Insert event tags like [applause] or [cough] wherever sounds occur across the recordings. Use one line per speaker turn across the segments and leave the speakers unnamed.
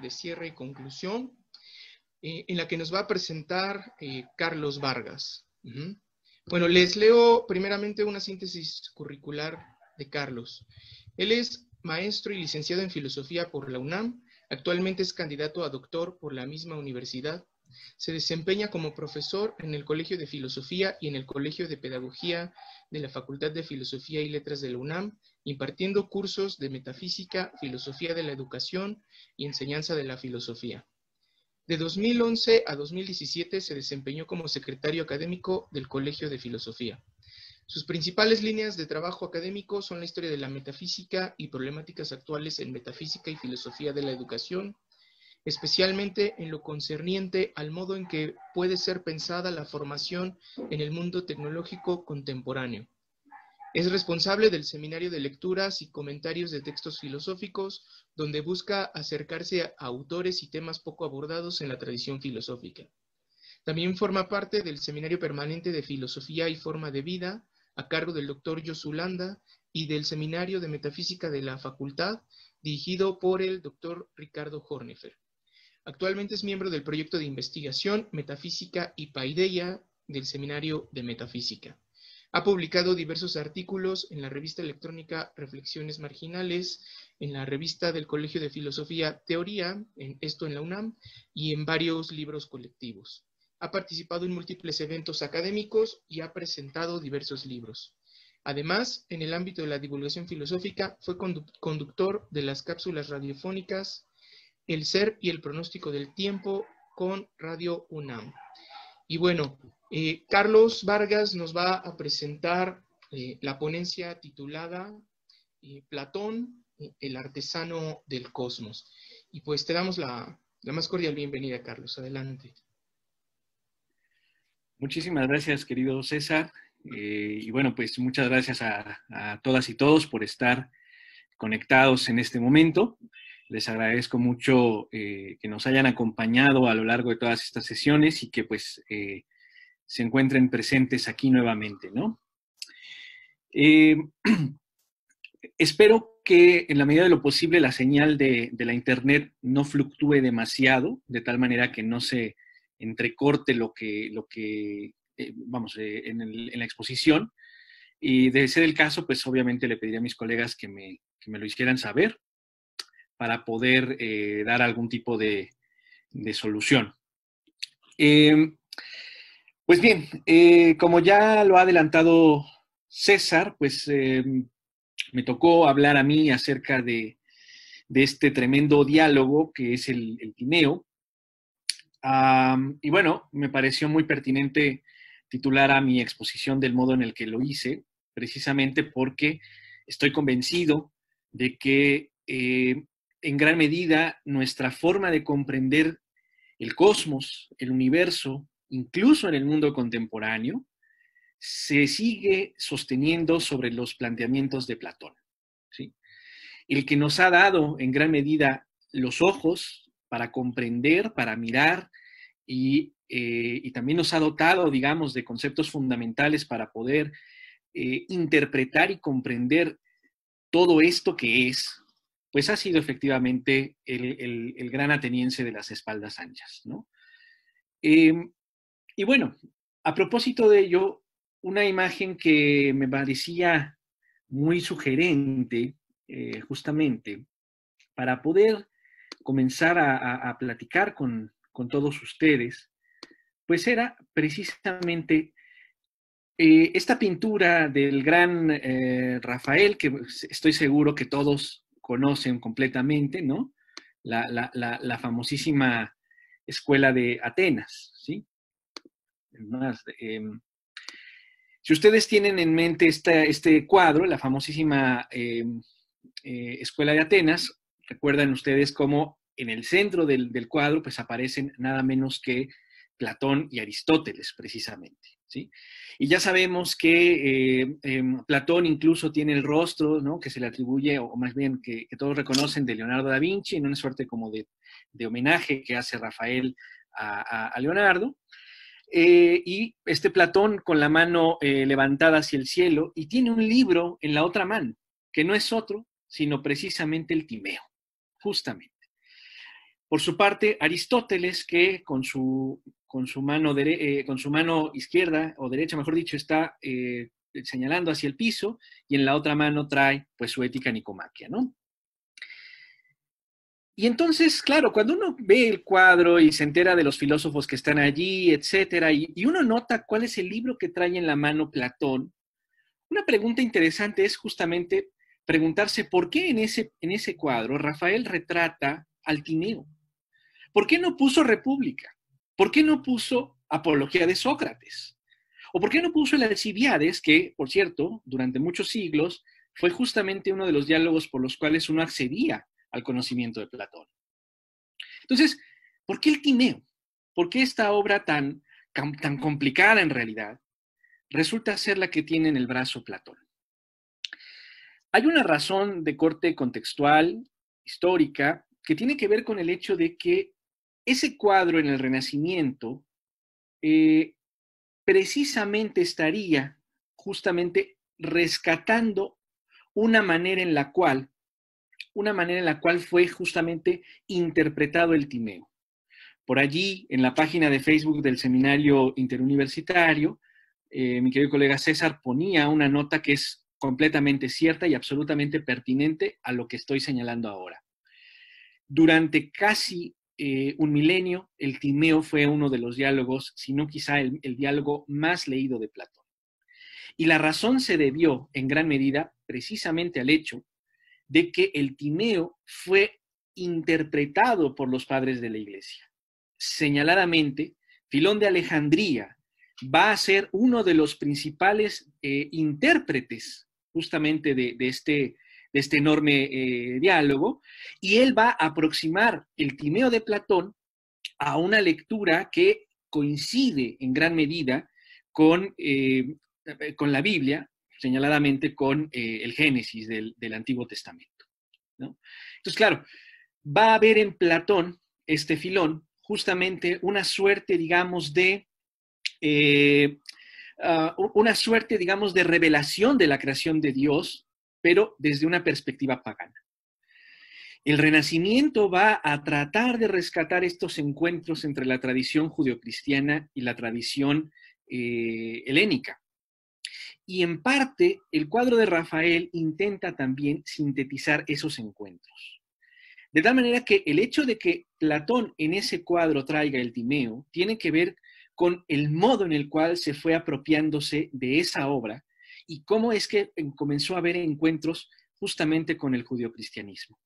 de cierre y conclusión, eh, en la que nos va a presentar eh, Carlos Vargas. Bueno, les leo primeramente una síntesis curricular de Carlos. Él es maestro y licenciado en filosofía por la UNAM, actualmente es candidato a doctor por la misma universidad. Se desempeña como profesor en el Colegio de Filosofía y en el Colegio de Pedagogía de la Facultad de Filosofía y Letras de la UNAM impartiendo cursos de metafísica, filosofía de la educación y enseñanza de la filosofía. De 2011 a 2017 se desempeñó como secretario académico del Colegio de Filosofía. Sus principales líneas de trabajo académico son la historia de la metafísica y problemáticas actuales en metafísica y filosofía de la educación, especialmente en lo concerniente al modo en que puede ser pensada la formación en el mundo tecnológico contemporáneo. Es responsable del seminario de lecturas y comentarios de textos filosóficos, donde busca acercarse a autores y temas poco abordados en la tradición filosófica. También forma parte del Seminario Permanente de Filosofía y Forma de Vida, a cargo del doctor Yosulanda, y del Seminario de Metafísica de la Facultad, dirigido por el doctor Ricardo Hornefer. Actualmente es miembro del proyecto de investigación Metafísica y Paideia del Seminario de Metafísica. Ha publicado diversos artículos en la revista electrónica Reflexiones Marginales, en la revista del Colegio de Filosofía Teoría, en esto en la UNAM, y en varios libros colectivos. Ha participado en múltiples eventos académicos y ha presentado diversos libros. Además, en el ámbito de la divulgación filosófica, fue conductor de las cápsulas radiofónicas El ser y el pronóstico del tiempo con Radio UNAM. Y bueno, eh, Carlos Vargas nos va a presentar eh, la ponencia titulada eh, Platón, el artesano del cosmos. Y pues te damos la, más cordial bienvenida, Carlos. Adelante.
Muchísimas gracias, querido César. y bueno, pues muchas gracias a, todas y todos por estar conectados en este momento. Les agradezco mucho que nos hayan acompañado a lo largo de todas estas sesiones y que pues se encuentren presentes aquí nuevamente, ¿no? Eh, [clears throat] espero que en la medida de lo posible la señal de, la Internet no fluctúe demasiado, de tal manera que no se entrecorte lo que, lo que eh, vamos, eh, en, la exposición. Y de ser el caso, pues obviamente le pediría a mis colegas que me, lo hicieran saber para poder dar algún tipo de, solución. Pues bien, eh, como ya lo ha adelantado César, pues eh, me tocó hablar a mí acerca de, este tremendo diálogo que es el, el y bueno, me pareció muy pertinente titular a mi exposición del modo en el que lo hice, precisamente porque estoy convencido de que eh, en gran medida nuestra forma de comprender el cosmos, el universo, incluso en el mundo contemporáneo, se sigue sosteniendo sobre los planteamientos de Platón. ¿sí? El que nos ha dado en gran medida los ojos para comprender, para mirar y, eh, también nos ha dotado, digamos, de conceptos fundamentales para poder eh, interpretar y comprender todo esto que es, pues ha sido efectivamente el, gran ateniense de las espaldas anchas. ¿no? Em, y bueno, a propósito de ello, una imagen que me parecía muy sugerente, eh, justamente, para poder comenzar a, platicar con, todos ustedes, pues era precisamente eh, esta pintura del gran eh, Rafael, que pues, estoy seguro que todos conocen completamente, ¿no? la, la famosísima escuela de Atenas, eh, si ustedes tienen en mente este cuadro, la famosísima eh, eh, Escuela de Atenas, recuerdan ustedes cómo en el centro del, cuadro pues aparecen nada menos que Platón y Aristóteles, precisamente. Y ya sabemos que em, Platón incluso tiene el rostro que se le atribuye, o más bien que, todos reconocen de Leonardo da Vinci, en una suerte como de, homenaje que hace Rafael a Leonardo. Eh, y este Platón con la mano eh, levantada hacia el cielo y tiene un libro en la otra mano, que no es otro, sino precisamente el Timeo, justamente. Por su parte, Aristóteles, que con su, mano, eh, con su mano izquierda, o derecha mejor dicho, está señalando hacia el piso y en la otra mano trae pues su ética nicomaquia, ¿no? Y entonces, claro, cuando uno ve el cuadro y se entera de los filósofos que están allí, etcétera, y, uno nota cuál es el libro que trae en la mano Platón, una pregunta interesante es justamente preguntarse por qué en ese, en ese cuadro Rafael retrata al Tineo. ¿Por qué no puso República? ¿Por qué no puso Apología de Sócrates? ¿O por qué no puso el Alcibiades, que, por cierto, durante muchos siglos fue justamente uno de los diálogos por los cuales uno accedía al conocimiento de Platón. Entonces, ¿por qué el Timeo? ¿Por qué esta obra tan, tan complicada en realidad resulta ser la que tiene en el brazo Platón? Hay una razón de corte contextual, histórica, que tiene que ver con el hecho de que ese cuadro en el Renacimiento eh, precisamente estaría justamente rescatando una manera en la cual una manera en la cual fue justamente interpretado el timeo. Por allí, en la página de Facebook del Seminario Interuniversitario, eh, mi querido colega César ponía una nota que es completamente cierta y absolutamente pertinente a lo que estoy señalando ahora. Durante casi eh, un milenio, el Timeo fue uno de los diálogos, si no quizá el diálogo más leído de Platón. Y la razón se debió en gran medida precisamente al hecho de que el Timeo fue interpretado por los padres de la Iglesia. Señaladamente, Filón de Alejandría va a ser uno de los principales eh, intérpretes justamente de, este, este, enorme eh, diálogo, y él va a aproximar el Timeo de Platón a una lectura que coincide en gran medida con eh, la Biblia, señaladamente con eh, el Génesis del, Antiguo Testamento. Entonces, claro, va a haber en Platón, este filón, justamente una suerte, digamos, de... Eh, ah, una suerte, digamos, de revelación de la creación de Dios, pero desde una perspectiva pagana. El Renacimiento va a tratar de rescatar estos encuentros entre la tradición judeocristiana y la tradición eh, helénica. Y en parte, el cuadro de Rafael intenta también sintetizar esos encuentros. De tal manera que el hecho de que Platón en ese cuadro traiga el Timeo tiene que ver con el modo en el cual se fue apropiándose de esa obra y cómo es que eh, comenzó a haber encuentros justamente con el judio-cristianismo.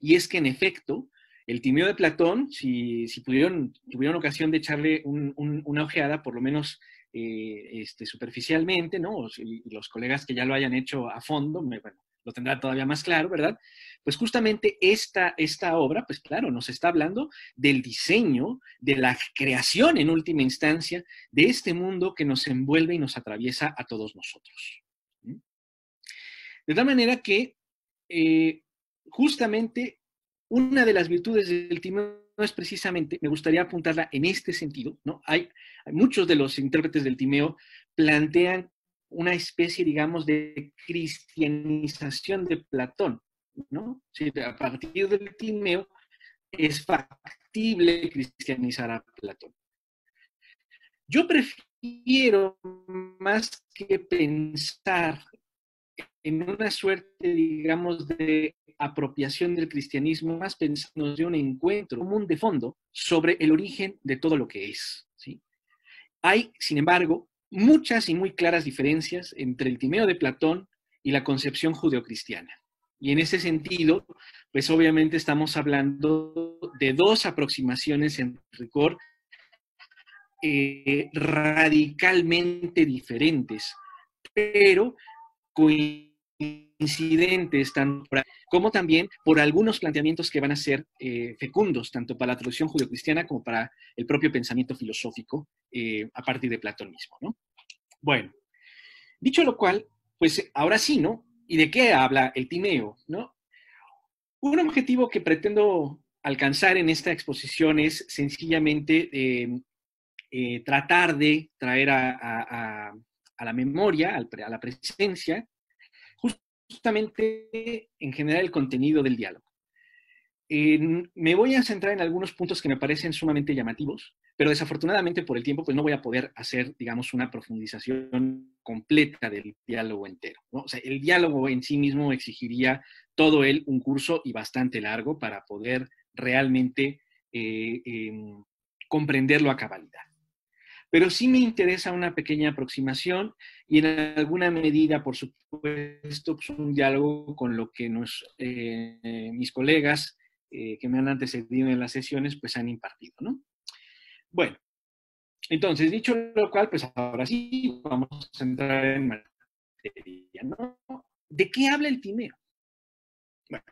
Y es que en efecto, el Timeo de Platón, si, si pudieron, tuvieron ocasión de echarle una ojeada, por lo menos eh, este, superficialmente, ¿no? los colegas que ya lo hayan hecho a fondo, lo tendrá todavía más claro, ¿verdad? Pues justamente esta, obra, pues claro, nos está hablando del diseño, de la creación en última instancia, de este mundo que nos envuelve y nos atraviesa a todos nosotros. De tal manera que eh, justamente una de las virtudes del timón es precisamente, me gustaría apuntarla en este sentido, ¿no? Hay, muchos de los intérpretes del Timeo plantean una especie, digamos, de cristianización de Platón, ¿no? a partir del Timeo es factible cristianizar a Platón. Yo prefiero más que pensar en una suerte, digamos, de apropiación del cristianismo, más pensando de un encuentro común de fondo sobre el origen de todo lo que es. Hay, sin embargo, muchas y muy claras diferencias entre el Timeo de Platón y la concepción judeocristiana. Y en ese sentido, pues obviamente estamos hablando de dos aproximaciones en rigor eh, radicalmente diferentes, pero incidentes, tanto como también por algunos planteamientos que van a ser eh, fecundos, tanto para la traducción judio-cristiana como para el propio pensamiento filosófico eh, a partir de Platón mismo. Bueno, dicho lo cual, pues ahora sí, ¿no? ¿Y de qué habla el Timeo? ¿no? Un objetivo que pretendo alcanzar en esta exposición es sencillamente eh, tratar de traer a, a la memoria, a la presencia, justamente en general el contenido del diálogo. me voy a centrar en algunos puntos que me parecen sumamente llamativos, pero desafortunadamente por el tiempo pues no voy a poder hacer, digamos, una profundización completa del diálogo entero. O sea, el diálogo en sí mismo exigiría todo él un curso y bastante largo para poder realmente eh, em, comprenderlo a cabalidad. Pero sí me interesa una pequeña aproximación y en alguna medida, por supuesto, pues, un diálogo con lo que eh, mis colegas eh, que me han antecedido en las sesiones, pues han impartido, ¿no? Bueno, entonces, dicho lo cual, pues ahora sí vamos a entrar en materia, ¿De qué habla el timeo? Bueno,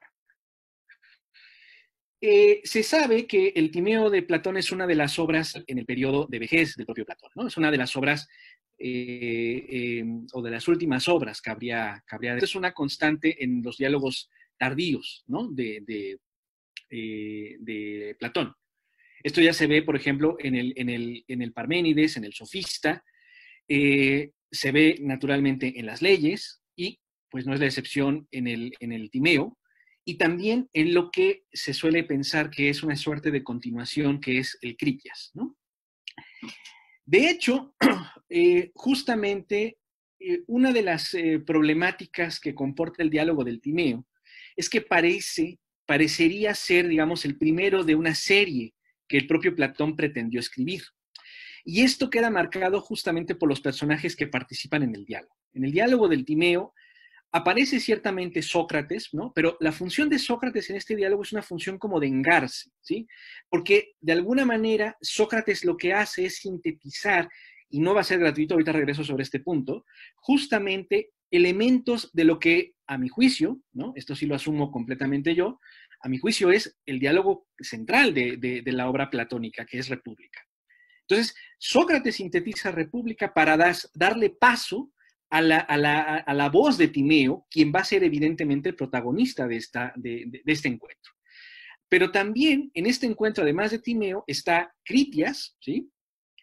eh, se sabe que el Timeo de Platón es una de las obras en el periodo de vejez del propio Platón, Es una de las obras eh, em, o de las últimas obras que habría, que Esto Es una constante en los diálogos tardíos, eh, De, Platón. Esto ya se ve, por ejemplo, en el, en el, en el Parménides, en el Sofista, se ve naturalmente en las leyes y pues no es la excepción en el, en el Timeo, y también en lo que se suele pensar que es una suerte de continuación, que es el Critias. De hecho, [clears throat] eh, justamente eh, una de las eh, problemáticas que comporta el diálogo del Timeo es que parece, parecería ser, digamos, el primero de una serie que el propio Platón pretendió escribir. Y esto queda marcado justamente por los personajes que participan en el diálogo. En el diálogo del Timeo Aparece ciertamente Sócrates, ¿no? Pero la función de Sócrates en este diálogo es una función como de engarse, ¿sí? Porque de alguna manera Sócrates lo que hace es sintetizar, y no va a ser gratuito, ahorita regreso sobre este punto, justamente elementos de lo que a mi juicio, ¿no? Esto sí lo asumo completamente yo, a mi juicio es el diálogo central de, la obra platónica, que es República. Entonces, Sócrates sintetiza República para darle paso a la, voz de Timeo, quien va a ser evidentemente el protagonista de, esta, de, este encuentro. Pero también en este encuentro, además de Timeo, está Critias, ¿sí?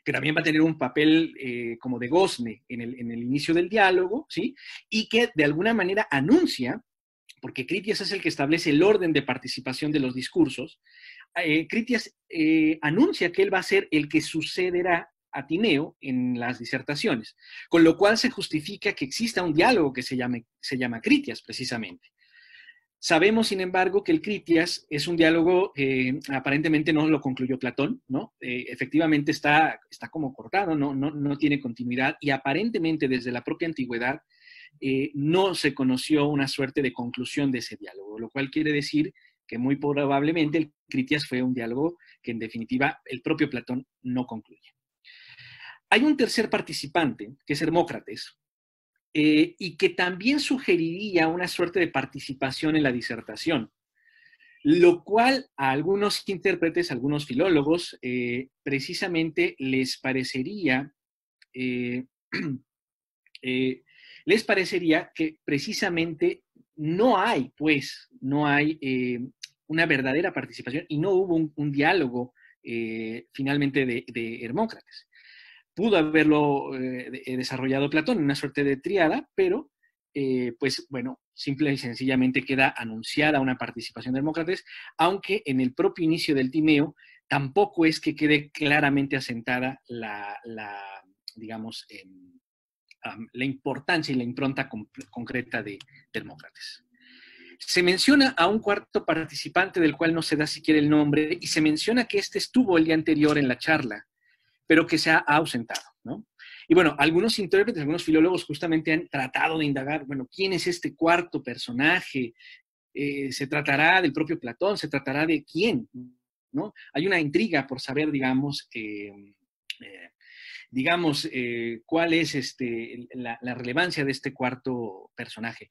que también va a tener un papel eh, como de gozne en el, inicio del diálogo, ¿sí? y que de alguna manera anuncia, porque Critias es el que establece el orden de participación de los discursos, eh, Critias eh, anuncia que él va a ser el que sucederá atineo en las disertaciones, con lo cual se justifica que exista un diálogo que se, llame, se llama Critias, precisamente. Sabemos, sin embargo, que el Critias es un diálogo, que eh, aparentemente no lo concluyó Platón, ¿no? Eh, efectivamente está, está como cortado, no, no, tiene continuidad y aparentemente desde la propia antigüedad eh, no se conoció una suerte de conclusión de ese diálogo, lo cual quiere decir que muy probablemente el Critias fue un diálogo que en definitiva el propio Platón no concluye. Hay un tercer participante, que es Hermócrates, eh, y que también sugeriría una suerte de participación en la disertación, lo cual a algunos intérpretes, algunos filólogos, eh, precisamente les parecería, eh, [clears throat] les parecería que precisamente no hay, pues, no hay una verdadera participación y no hubo un, diálogo finalmente de Hermócrates pudo haberlo eh, desarrollado Platón, en una suerte de triada, pero eh, pues bueno, simple y sencillamente queda anunciada una participación de Hermócrates, aunque en el propio inicio del Timeo tampoco es que quede claramente asentada la, digamos, em, la importancia y la impronta concreta de, demócrates. Se menciona a un cuarto participante del cual no se da siquiera el nombre y se menciona que este estuvo el día anterior en la charla, pero que se ha ausentado. ¿no? Y bueno, algunos intérpretes, algunos filólogos justamente han tratado de indagar, bueno, ¿quién es este cuarto personaje? Eh, ¿Se tratará del propio Platón? ¿Se tratará de quién? ¿No? Hay una intriga por saber, digamos, eh, eh, digamos, cuál es este, la relevancia de este cuarto personaje.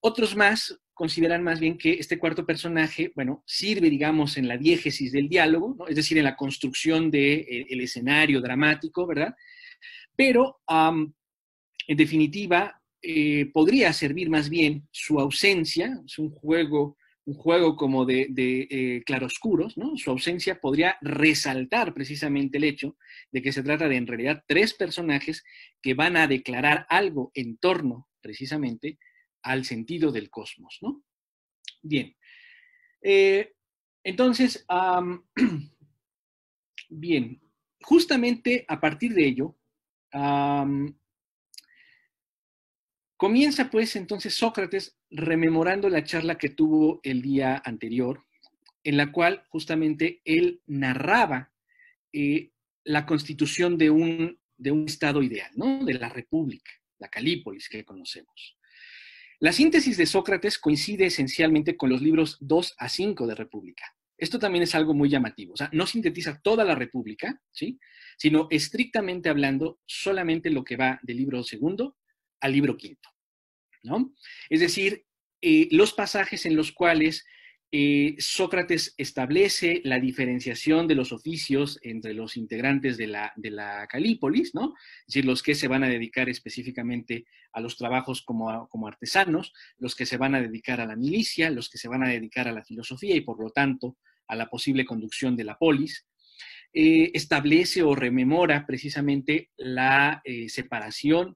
Otros más consideran más bien que este cuarto personaje, bueno, sirve, digamos, en la diégesis del diálogo, es decir, en la construcción del de, eh, el escenario dramático, ¿verdad? Pero, en definitiva, eh, podría servir más bien su ausencia, es un juego, un juego como de, de eh, claroscuros, ¿no? Su ausencia podría resaltar precisamente el hecho de que se trata de, en realidad, tres personajes que van a declarar algo en torno, precisamente, al sentido del cosmos, ¿no? Bien. Eh, entonces, [clears throat] bien, justamente a partir de ello, comienza pues entonces Sócrates rememorando la charla que tuvo el día anterior, en la cual justamente él narraba eh, la constitución de un, de un Estado ideal, ¿no? De la República, la Calípolis que conocemos. La síntesis de Sócrates coincide esencialmente con los libros 2 a 5 de República. Esto también es algo muy llamativo. O sea, no sintetiza toda la República, ¿sí? sino estrictamente hablando solamente lo que va del libro segundo al libro quinto. ¿no? Es decir, eh, los pasajes en los cuales eh, Sócrates establece la diferenciación de los oficios entre los integrantes de la, de la Calípolis, ¿no? Es decir, los que se van a dedicar específicamente a los trabajos como, artesanos, los que se van a dedicar a la milicia, los que se van a dedicar a la filosofía y por lo tanto a la posible conducción de la polis, eh, establece o rememora precisamente la eh, separación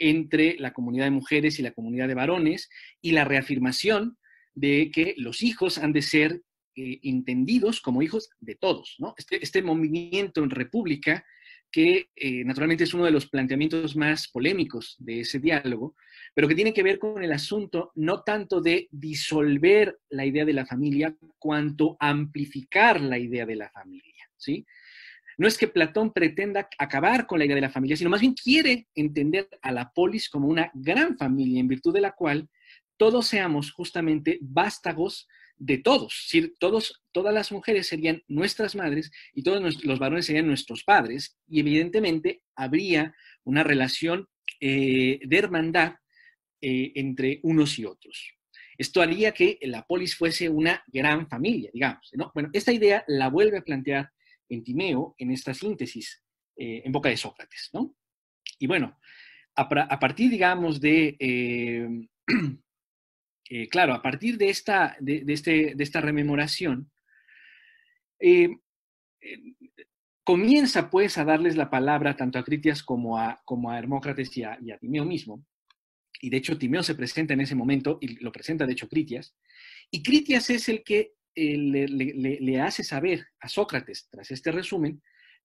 entre la comunidad de mujeres y la comunidad de varones y la reafirmación de que los hijos han de ser eh, entendidos como hijos de todos, este, este, movimiento en República, que eh, naturalmente es uno de los planteamientos más polémicos de ese diálogo, pero que tiene que ver con el asunto no tanto de disolver la idea de la familia, cuanto amplificar la idea de la familia, ¿sí? No es que Platón pretenda acabar con la idea de la familia, sino más bien quiere entender a la polis como una gran familia en virtud de la cual todos seamos justamente vástagos de todos. Si todos, todas las mujeres serían nuestras madres y todos los varones serían nuestros padres, y evidentemente habría una relación eh, de hermandad eh, entre unos y otros. Esto haría que la polis fuese una gran familia, digamos. Bueno, esta idea la vuelve a plantear en Timeo en esta síntesis eh, en boca de Sócrates, ¿no? Y bueno, a partir, digamos, de [clears throat] Eh, claro, a partir de esta, de, este, esta rememoración, eh, eh, comienza pues a darles la palabra tanto a Critias como a, como a Hermócrates y a, Timeo mismo. Y de hecho Timeo se presenta en ese momento, y lo presenta de hecho Critias. Y Critias es el que le, hace saber a Sócrates, tras este resumen,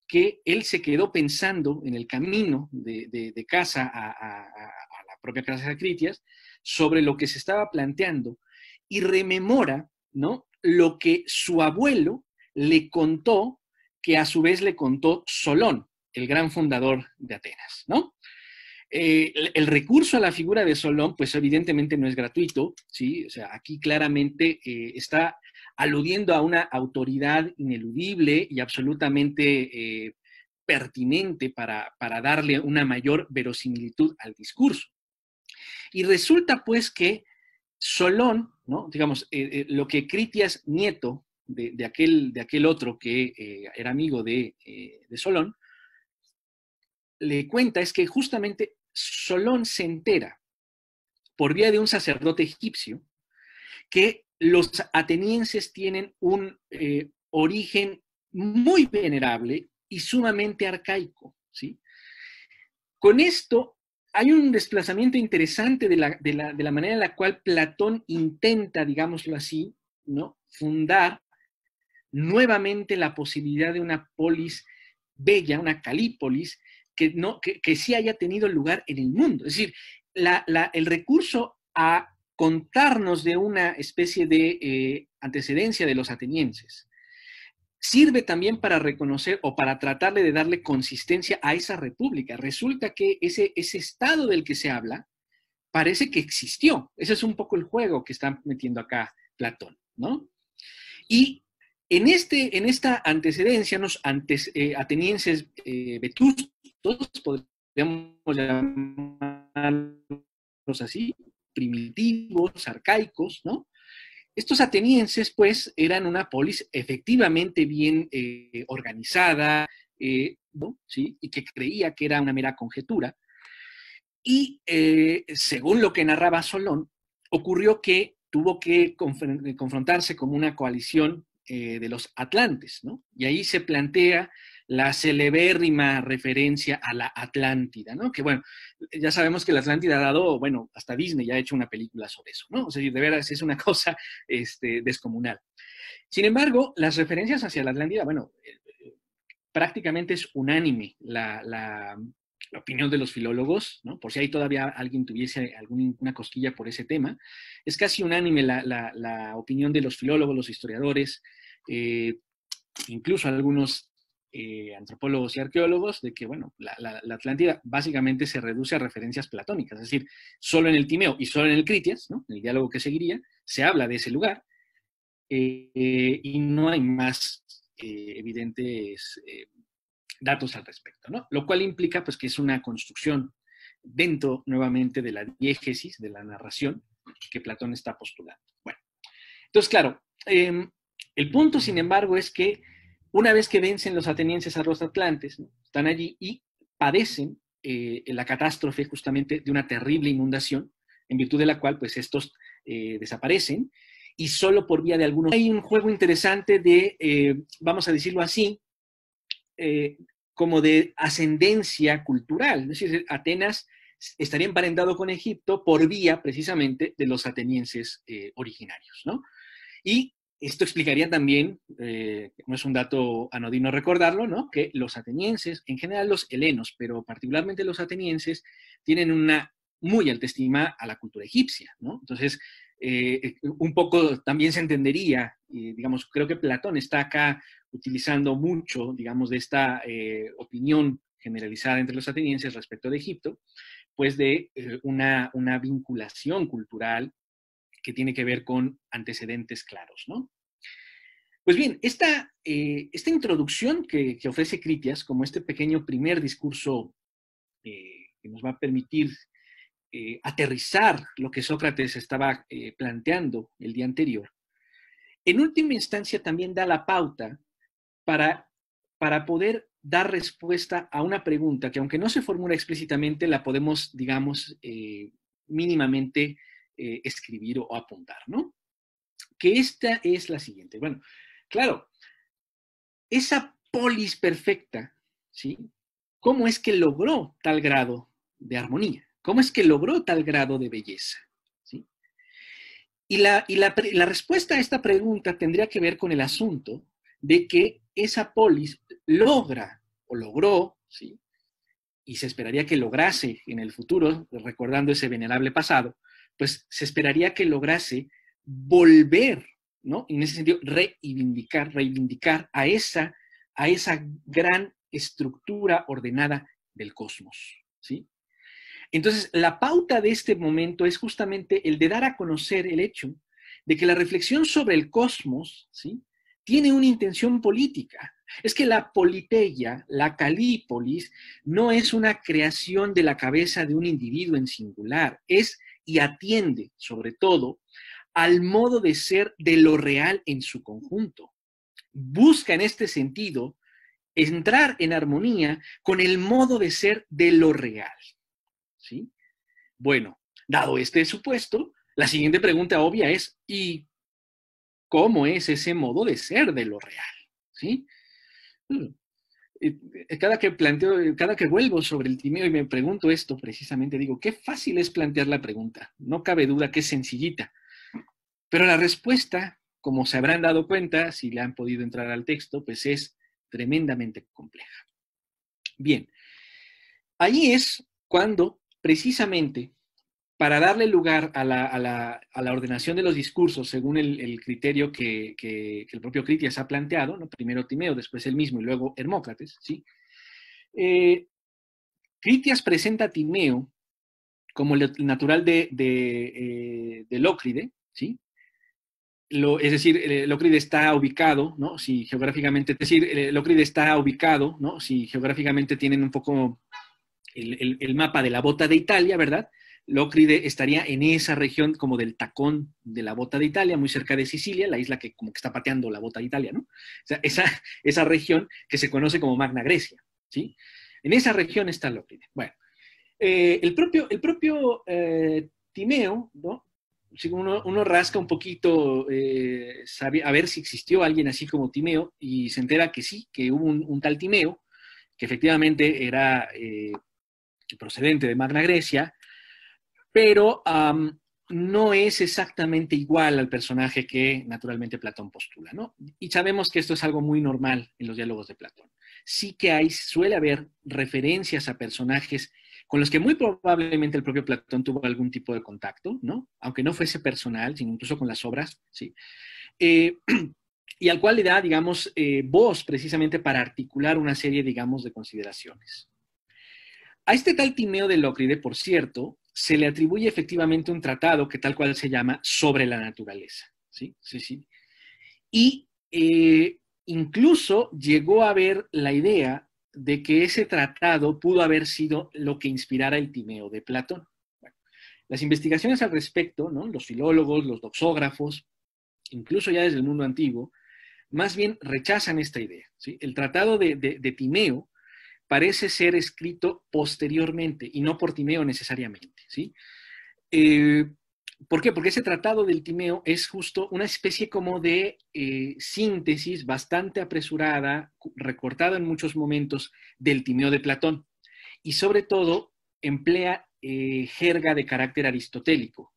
que él se quedó pensando en el camino de, de, casa a, a, a, la propia casa de Critias, sobre lo que se estaba planteando y rememora, ¿no? Lo que su abuelo le contó, que a su vez le contó Solón, el gran fundador de Atenas, ¿no? Eh, el, recurso a la figura de Solón, pues evidentemente no es gratuito, ¿sí? sea, aquí claramente eh, está aludiendo a una autoridad ineludible y absolutamente eh, pertinente para, darle una mayor verosimilitud al discurso. Y resulta pues que Solón, ¿no? digamos, eh, eh, lo que Critias Nieto, de, aquel, de aquel otro que eh, era amigo de, de, Solón, le cuenta es que justamente Solón se entera por vía de un sacerdote egipcio que los atenienses tienen un origen muy venerable y sumamente arcaico. ¿sí? Con esto, hay un desplazamiento interesante de la, manera en la cual Platón intenta, digámoslo así, ¿no? fundar nuevamente la posibilidad de una polis bella, una calípolis, que, no, sí haya tenido lugar en el mundo. Es decir, el recurso a contarnos de una especie de eh, antecedencia de los atenienses, sirve también para reconocer o para tratarle de darle consistencia a esa república. Resulta que ese, ese Estado del que se habla parece que existió. Ese es un poco el juego que está metiendo acá Platón, ¿no? Y en, este, en esta antecedencia, los eh, atenienses eh, vetustos, podríamos llamarlos así, primitivos, arcaicos, ¿no? Estos atenienses, pues, eran una polis efectivamente bien eh, organizada, eh, ¿no? ¿Sí? y que creía que era una mera conjetura. Y eh, según lo que narraba Solón, ocurrió que tuvo que confrontarse con una coalición de los atlantes, ¿no? Y ahí se plantea la celebérrima referencia a la Atlántida, ¿no? Que bueno, ya sabemos que la Atlántida ha dado, bueno, hasta Disney ya ha hecho una película sobre eso, ¿no? O sea, de veras es una [laughs] cosa este, descomunal. Sin embargo, las referencias hacia la Atlántida, bueno, eh, eh, prácticamente es unánime la, opinión de los filólogos, ¿no? Por si ahí todavía alguien tuviese alguna cosquilla por ese tema, es casi unánime la, opinión de los filólogos, los historiadores, eh, incluso algunos eh, antropólogos y arqueólogos de que, bueno, la, Atlántida básicamente se reduce a referencias platónicas, es decir, solo en el Timeo y solo en el Critias, ¿no? en el diálogo que seguiría, se habla de ese lugar eh, y no hay más eh, evidentes datos al respecto, ¿no? Lo cual implica pues que es una construcción dentro nuevamente de la diégesis, de la narración que Platón está postulando. Bueno, entonces claro, em, el punto sin embargo es que una vez que vencen los atenienses a los atlantes, están allí y padecen eh, la catástrofe justamente de una terrible inundación, en virtud de la cual pues estos eh, desaparecen y solo por vía de algunos... Hay un juego interesante de, eh, vamos a decirlo así, como de ascendencia cultural. Es decir, Atenas estaría emparentado con Egipto por vía precisamente de los atenienses originarios. ¿no? Y esto explicaría también, eh, no es un dato anodino recordarlo, ¿no? que los atenienses, en general los helenos, pero particularmente los atenienses, tienen una muy alta estima a la cultura egipcia. ¿no? Entonces, eh, eh, un poco también se entendería,
digamos,
creo que Platón está acá utilizando mucho, digamos, de esta opinión generalizada entre los atenienses respecto de Egipto, pues de una, una vinculación cultural que tiene que ver con antecedentes claros, ¿no? Pues bien, esta, eh, esta introducción que, ofrece Critias, como este pequeño primer discurso eh, que nos va a permitir eh, aterrizar lo que Sócrates estaba planteando el día anterior, en última instancia también da la pauta para, para poder dar respuesta a una pregunta que aunque no se formula explícitamente, la podemos, digamos, mínimamente eh, escribir o apuntar, ¿no? Que esta es la siguiente. Bueno, claro, esa polis perfecta, ¿sí? ¿Cómo es que logró tal grado de armonía? ¿Cómo es que logró tal grado de belleza? ¿Sí? Y, la, la respuesta a esta pregunta tendría que ver con el asunto de que esa polis logra o logró, ¿sí? y se esperaría que lograse en el futuro, recordando ese venerable pasado, pues se esperaría que lograse volver, ¿no? En ese sentido, reivindicar, reivindicar a esa, a esa gran estructura ordenada del cosmos, ¿sí? Entonces, la pauta de este momento es justamente el de dar a conocer el hecho de que la reflexión sobre el cosmos, ¿sí? Tiene una intención política, es que la politeia, la calípolis, no es una creación de la cabeza de un individuo en singular, es y atiende, sobre todo, al modo de ser de lo real en su conjunto. Busca en este sentido entrar en armonía con el modo de ser de lo real. ¿Sí? Bueno, dado este supuesto, la siguiente pregunta obvia es, ¿y cómo es ese modo de ser de lo real? ¿Sí? Mm. Eh, cada que planteo, eh, cada que vuelvo sobre el timeo y me pregunto esto precisamente, digo, qué fácil es plantear la pregunta, no cabe duda que es sencillita. Pero la respuesta, como se habrán dado cuenta, si le han podido entrar al texto, pues es tremendamente compleja. Bien, ahí es cuando precisamente para darle lugar a la, ordenación de los discursos según el, criterio que, el propio Critias ha planteado, ¿no? primero Timeo, después él mismo y luego Hermócrates, ¿sí? Eh, Critias presenta a Timeo como el natural de, eh, Lócride, ¿sí? Lo, es decir, eh, Lócride está ubicado, ¿no? Si geográficamente, es decir, Lócride está ubicado, ¿no? Si geográficamente tienen un poco el, mapa de la bota de Italia, ¿verdad? Locride estaría en esa región como del tacón de la bota de Italia, muy cerca de Sicilia, la isla que como que está pateando la bota de Italia, ¿no? O sea, esa, [laughs] región que se conoce como Magna Grecia, ¿sí? En esa región está Locride. Bueno, eh, el propio, el propio eh, Timeo, ¿no? Si uno, rasca un poquito, eh, a ver si existió alguien así como Timeo, y se entera que sí, que hubo un, un tal Timeo, que efectivamente era procedente de Magna Grecia, pero no es exactamente igual al personaje que naturalmente Platón postula, ¿no? Y sabemos que esto es algo muy normal en los diálogos de Platón. Sí que hay, suele haber referencias a personajes con los que muy probablemente el propio Platón tuvo algún tipo de contacto, ¿no? Aunque no fuese personal, sino incluso con las obras, ¿sí? Eh, [clears throat] y al cual le da, digamos, eh, voz precisamente para articular una serie, digamos, de consideraciones. A este tal Timeo de Lócride, por cierto, se le atribuye efectivamente un tratado que tal cual se llama Sobre la Naturaleza. ¿sí? Sí, sí. Y eh, incluso llegó a haber la idea de que ese tratado pudo haber sido lo que inspirara el Timeo de Platón. las investigaciones al respecto, ¿no? los filólogos, los doxógrafos, incluso ya desde el mundo antiguo, más bien rechazan esta idea. ¿sí? El tratado de Timeo parece ser escrito posteriormente y no por Timeo necesariamente. ¿sí? Eh, ¿Por qué? Porque ese tratado del Timeo es justo una especie como de eh, síntesis bastante apresurada, recortada en muchos momentos, del Timeo de Platón. Y sobre todo emplea eh, jerga de carácter aristotélico,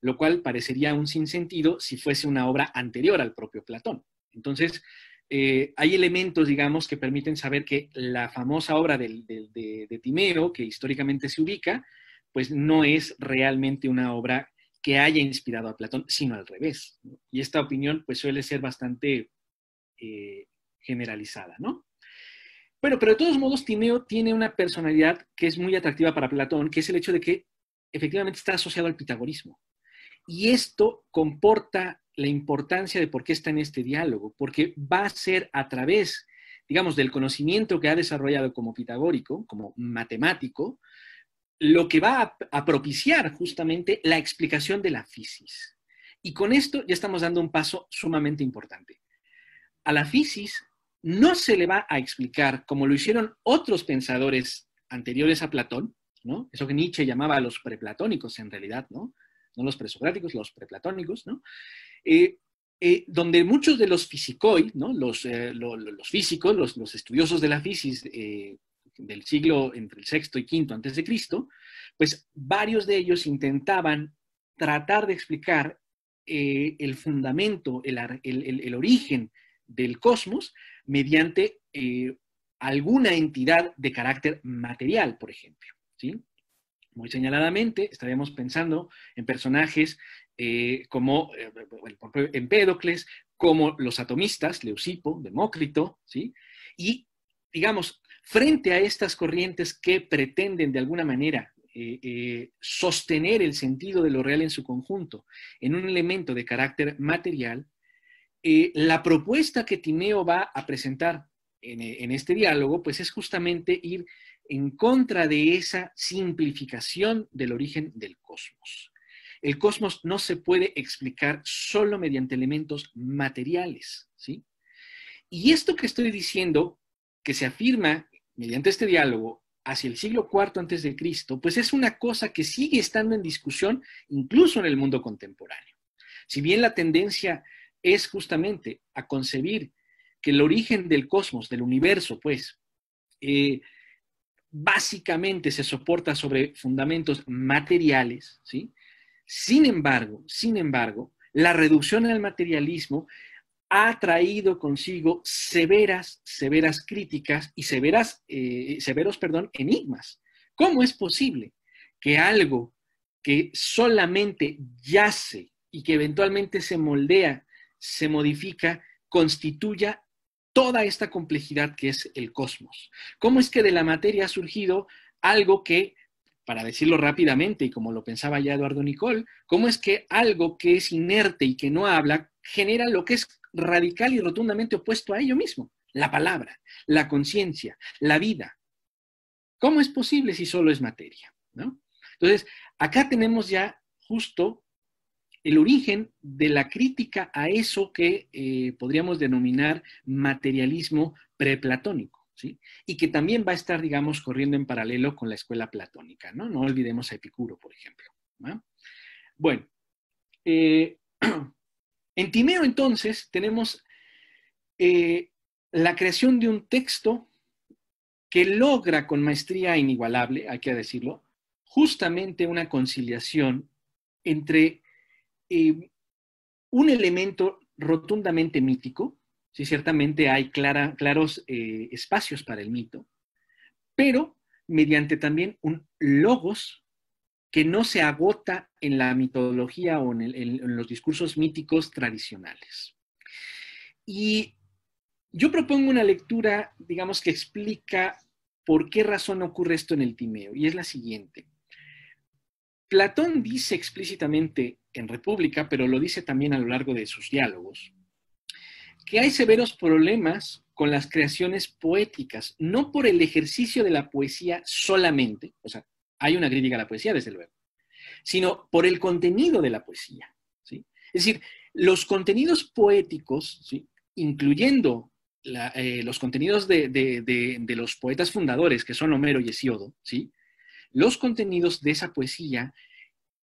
lo cual parecería un sinsentido si fuese una obra anterior al propio Platón. Entonces, eh, hay elementos, digamos, que permiten saber que la famosa obra de, Timeo, que históricamente se ubica, pues no es realmente una obra que haya inspirado a Platón, sino al revés. Y esta opinión pues suele ser bastante eh, generalizada, ¿no? Bueno, pero de todos modos, Timeo tiene una personalidad que es muy atractiva para Platón, que es el hecho de que efectivamente está asociado al pitagorismo. Y esto comporta la importancia de por qué está en este diálogo, porque va a ser a través, digamos, del conocimiento que ha desarrollado como pitagórico, como matemático, lo que va a, propiciar justamente la explicación de la fisis. Y con esto ya estamos dando un paso sumamente importante. A la fisis no se le va a explicar, como lo hicieron otros pensadores anteriores a Platón, ¿no? Eso que Nietzsche llamaba a los preplatónicos en realidad, ¿no? No los presocráticos, los preplatónicos, ¿no? Eh, eh, donde muchos de los fisicoi, eh, los, físicos, los, estudiosos de la física del siglo entre el sexto y quinto antes de Cristo, pues varios de ellos intentaban tratar de explicar el fundamento, el, origen del cosmos mediante alguna entidad de carácter material, por ejemplo. Muy señaladamente, estaríamos pensando en personajes eh, como eh, eh, Empédocles, como los atomistas, Leucipo, Demócrito, ¿sí? Y, digamos, frente a estas corrientes que pretenden de alguna manera sostener el sentido de lo real en su conjunto, en un elemento de carácter material, la propuesta que Timeo va a presentar en, en, este diálogo, pues es justamente ir en contra de esa simplificación del origen del cosmos. El cosmos no se puede explicar solo mediante elementos materiales, ¿sí? Y esto que estoy diciendo, que se afirma mediante este diálogo hacia el siglo IV antes de Cristo, pues es una cosa que sigue estando en discusión incluso en el mundo contemporáneo. Si bien la tendencia es justamente a concebir que el origen del cosmos, del universo, pues, eh, básicamente se soporta sobre fundamentos materiales, ¿sí? Sin embargo, sin embargo, la reducción al materialismo ha traído consigo severas, severas críticas y severas, eh, severos, perdón, enigmas. ¿Cómo es posible que algo que solamente yace y que eventualmente se moldea, se modifica, constituya toda esta complejidad que es el cosmos? ¿Cómo es que de la materia ha surgido algo que para decirlo rápidamente y como lo pensaba ya Eduardo Nicol, cómo es que algo que es inerte y que no habla genera lo que es radical y rotundamente opuesto a ello mismo, la palabra, la conciencia, la vida. ¿Cómo es posible si solo es materia? ¿no? Entonces, acá tenemos ya justo el origen de la crítica a eso que eh, podríamos denominar materialismo preplatónico. Y que también va a estar, digamos, corriendo en paralelo con la escuela platónica, ¿no? No olvidemos a Epicuro, por ejemplo. Bueno, eh, [clears throat] en Timeo entonces tenemos eh, la creación de un texto que logra con maestría inigualable, hay que decirlo, justamente una conciliación entre eh, un elemento rotundamente mítico, Sí, ciertamente hay claros eh, espacios para el mito, pero mediante también un logos que no se agota en la mitología o en los discursos míticos tradicionales. Y yo propongo una lectura, digamos, que explica por qué razón ocurre esto en el Timeo, y es la siguiente. Platón dice explícitamente en República, pero lo dice también a lo largo de sus diálogos, que hay severos problemas con las creaciones poéticas, no por el ejercicio de la poesía solamente, o sea, hay una crítica a la poesía, desde luego, sino por el contenido de la poesía. ¿sí? Es decir, los contenidos poéticos, incluyendo eh, los contenidos de, los poetas fundadores, que son Homero y Hesiodo, ¿sí? los contenidos de esa poesía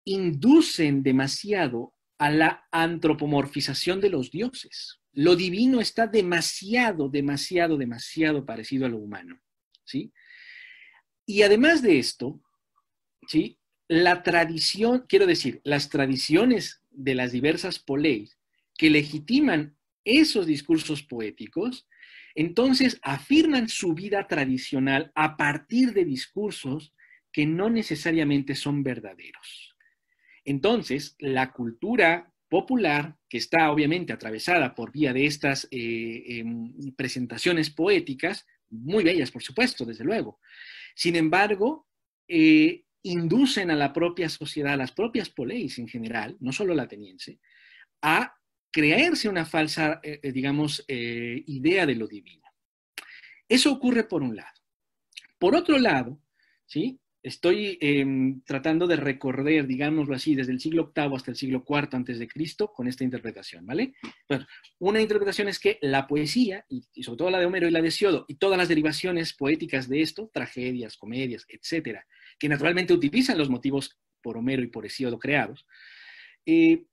inducen demasiado a la antropomorfización de los dioses. Lo divino está demasiado, demasiado, demasiado parecido a lo humano. ¿sí? Y además de esto, ¿sí? la tradición, quiero decir, las tradiciones de las diversas poleis que legitiman esos discursos poéticos, entonces afirman su vida tradicional a partir de discursos que no necesariamente son verdaderos. Entonces, la cultura popular, que está obviamente atravesada por vía de estas eh, em, presentaciones poéticas, muy bellas, por supuesto, desde luego. Sin embargo, eh, inducen a la propia sociedad, a las propias poleis en general, no solo la ateniense, a creerse una falsa, eh, digamos, idea de lo divino. Eso ocurre por un lado. Por otro lado, ¿sí? Estoy em, tratando de recorrer, digámoslo así, desde el siglo VIII hasta el siglo IV antes de Cristo con esta interpretación, ¿vale? una interpretación es que la poesía, y, sobre todo la de Homero y la de Siodo, y todas las derivaciones poéticas de esto, tragedias, comedias, etcétera, que naturalmente utilizan los motivos por Homero y por Hesiodo creados, eh,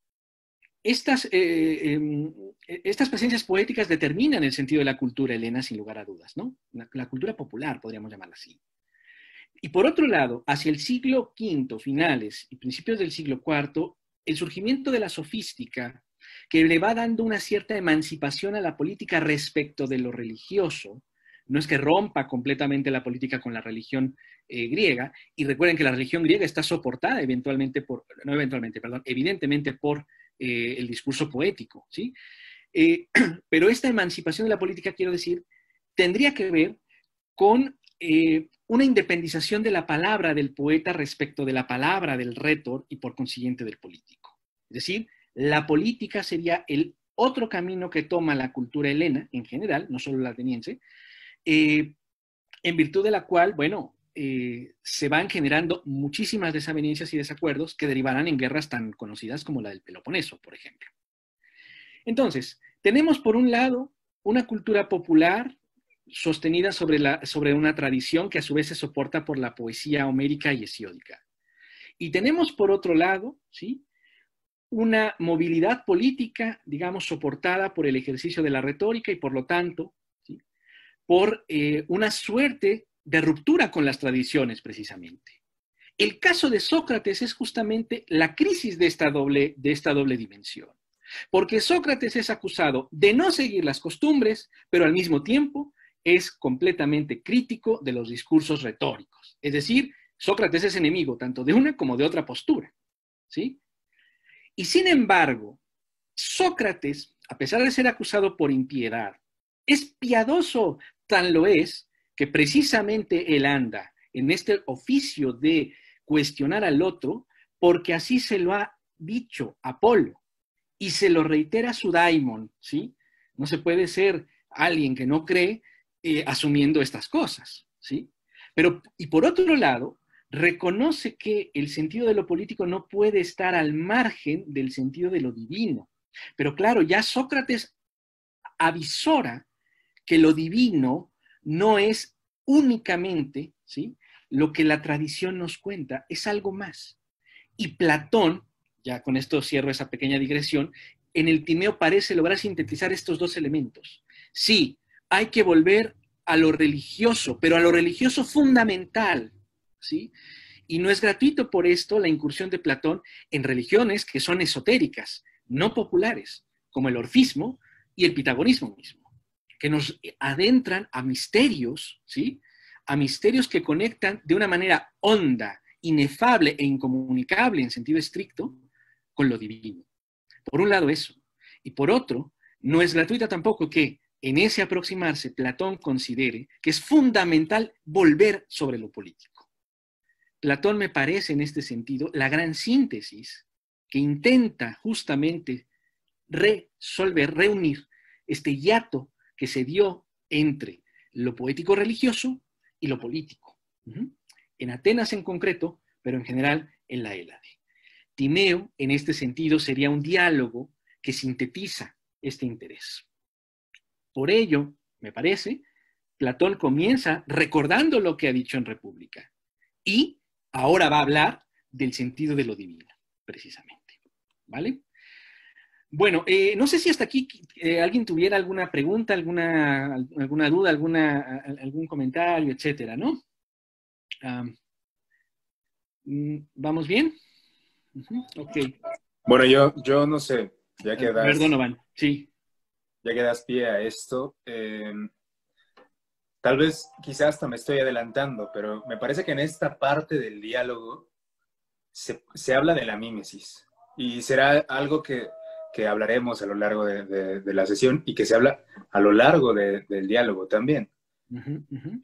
estas, eh, em, estas presencias poéticas determinan el sentido de la cultura helena, sin lugar a dudas, ¿no? la cultura popular, podríamos llamarla así. Y por otro lado, hacia el siglo V, finales y principios del siglo IV, el surgimiento de la sofística, que le va dando una cierta emancipación a la política respecto de lo religioso, no es que rompa completamente la política con la religión eh, griega, y recuerden que la religión griega está soportada eventualmente por, no eventualmente, perdón, evidentemente por eh, el discurso poético, ¿sí? Eh, [clears throat] pero esta emancipación de la política, quiero decir, tendría que ver con una independización de la palabra del poeta respecto de la palabra del retor y por consiguiente del político. Es decir, la política sería el otro camino que toma la cultura helena en general, no solo la ateniense, eh, en virtud de la cual, bueno, eh, se van generando muchísimas desavenencias y desacuerdos que derivarán en guerras tan conocidas como la del Peloponeso, por ejemplo. Entonces, tenemos por un lado una cultura popular sostenida sobre, sobre una tradición que a su vez se soporta por la poesía homérica y hesiódica. Y tenemos por otro lado, ¿sí? una movilidad política, digamos, soportada por el ejercicio de la retórica y por lo tanto, por eh, una suerte de ruptura con las tradiciones precisamente. El caso de Sócrates es justamente la crisis de esta doble, de esta doble dimensión. Porque Sócrates es acusado de no seguir las costumbres, pero al mismo tiempo es completamente crítico de los discursos retóricos. Es decir, Sócrates es enemigo tanto de una como de otra postura. ¿sí? Y sin embargo, Sócrates, a pesar de ser acusado por impiedad, es piadoso, tan lo es que precisamente él anda en este oficio de cuestionar al otro, porque así se lo ha dicho Apolo y se lo reitera su daimon, ¿sí? No se puede ser alguien que no cree eh, asumiendo estas cosas, ¿sí? Pero, y por otro lado, reconoce que el sentido de lo político no puede estar al margen del sentido de lo divino. Pero claro, ya Sócrates avisora que lo divino no es únicamente ¿sí? lo que la tradición nos cuenta, es algo más. Y Platón, ya con esto cierro esa pequeña digresión, en el Timeo parece lograr sintetizar estos dos elementos. Sí, hay que volver a lo religioso, pero a lo religioso fundamental, ¿sí? Y no es gratuito por esto la incursión de Platón en religiones que son esotéricas, no populares, como el orfismo y el pitagonismo mismo, que nos adentran a misterios, ¿sí? A misterios que conectan de una manera honda, inefable e incomunicable en sentido estricto con lo divino. Por un lado eso, y por otro, no es gratuita tampoco que en ese aproximarse, Platón considere que es fundamental volver sobre lo político. Platón me parece en este sentido la gran síntesis que intenta justamente resolver, reunir este hiato que se dio entre lo poético religioso y lo político. En Atenas en concreto, pero en general en la Hélade. Timeo, en este sentido, sería un diálogo que sintetiza este interés. Por ello, me parece, Platón comienza recordando lo que ha dicho en República y ahora va a hablar del sentido de lo divino, precisamente. ¿Vale? Bueno, eh, no sé si hasta aquí eh, alguien tuviera alguna pregunta, alguna, alguna duda, alguna, algún comentario, etcétera, ¿no? Mm,
¿Vamos bien? Bueno, yo, yo no sé, ya queda... Perdón, Van, sí ya que das pie a esto, eh, tal vez quizás hasta me estoy adelantando, pero me parece que en esta parte del diálogo se, se habla de la mímesis y será algo que, que hablaremos a lo largo de, de, la sesión y que se habla a lo largo del diálogo también.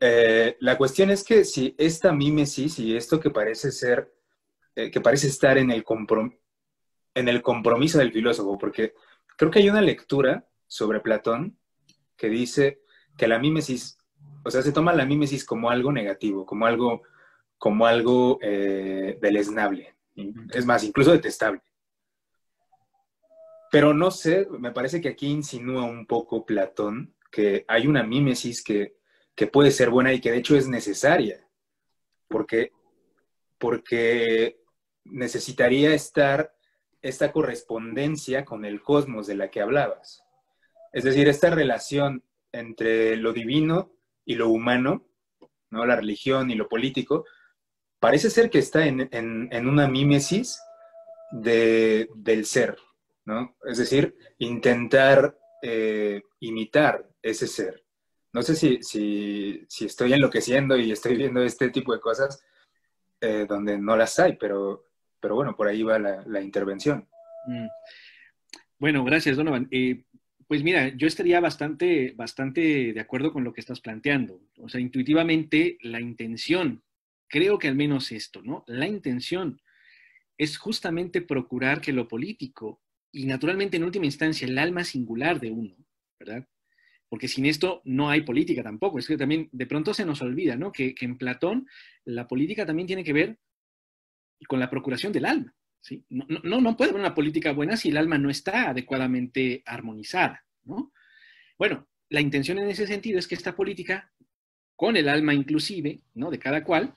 Eh, la cuestión es que si esta mímesis y esto que parece ser, eh, que parece estar en el, en el compromiso del filósofo, porque creo que hay una lectura sobre Platón que dice que la mímesis, o sea, se toma la mímesis como algo negativo, como algo, como algo eh, deleznable, es más, incluso detestable. Pero no sé, me parece que aquí insinúa un poco Platón que hay una mímesis que, puede ser buena y que de hecho es necesaria, porque, porque necesitaría estar esta correspondencia con el cosmos de la que hablabas. Es decir, esta relación entre lo divino y lo humano, ¿no? la religión y lo político, parece ser que está en, una mímesis de, del ser, ¿no? Es decir, intentar eh, imitar ese ser. No sé si, estoy enloqueciendo y estoy viendo este tipo de cosas eh, donde no las hay, pero, pero bueno, por ahí va la, intervención. Mm. Bueno,
gracias, Donovan. Eh, pues mira, yo estaría bastante, bastante de acuerdo con lo que estás planteando. O sea, intuitivamente la intención, creo que al menos esto, ¿no? La intención es justamente procurar que lo político y naturalmente en última instancia el alma singular de uno, ¿verdad? Porque sin esto no hay política tampoco. Es que también de pronto se nos olvida, ¿no? Que, que en Platón la política también tiene que ver con la procuración del alma. No, no, puede haber una política buena si el alma no está adecuadamente armonizada, ¿no? Bueno, la intención en ese sentido es que esta política, con el alma inclusive, ¿no? De cada cual,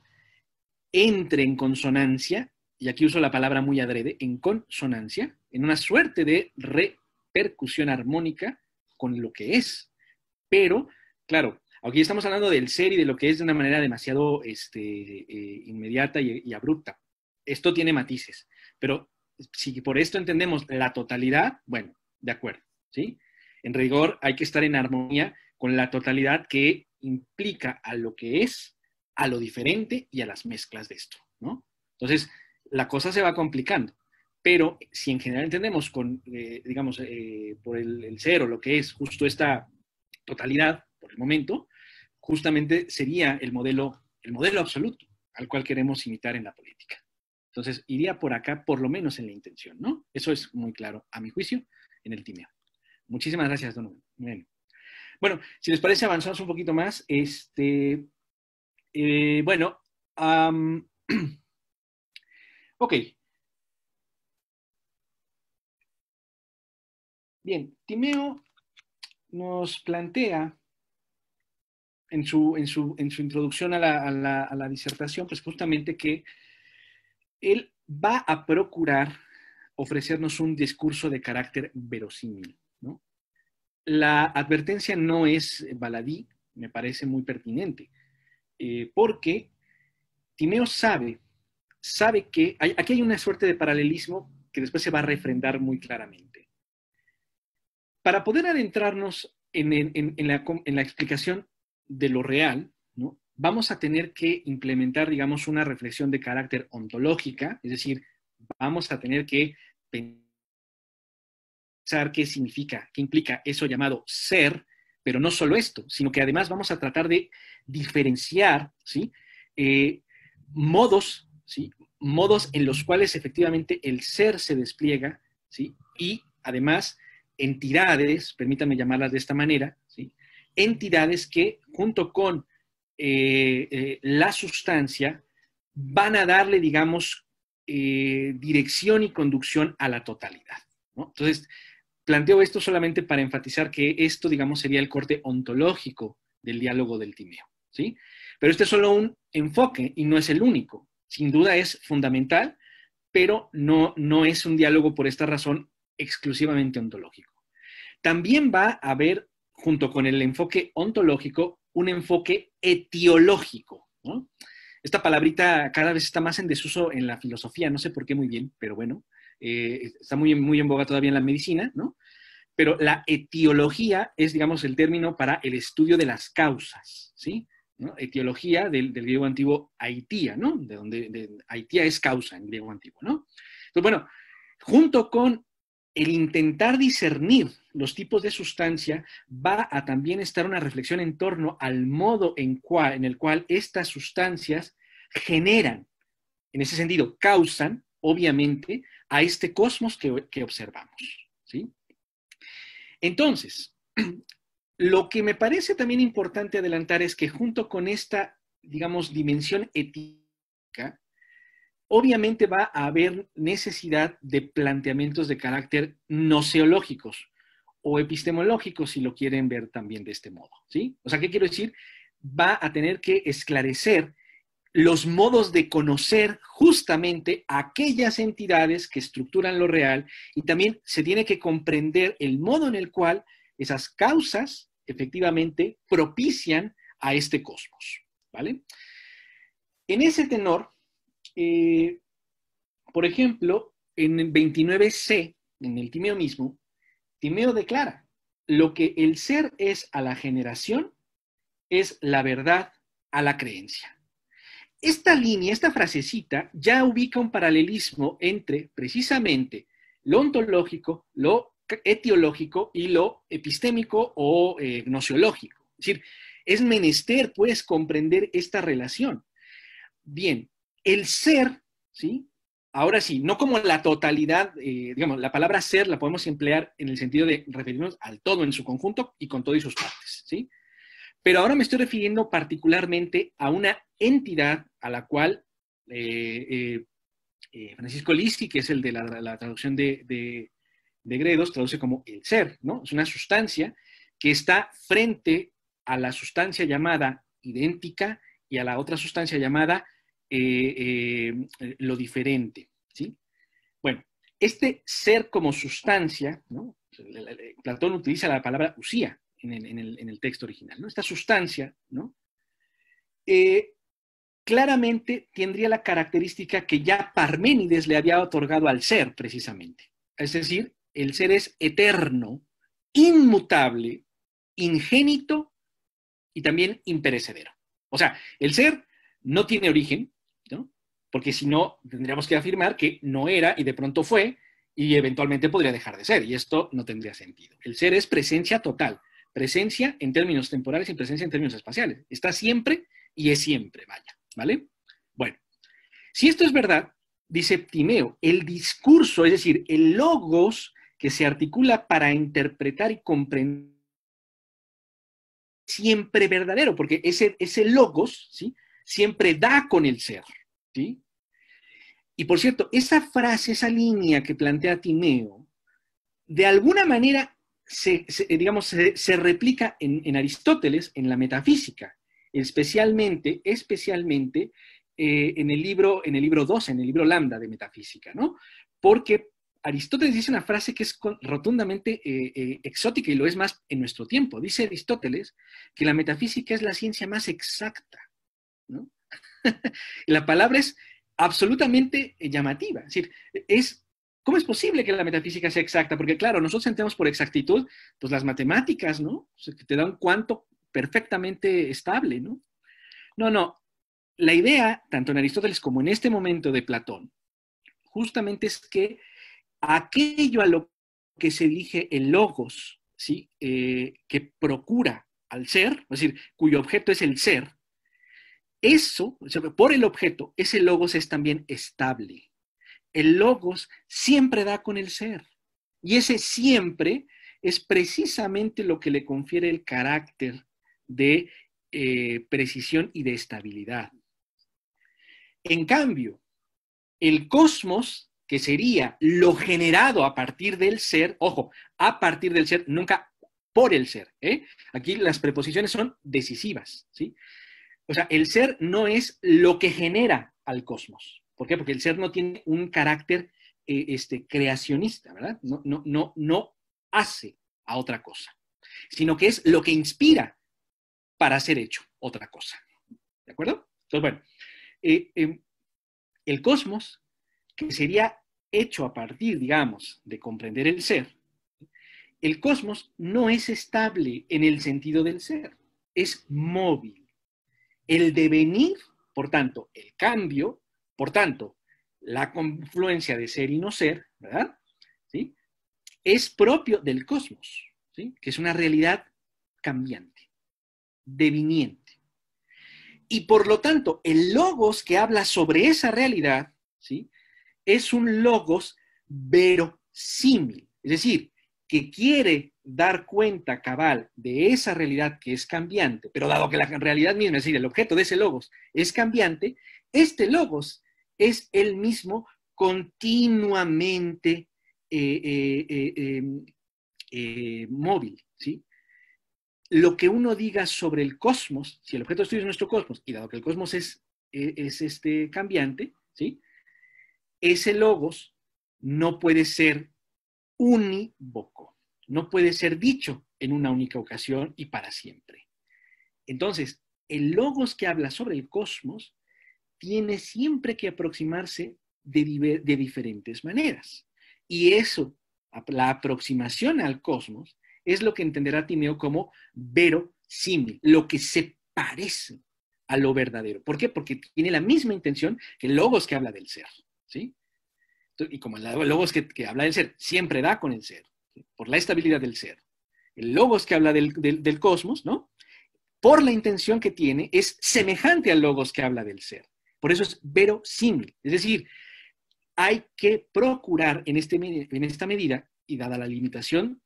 entre en consonancia, y aquí uso la palabra muy adrede, en consonancia, en una suerte de repercusión armónica con lo que es. Pero, claro, aquí estamos hablando del ser y de lo que es de una manera demasiado este, eh, inmediata y abrupta. Esto tiene matices. Pero si por esto entendemos la totalidad, bueno, de acuerdo, ¿sí? En rigor hay que estar en armonía con la totalidad que implica a lo que es, a lo diferente y a las mezclas de esto, ¿no? Entonces, la cosa se va complicando, pero si en general entendemos con, eh, digamos, eh, por el, el cero, lo que es justo esta totalidad, por el momento, justamente sería el modelo, el modelo absoluto al cual queremos imitar en la política. Entonces, iría por acá, por lo menos en la intención, ¿no? Eso es muy claro, a mi juicio, en el timeo. Muchísimas gracias, don Bueno, bueno si les parece, avanzamos un poquito más. Este, eh, bueno, [clears throat] ok. Bien, Timeo nos plantea en su, en su, introducción a la, disertación, pues justamente que él va a procurar ofrecernos un discurso de carácter verosímil. La advertencia no es baladí, me parece muy pertinente, eh, porque Timeo sabe, sabe que aquí hay una suerte de paralelismo que después se va a refrendar muy claramente. Para poder adentrarnos en la explicación de lo real, vamos a tener que implementar, digamos, una reflexión de carácter ontológica, es decir, vamos a tener que pensar qué significa, qué implica eso llamado ser, pero no solo esto, sino que además vamos a tratar de diferenciar ¿sí? Eh, modos, ¿sí? modos en los cuales efectivamente el ser se despliega ¿sí? y además entidades, permítanme llamarlas de esta manera, ¿sí? entidades que junto con eh, eh, la sustancia van a darle, digamos, eh, dirección y conducción a la totalidad. Entonces, planteo esto solamente para enfatizar que esto, digamos, sería el corte ontológico del diálogo del Timeo. ¿sí? Pero este es solo un enfoque y no es el único. Sin duda es fundamental, pero no, no es un diálogo por esta razón exclusivamente ontológico. También va a haber, junto con el enfoque ontológico, un enfoque etiológico. Esta palabrita cada vez está más en desuso en la filosofía, no sé por qué muy bien, pero bueno, eh, está muy, muy en boga todavía en la medicina, ¿no? Pero la etiología es, digamos, el término para el estudio de las causas, ¿sí? Etiología del, griego antiguo Haitía, ¿no? De donde Haitía es causa en griego antiguo, ¿no? Entonces, bueno, junto con el intentar discernir los tipos de sustancia va a también estar una reflexión en torno al modo en, en el cual estas sustancias generan, en ese sentido, causan, obviamente, a este cosmos que, que observamos. ¿sí? Entonces, [clears throat] lo que me parece también importante adelantar es que junto con esta, digamos, dimensión ética, obviamente va a haber necesidad de planteamientos de carácter no-seológicos o epistemológicos, si lo quieren ver también de este modo, ¿sí? O sea, ¿qué quiero decir? Va a tener que esclarecer los modos de conocer justamente aquellas entidades que estructuran lo real y también se tiene que comprender el modo en el cual esas causas efectivamente propician a este cosmos, ¿vale? En ese tenor, eh, por ejemplo, en 29c, en el Timeo mismo, Timeo declara, lo que el ser es a la generación es la verdad a la creencia. Esta línea, esta frasecita, ya ubica un paralelismo entre precisamente lo ontológico, lo etiológico y lo epistémico o eh, gnosiológico. Es decir, es menester, pues, comprender esta relación. Bien, el ser, ¿sí? Ahora sí, no como la totalidad, eh, digamos, la palabra ser la podemos emplear en el sentido de referirnos al todo en su conjunto y con todo y sus partes, ¿sí? Pero ahora me estoy refiriendo particularmente a una entidad a la cual eh, eh, Francisco Lisi, que es el de la, traducción de, de, Gredos, traduce como el ser, ¿no? Es una sustancia que está frente a la sustancia llamada idéntica y a la otra sustancia llamada eh, eh, lo diferente. ¿sí? Bueno, este ser como sustancia, Platón utiliza la palabra usía en el, texto original, ¿no? esta sustancia, ¿no? Eh, claramente tendría la característica que ya Parménides le había otorgado al ser, precisamente. Es decir, el ser es eterno, inmutable, ingénito y también imperecedero. O sea, el ser no tiene origen, porque si no, tendríamos que afirmar que no era y de pronto fue y eventualmente podría dejar de ser, y esto no tendría sentido. El ser es presencia total, presencia en términos temporales y presencia en términos espaciales. Está siempre y es siempre, vaya, ¿vale? Bueno, si esto es verdad, dice Timeo, el discurso, es decir, el logos que se articula para interpretar y comprender siempre verdadero, porque ese, ese logos, ¿sí? Siempre da con el ser, ¿sí? Y por cierto, esa frase, esa línea que plantea Timeo, de alguna manera se, eh, digamos, se, replica en, Aristóteles, en la metafísica, especialmente, especialmente eh, en, el libro, en el libro en el libro Lambda de metafísica, ¿no? Porque Aristóteles dice una frase que es rotundamente eh, exótica y lo es más en nuestro tiempo. Dice Aristóteles que la metafísica es la ciencia más exacta. ¿no? [laughs] la palabra es absolutamente eh, llamativa. Es decir, es, ¿cómo es posible que la metafísica sea exacta? Porque claro, nosotros entendemos por exactitud, pues las matemáticas, ¿no? que te dan cuanto perfectamente estable, ¿no? No, no. La idea, tanto en Aristóteles como en este momento de Platón, justamente es que aquello a lo que se dirige el logos, ¿sí? Eh, que procura al ser, es decir, cuyo objeto es el ser, eso, por el objeto, ese logos es también estable. El logos siempre da con el ser. Y ese siempre es precisamente lo que le confiere el carácter de eh, precisión y de estabilidad. En cambio, el cosmos, que sería lo generado a partir del ser, ojo, a partir del ser, nunca por el ser. ¿eh? Aquí las preposiciones son decisivas. ¿sí? O sea, el ser no es lo que genera al cosmos. ¿Por qué? Porque el ser no tiene un carácter eh, este, creacionista, ¿verdad? No, no, no, hace a otra cosa, sino que es lo que inspira para ser hecho otra cosa. ¿De acuerdo? Entonces, bueno, eh, em, el cosmos, que sería hecho a partir, digamos, de comprender el ser, el cosmos no es estable en el sentido del ser, es móvil. El devenir, por tanto, el cambio, por tanto, la confluencia de ser y no ser, ¿verdad? ¿Sí? Es propio del cosmos, ¿sí? que es una realidad cambiante, deviniente. Y por lo tanto, el logos que habla sobre esa realidad, ¿sí? Es un logos verosímil, es decir, que quiere dar cuenta cabal de esa realidad que es cambiante, pero dado que la realidad misma, es decir, el objeto de ese logos es cambiante, este logos es el mismo continuamente eh, eh, eh, em, móvil, ¿sí? Lo que uno diga sobre el cosmos, si el objeto de estudio es nuestro cosmos, y dado que el cosmos es, e, es este cambiante, ¿sí? Ese logos no puede ser único no puede ser dicho en una única ocasión y para siempre. Entonces, el logos que habla sobre el cosmos tiene siempre que aproximarse de, diferentes maneras. Y eso, la aproximación al cosmos, es lo que entenderá Timeo como verosímil, lo que se parece a lo verdadero. ¿Por qué? Porque tiene la misma intención que el logos que habla del ser. ¿sí? Y como el logos que habla del ser siempre da con el ser, por la estabilidad del ser. El logos que habla del, cosmos, ¿no? Por la intención que tiene, es semejante al logos que habla del ser. Por eso es verosímil. Es decir, hay que procurar en, este, en esta medida, y dada la limitación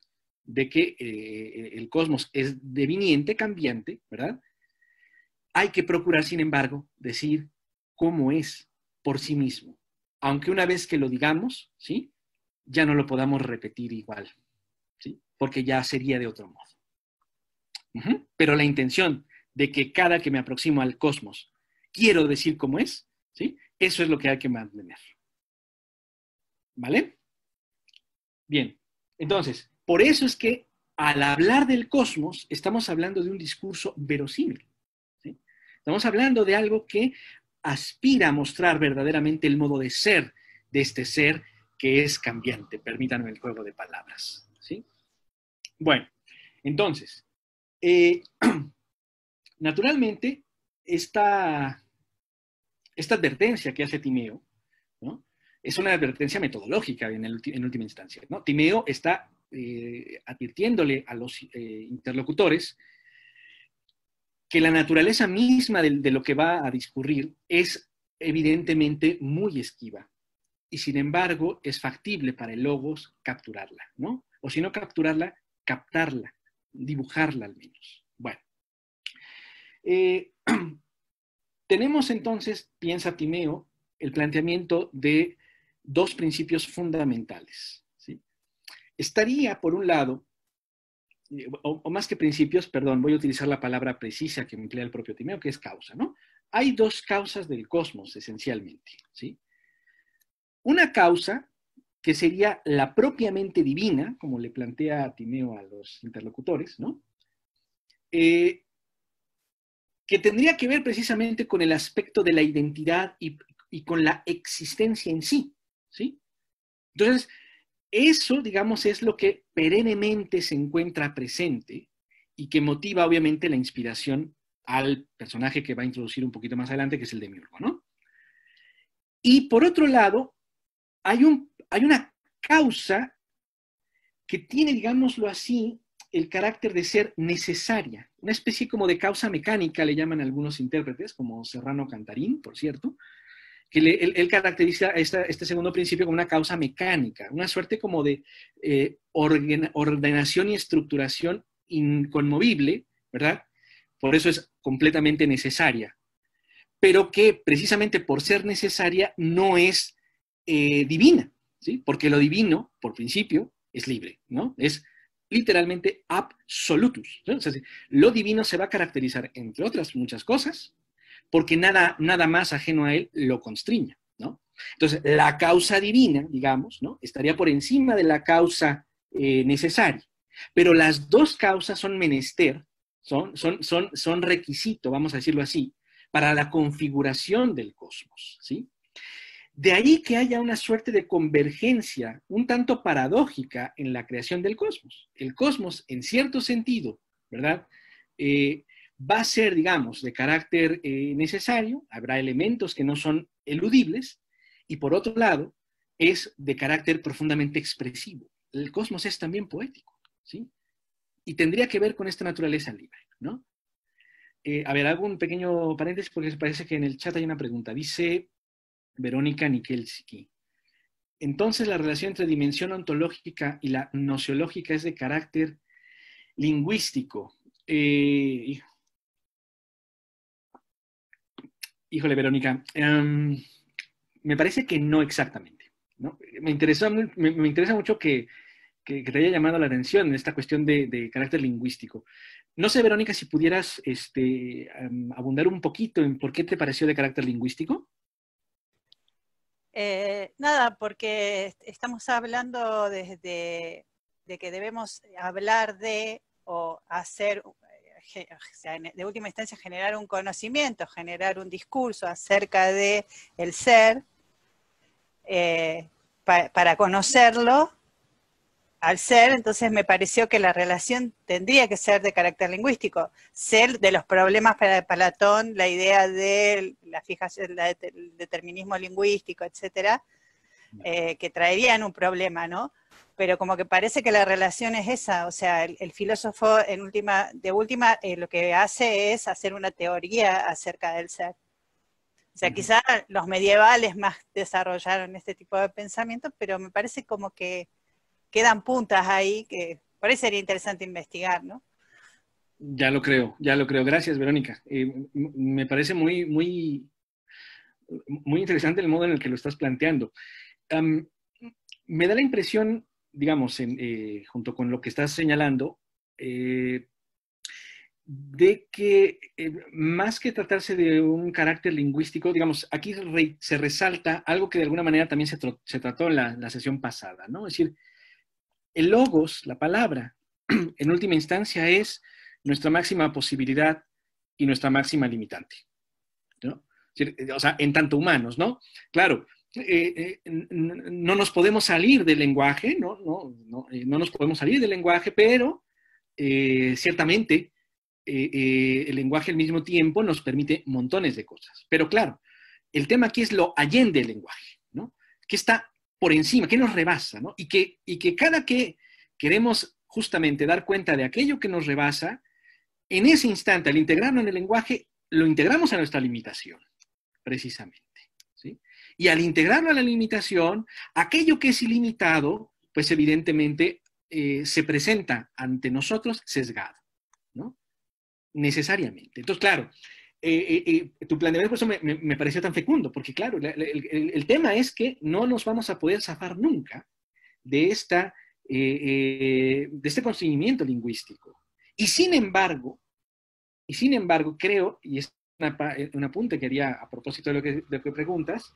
de que eh, eh, el cosmos es deviniente, cambiante, ¿verdad? Hay que procurar, sin embargo, decir cómo es por sí mismo. Aunque una vez que lo digamos, ¿sí? ya no lo podamos repetir igual, ¿sí? porque ya sería de otro modo. Pero la intención de que cada que me aproximo al cosmos quiero decir cómo es, ¿sí? eso es lo que hay que mantener. ¿Vale? Bien, entonces, por eso es que al hablar del cosmos estamos hablando de un discurso verosímil. Estamos hablando de algo que aspira a mostrar verdaderamente el modo de ser de este ser que es cambiante, permítanme el juego de palabras. ¿sí? Bueno, entonces, eh, [clears throat] naturalmente, esta, esta, advertencia que hace Timeo es una advertencia metodológica en, última instancia. ¿no? Timeo está eh, advirtiéndole a los eh, interlocutores que la naturaleza misma de, lo que va a discurrir es evidentemente muy esquiva, y sin embargo es factible para el logos capturarla, ¿no? O si no capturarla, captarla, dibujarla al menos. Bueno. Eh, [clears throat] tenemos entonces, piensa Timeo, el planteamiento de dos principios fundamentales. ¿sí? Estaría, por un lado, eh, o, más que principios, perdón, voy a utilizar la palabra precisa que emplea el propio Timeo, que es causa, ¿no? Hay dos causas del cosmos, esencialmente, ¿sí? Una causa, que sería la propiamente divina, como le plantea Tineo a los interlocutores, ¿no? Eh, que tendría que ver precisamente con el aspecto de la identidad y, y con la existencia en sí, ¿sí? Entonces, eso, digamos, es lo que perennemente se encuentra presente y que motiva, obviamente, la inspiración al personaje que va a introducir un poquito más adelante, que es el de Miurgo, ¿no? Y por otro lado, hay, un, hay una causa que tiene, digámoslo así, el carácter de ser necesaria, una especie como de causa mecánica, le llaman algunos intérpretes, como Serrano Cantarín, por cierto, que él, caracteriza este segundo principio como una causa mecánica, una suerte como de eh, ordenación y estructuración inconmovible, ¿verdad? Por eso es completamente necesaria, pero que precisamente por ser necesaria no es eh, divina, ¿sí? Porque lo divino, por principio, es libre, ¿no? Es literalmente absolutus. lo divino se va a caracterizar, entre otras muchas cosas, porque nada, nada más ajeno a él lo constriña, ¿no? Entonces, la causa divina, digamos, ¿no? Estaría por encima de la causa eh, necesaria. Pero las dos causas son menester, son, son, son, son requisito, vamos a decirlo así, para la configuración del cosmos, ¿sí? De ahí que haya una suerte de convergencia un tanto paradójica en la creación del cosmos. El cosmos, en cierto sentido, ¿verdad? Eh, va a ser, digamos, de carácter eh, necesario, habrá elementos que no son eludibles, y por otro lado, es de carácter profundamente expresivo. El cosmos es también poético, ¿sí? Y tendría que ver con esta naturaleza libre, ¿no? Eh, a ver, hago un pequeño paréntesis porque parece que en el chat hay una pregunta. Dice Verónica Nikelski. Entonces, la relación entre dimensión ontológica y la nociológica es de carácter lingüístico. Eh, híjole, Verónica, em, me parece que no exactamente. ¿no? Me, interesa, mucho que, te haya llamado la atención esta cuestión de, carácter lingüístico. No sé, Verónica, si pudieras este, em, abundar un poquito en por qué te pareció de carácter lingüístico.
Eh, nada, porque estamos hablando desde de que debemos hablar de o hacer, eh, de última instancia, generar un conocimiento, generar un discurso acerca de el ser eh, para conocerlo al ser, entonces me pareció que la relación tendría que ser de carácter lingüístico, ser de los problemas para palatón, la idea del la fijación, determinismo lingüístico, etcétera, eh, que traerían un problema, ¿no? Pero como que parece que la relación es esa, o sea, el, filósofo en última, de última eh, lo que hace es hacer una teoría acerca del ser. O sea, quizá los medievales más desarrollaron este tipo de pensamiento, pero me parece como que quedan puntas ahí que por eso sería interesante investigar, ¿no?
Ya lo creo, ya lo creo. Gracias, Verónica. Eh, me parece muy, muy, muy interesante el modo en el que lo estás planteando. me da la impresión, digamos, eh, junto con lo que estás señalando, eh, de que más que tratarse de un carácter lingüístico, digamos, aquí se resalta algo que de alguna manera también se, trató en la, sesión pasada, ¿no? Es decir, el logos, la palabra, [clears throat] en última instancia es nuestra máxima posibilidad y nuestra máxima limitante. Eh, o sea, en tanto humanos, ¿no? Claro, eh, eh, no nos podemos salir del lenguaje, no, no, no, no nos podemos salir del lenguaje, pero ciertamente el lenguaje al mismo tiempo nos permite montones de cosas. Pero claro, el tema aquí es lo allende del lenguaje, ¿no? ¿Qué está por encima, que nos rebasa, ¿no? Y que, y que cada que queremos justamente dar cuenta de aquello que nos rebasa, en ese instante, al integrarlo en el lenguaje, lo integramos a nuestra limitación, precisamente. ¿sí? Y al integrarlo a la limitación, aquello que es ilimitado, pues evidentemente eh, se presenta ante nosotros sesgado, ¿no? Necesariamente. Entonces, claro, tu planteamiento por me, parecía pareció tan fecundo, porque claro, el, tema es que no nos vamos a poder zafar nunca de, esta, eh, eh, de este conseguimiento lingüístico. Y sin embargo, y sin embargo, creo, y es un apunte que haría a propósito de lo que, preguntas,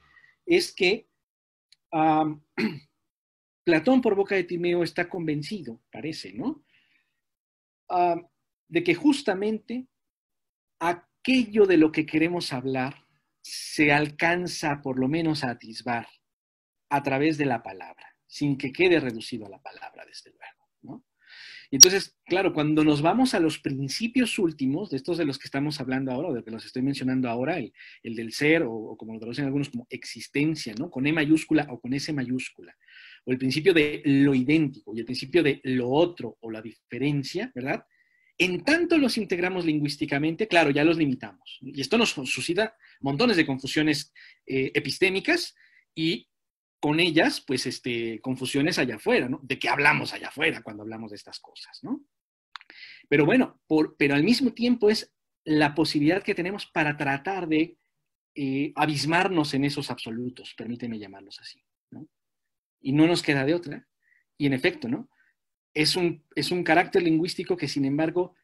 es que [clears throat] Platón por boca de Timeo está convencido, parece, ¿no? de que justamente a aquello de lo que queremos hablar se alcanza por lo menos a atisbar a través de la palabra, sin que quede reducido a la palabra, desde luego. ¿no? Entonces, claro, cuando nos vamos a los principios últimos, de estos de los que estamos hablando ahora, de los que los estoy mencionando ahora, el, del ser, o, como lo traducen algunos como existencia, ¿no? Con E mayúscula o con S mayúscula, o el principio de lo idéntico y el principio de lo otro o la diferencia, ¿verdad? En tanto los integramos lingüísticamente, claro, ya los limitamos. Y esto nos suscita montones de confusiones eh, epistémicas y con ellas, pues, este, confusiones allá afuera, ¿no? De qué hablamos allá afuera cuando hablamos de estas cosas, ¿no? Pero bueno, pero al mismo tiempo es la posibilidad que tenemos para tratar de eh, abismarnos en esos absolutos, permíteme llamarlos así, ¿no? Y no nos queda de otra. Y en efecto, ¿no? es un, carácter lingüístico que, sin embargo,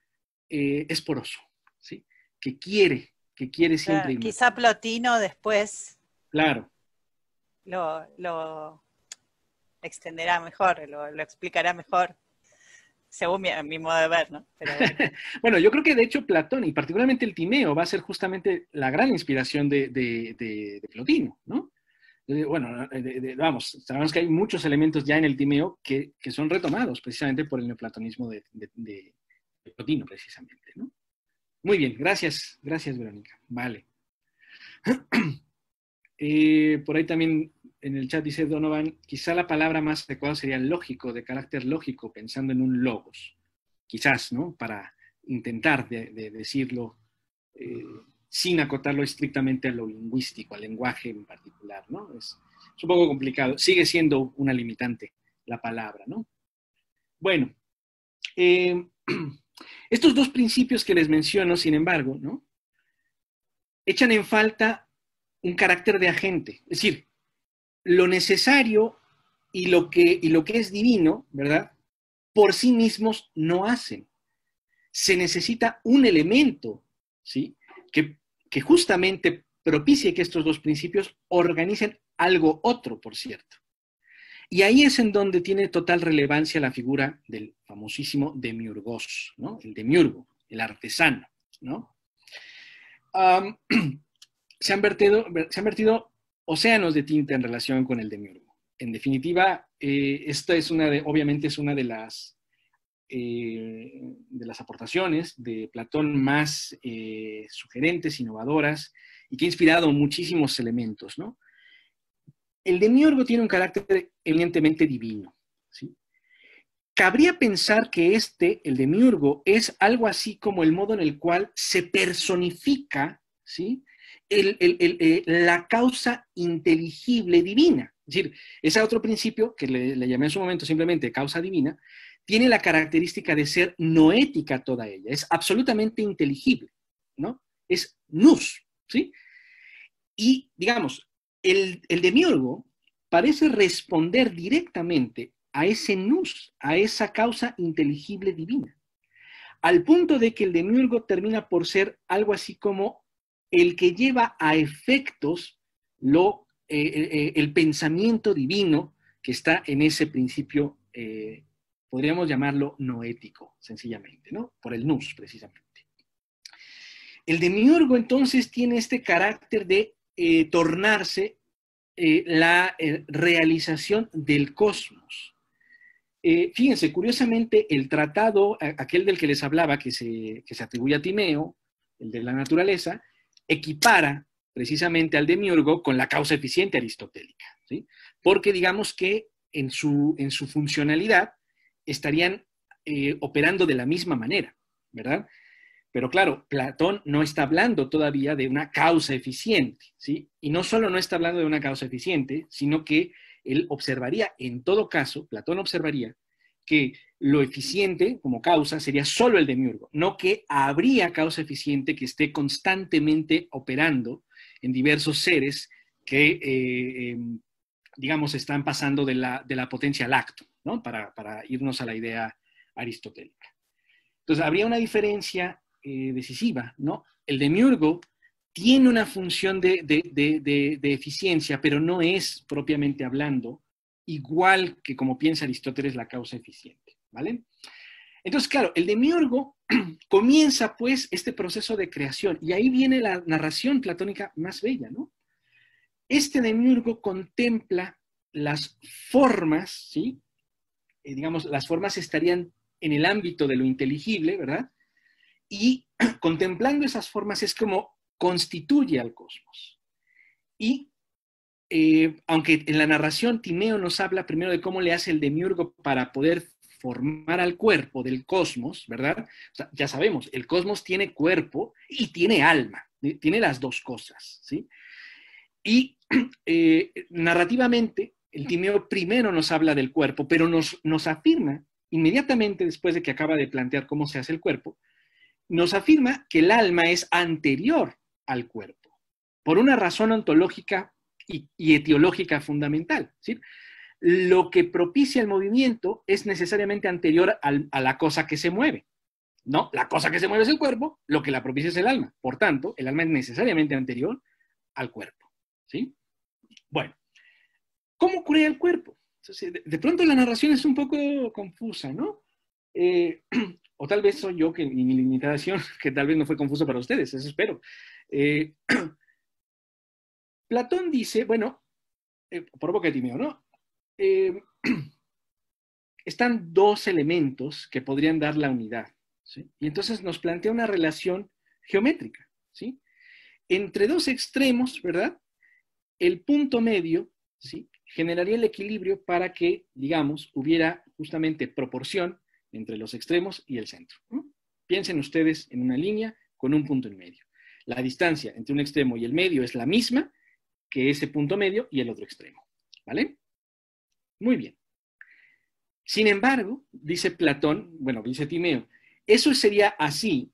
eh, es poroso, ¿sí? que quiere, que quiere siempre. quizá Plotino después. Claro.
Lo, lo extenderá mejor, lo, explicará mejor, según mi, modo de ver, ¿no? [laughs]
bueno, yo creo que de hecho Platón, y particularmente el Timeo, va a ser justamente la gran inspiración de, de, de Plotino, ¿no? Eh, bueno, eh, vamos, sabemos que hay muchos elementos ya en el Timeo que, son retomados precisamente por el neoplatonismo de, de Plotino, precisamente. ¿no? Muy bien, gracias, gracias Verónica. Vale. [clears throat] Eh, por ahí también en el chat dice Donovan, quizá la palabra más adecuada sería lógico, de carácter lógico, pensando en un logos. Quizás, ¿no? Para intentar de, decirlo sin acotarlo estrictamente a lo lingüístico, al lenguaje en particular, ¿no? Es, un poco complicado. Sigue siendo una limitante la palabra, ¿no? Bueno, eh, [clears throat] estos dos principios que les menciono, sin embargo, ¿no? Echan en falta un carácter de agente, es decir, lo necesario y lo que, y lo que es divino, ¿verdad? Por sí mismos no hacen. Se necesita un elemento, ¿sí? Que que justamente propicie que estos dos principios organicen algo otro, por cierto. Y ahí es en donde tiene total relevancia la figura del famosísimo demiurgos, ¿no? El demiurgo, el artesano, ¿no? [clears throat] se, han vertido, han océanos de tinta en relación con el demiurgo. En definitiva, eh, esta es una de, obviamente es una de las eh, de las aportaciones de Platón más eh, sugerentes, innovadoras, y que ha inspirado muchísimos elementos, ¿no? El demiurgo tiene un carácter eminentemente divino, Cabría pensar que este, el demiurgo, es algo así como el modo en el cual se personifica, ¿sí? Eh, la causa inteligible divina. Es decir, ese otro principio que le, llamé en su momento simplemente causa divina, tiene la característica de ser noética toda ella, es absolutamente inteligible, ¿no? Es nus, ¿sí? Y, digamos, el, demiurgo parece responder directamente a ese nus, a esa causa inteligible divina, al punto de que el demiurgo termina por ser algo así como el que lleva a efectos lo, eh, eh, eh, el pensamiento divino que está en ese principio Podríamos llamarlo noético, sencillamente, ¿no? Por el nus, precisamente. El demiurgo entonces tiene este carácter de eh, tornarse eh, la eh, realización del cosmos. fíjense, curiosamente, el tratado, aquel del que les hablaba, que se, se atribuye a Timeo, el de la naturaleza, equipara precisamente al demiurgo con la causa eficiente aristotélica, ¿sí? porque digamos que en su, en su funcionalidad estarían eh, operando de la misma manera, ¿verdad? Pero claro, Platón no está hablando todavía de una causa eficiente, ¿sí? Y no solo no está hablando de una causa eficiente, sino que él observaría, en todo caso, Platón observaría que lo eficiente como causa sería solo el demiurgo, no que habría causa eficiente que esté constantemente operando en diversos seres que, eh, em, digamos, están pasando de la, de la potencia al acto. ¿no? Para, irnos a la idea aristotélica. Entonces, habría una diferencia eh, decisiva, ¿no? El demiurgo tiene una función de, de, eficiencia, pero no es, propiamente hablando, igual que como piensa Aristóteles, la causa eficiente, ¿vale? Entonces, claro, el demiurgo [clears throat] comienza pues este proceso de creación y ahí viene la narración platónica más bella, ¿no? Este demiurgo contempla las formas, ¿sí? Eh, digamos, las formas estarían en el ámbito de lo inteligible, ¿verdad? Y [clears throat] contemplando esas formas es como constituye al cosmos. Y eh, aunque en la narración Timeo nos habla primero de cómo le hace el demiurgo para poder formar al cuerpo del cosmos, ¿verdad? ya sabemos, el cosmos tiene cuerpo y tiene alma, eh, tiene las dos cosas, ¿sí? Y [clears throat] narrativamente, el Timeo primero nos habla del cuerpo, pero nos, afirma, inmediatamente después de que acaba de plantear cómo se hace el cuerpo, nos afirma que el alma es anterior al cuerpo, por una razón ontológica y, etiológica fundamental. ¿sí? Lo que propicia el movimiento es necesariamente anterior a la cosa que se mueve. No, la cosa que se mueve es el cuerpo, lo que la propicia es el alma. Por tanto, el alma es necesariamente anterior al cuerpo. ¿sí? Bueno, ¿Cómo crea el cuerpo? Eh, de, pronto la narración es un poco confusa, ¿no? Eh, [clears throat] o tal vez soy yo que mi limitación, [laughs] que tal vez no fue confusa para ustedes, eso espero. Eh, [clears throat] Platón dice, bueno, por boca de Timeo, ¿no? [clears throat] están dos elementos que podrían dar la unidad. ¿sí? Y entonces nos plantea una relación geométrica, ¿sí? Entre dos extremos, ¿verdad? El punto medio, ¿sí? generaría el equilibrio para que, digamos, hubiera justamente proporción entre los extremos y el centro. Piensen ustedes en una línea con un punto en medio. La distancia entre un extremo y el medio es la misma que ese punto medio y el otro extremo. ¿Vale? Muy bien. Sin embargo, dice Platón, bueno, dice Timeo, eso sería así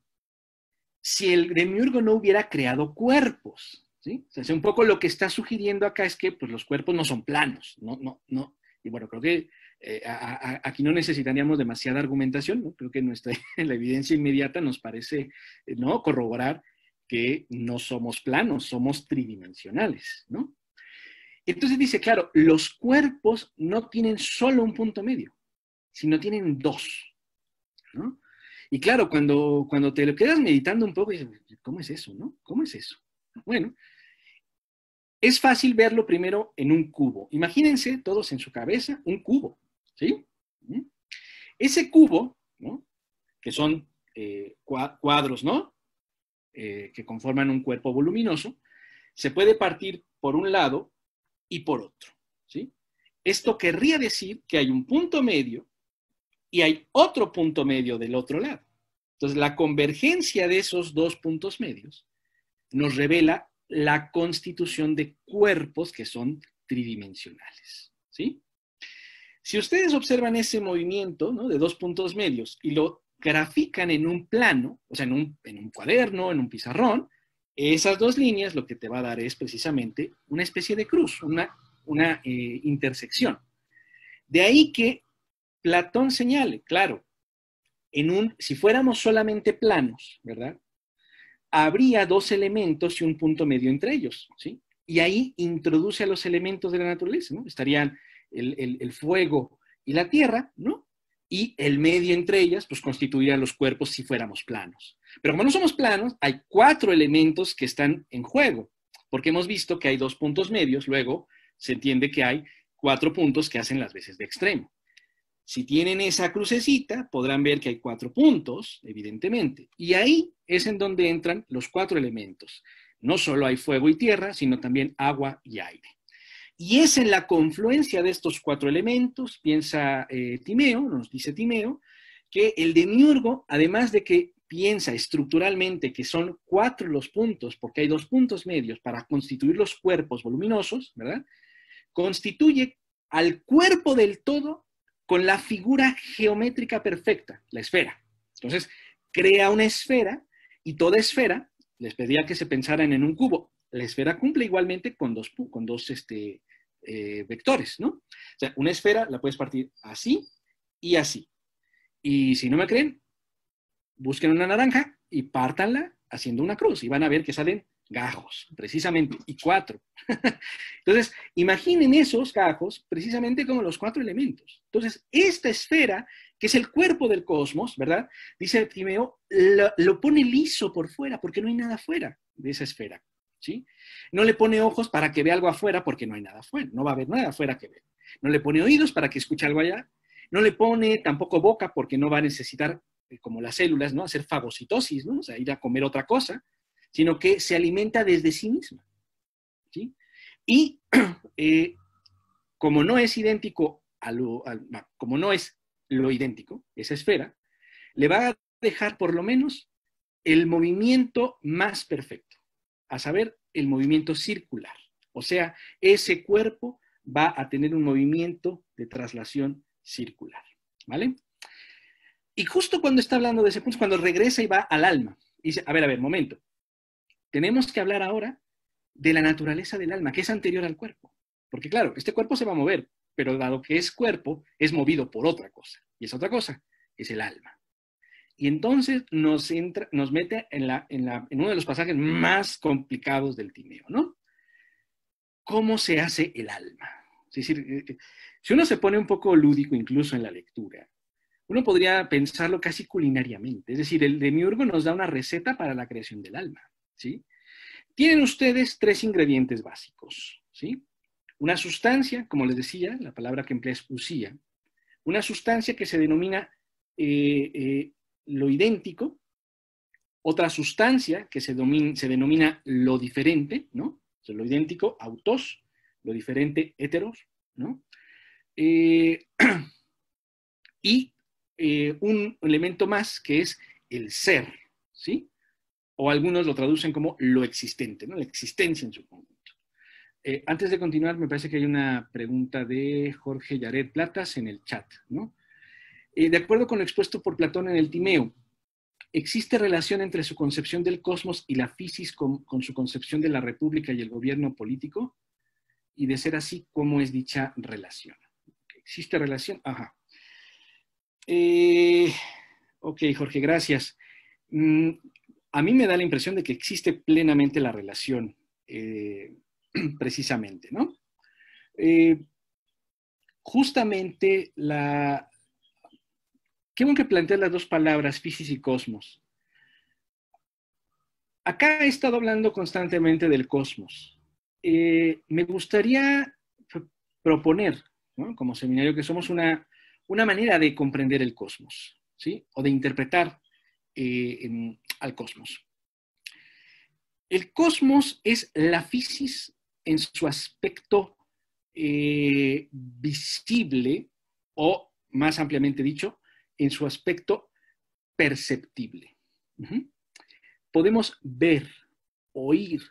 si el demiurgo no hubiera creado cuerpos. ¿sí? un poco lo que está sugiriendo acá es que pues, los cuerpos no son planos, no, no, no. Y bueno, creo que eh, aquí no necesitaríamos demasiada argumentación, ¿no? creo que nuestra, [laughs] la evidencia inmediata nos parece eh, ¿no? corroborar que no somos planos, somos tridimensionales, ¿no? Entonces dice, claro, los cuerpos no tienen solo un punto medio, sino tienen dos, ¿no? Y claro, cuando, cuando te lo quedas meditando un poco, dices, ¿cómo es eso, no? ¿Cómo es eso? Bueno, es fácil verlo primero en un cubo. Imagínense todos en su cabeza un cubo, ¿sí? ¿Mm? Ese cubo, que son eh, cuadros, ¿no? Eh, que conforman un cuerpo voluminoso, se puede partir por un lado y por otro, ¿sí? Esto querría decir que hay un punto medio y hay otro punto medio del otro lado. Entonces, la convergencia de esos dos puntos medios nos revela la constitución de cuerpos que son tridimensionales. ¿sí? Si ustedes observan ese movimiento de dos puntos medios y lo grafican en un plano, o sea, en un, cuaderno, en un pizarrón, esas dos líneas lo que te va a dar es precisamente una especie de cruz, una, eh, intersección. De ahí que Platón señale, claro, en un, si fuéramos solamente planos, ¿verdad? habría dos elementos y un punto medio entre ellos, ¿sí? Y ahí introduce a los elementos de la naturaleza, ¿no? Estarían el, el fuego y la tierra, ¿no? Y el medio entre ellas, pues constituiría los cuerpos si fuéramos planos. Pero como no somos planos, hay cuatro elementos que están en juego, porque hemos visto que hay dos puntos medios, luego se entiende que hay cuatro puntos que hacen las veces de extremo. Si tienen esa crucecita, podrán ver que hay cuatro puntos, evidentemente. Y ahí es en donde entran los cuatro elementos. No solo hay fuego y tierra, sino también agua y aire. Y es en la confluencia de estos cuatro elementos, piensa eh, Timeo, nos dice Timeo, que el demiurgo, además de que piensa estructuralmente que son cuatro los puntos, porque hay dos puntos medios para constituir los cuerpos voluminosos, ¿verdad? Constituye al cuerpo del todo con la figura geométrica perfecta, la esfera. Entonces, crea una esfera y toda esfera, les pedía que se pensaran en un cubo. La esfera cumple igualmente con dos, con dos este, eh, vectores, ¿no? O sea, una esfera la puedes partir así y así. Y si no me creen, busquen una naranja y pártanla haciendo una cruz y van a ver que salen gajos, precisamente, y cuatro. [laughs] Entonces, imaginen esos gajos precisamente como los cuatro elementos. Entonces, esta esfera, que es el cuerpo del cosmos, ¿verdad? Dice Timeo, lo, pone liso por fuera, porque no hay nada fuera de esa esfera, ¿sí? No le pone ojos para que vea algo afuera, porque no hay nada afuera, no va a haber nada afuera que ver. No le pone oídos para que escuche algo allá. No le pone tampoco boca, porque no va a necesitar, eh, como las células, ¿no? Hacer fagocitosis, ¿no? O sea, ir a comer otra cosa sino que se alimenta desde sí misma. Y [clears throat] eh, como no es idéntico a lo, como no es lo idéntico, esa esfera, le va a dejar por lo menos el movimiento más perfecto, a saber, el movimiento circular. O sea, ese cuerpo va a tener un movimiento de traslación circular. ¿Vale? Y justo cuando está hablando de ese punto, cuando regresa y va al alma, dice, a ver, a ver, momento, tenemos que hablar ahora de la naturaleza del alma, que es anterior al cuerpo. Porque claro, este cuerpo se va a mover, pero dado que es cuerpo, es movido por otra cosa. Y esa otra cosa es el alma. Y entonces nos, mete en, uno de los pasajes más complicados del Timeo, ¿no? ¿Cómo se hace el alma? Es decir, eh, eh, si uno se pone un poco lúdico incluso en la lectura, uno podría pensarlo casi culinariamente. Es decir, el demiurgo nos da una receta para la creación del alma. ¿sí? Tienen ustedes tres ingredientes básicos, ¿sí? Una sustancia, como les decía, la palabra que emplea es usía, una sustancia que se denomina eh, eh, lo idéntico, otra sustancia que se, denomina lo diferente, ¿no? lo idéntico, autos, lo diferente, heteros, ¿no? Eh, [clears throat] y un elemento más que es el ser, ¿sí? o algunos lo traducen como lo existente, ¿no? la existencia en su conjunto. Eh, antes de continuar, me parece que hay una pregunta de Jorge Yaret Platas en el chat. ¿no? Eh, de acuerdo con lo expuesto por Platón en el Timeo, ¿existe relación entre su concepción del cosmos y la física con, su concepción de la república y el gobierno político? Y de ser así, ¿cómo es dicha relación? ¿Existe relación? Ajá. Eh, ok, Jorge, gracias. Mm, a mí me da la impresión de que existe plenamente la relación, eh, [clears throat] precisamente, ¿no? Eh, justamente la... Qué que plantear las dos palabras, física y Cosmos. Acá he estado hablando constantemente del cosmos. Eh, me gustaría proponer, como seminario, que somos una, una manera de comprender el cosmos, ¿sí? O de interpretar en, al cosmos. El cosmos es la física en su aspecto eh, visible o, más ampliamente dicho, en su aspecto perceptible. Podemos ver, oír,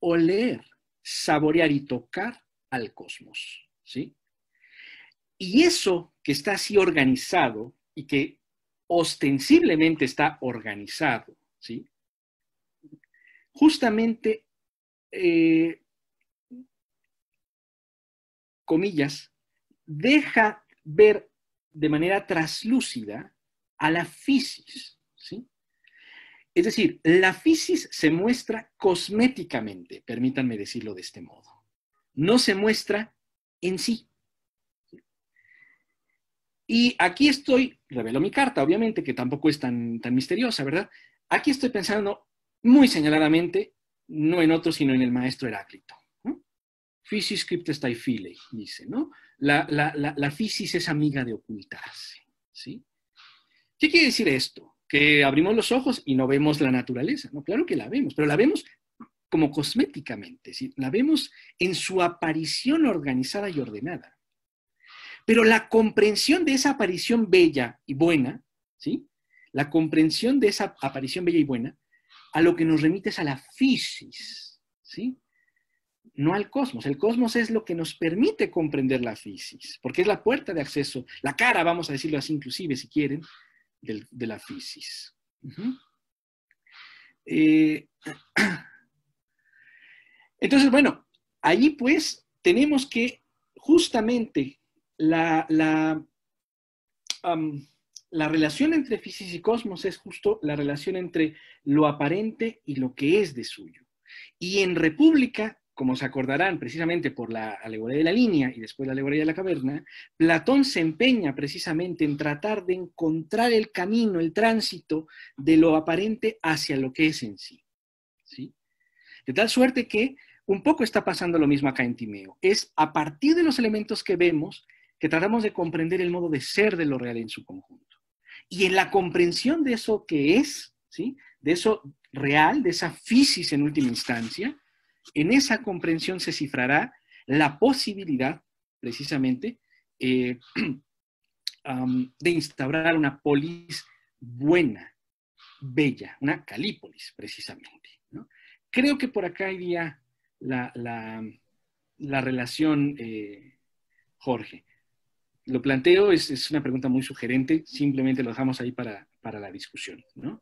oler, saborear y tocar al cosmos. ¿sí? Y eso que está así organizado y que ostensiblemente está organizado, ¿sí? Justamente, eh, comillas, deja ver de manera translúcida a la fisis, ¿sí? Es decir, la fisis se muestra cosméticamente, permítanme decirlo de este modo. No se muestra en sí. Y aquí estoy, revelo mi carta, obviamente, que tampoco es tan, tan misteriosa, ¿verdad? Aquí estoy pensando muy señaladamente, no en otro, sino en el maestro Heráclito. Fisis scriptus filei, dice, ¿no? La, la, la fisis es amiga de ocultarse, ¿sí? ¿Qué quiere decir esto? Que abrimos los ojos y no vemos la naturaleza, ¿no? Claro que la vemos, pero la vemos como cosméticamente, ¿sí? La vemos en su aparición organizada y ordenada. Pero la comprensión de esa aparición bella y buena, ¿sí? La comprensión de esa aparición bella y buena a lo que nos remite es a la fisis, ¿sí? No al cosmos. El cosmos es lo que nos permite comprender la fisis, porque es la puerta de acceso, la cara, vamos a decirlo así inclusive, si quieren, de, la fisis. Eh, [clears throat] entonces, bueno, allí pues tenemos que justamente la, la relación entre Fisis y Cosmos es justo la relación entre lo aparente y lo que es de suyo. Y en República, como se acordarán precisamente por la alegoría de la línea y después la alegoría de la caverna, Platón se empeña precisamente en tratar de encontrar el camino, el tránsito de lo aparente hacia lo que es en sí. ¿sí? De tal suerte que un poco está pasando lo mismo acá en Timeo. Es a partir de los elementos que vemos que tratamos de comprender el modo de ser de lo real en su conjunto. Y en la comprensión de eso que es, ¿sí? de eso real, de esa física en última instancia, en esa comprensión se cifrará la posibilidad, precisamente, eh, [clears throat] de instaurar una polis buena, bella, una calípolis, precisamente. Creo que por acá iría la, la, relación, eh, Jorge lo planteo, es, es, una pregunta muy sugerente, simplemente lo dejamos ahí para, la discusión,
¿no?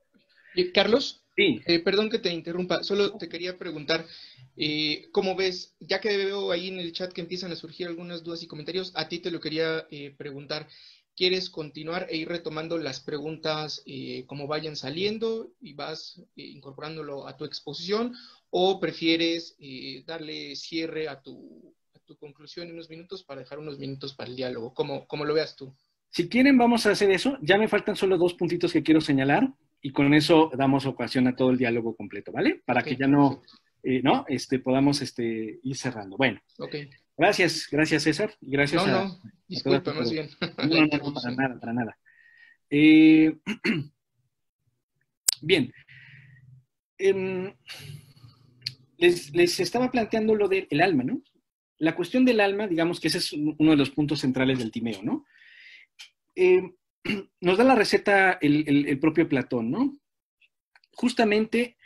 Carlos, sí. Eh, perdón que te interrumpa, solo te quería preguntar, como eh, ¿cómo ves? Ya que veo ahí en el chat que empiezan a surgir algunas dudas y comentarios, a ti te lo quería eh, preguntar. ¿Quieres continuar e ir retomando las preguntas como vayan saliendo y vas incorporándolo a tu exposición? ¿O prefieres darle cierre a tu, tu conclusión en unos minutos para dejar unos minutos para el diálogo, como, como lo veas tú.
Si quieren, vamos a hacer eso. Ya me faltan solo dos puntitos que quiero señalar y con eso damos ocasión a todo el diálogo completo, ¿vale? Para que ya no, eh, ¿no? Este, podamos este, ir cerrando. Bueno. Ok. Gracias, gracias César. Gracias no, a, no, disculpa, más bien. [laughs] No, no, para nada, para nada. Eh, [clears throat] bien. Em, les, les, estaba planteando lo del el alma, ¿no? la cuestión del alma, digamos que ese es uno de los puntos centrales del Timeo, ¿no? Eh, [clears throat] nos da la receta el, propio Platón, ¿no? Justamente,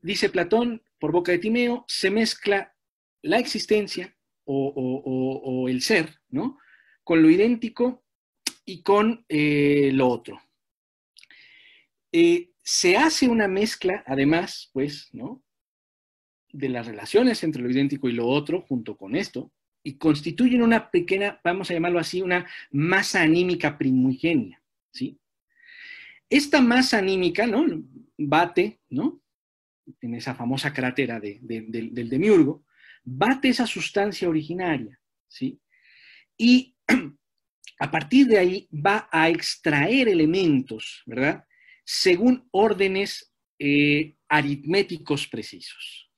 dice Platón, por boca de Timeo, se mezcla la existencia o, el ser, ¿no? Con lo idéntico y con eh, lo otro. Eh, se hace una mezcla, además, pues, ¿no? de las relaciones entre lo idéntico y lo otro, junto con esto, y constituyen una pequeña, vamos a llamarlo así, una masa anímica primigenia, ¿sí? Esta masa anímica, ¿no? Bate, ¿no? En esa famosa crátera del demiurgo, bate esa sustancia originaria, ¿sí? Y [clears throat] a partir de ahí va a extraer elementos, ¿verdad? Según órdenes eh, aritméticos precisos.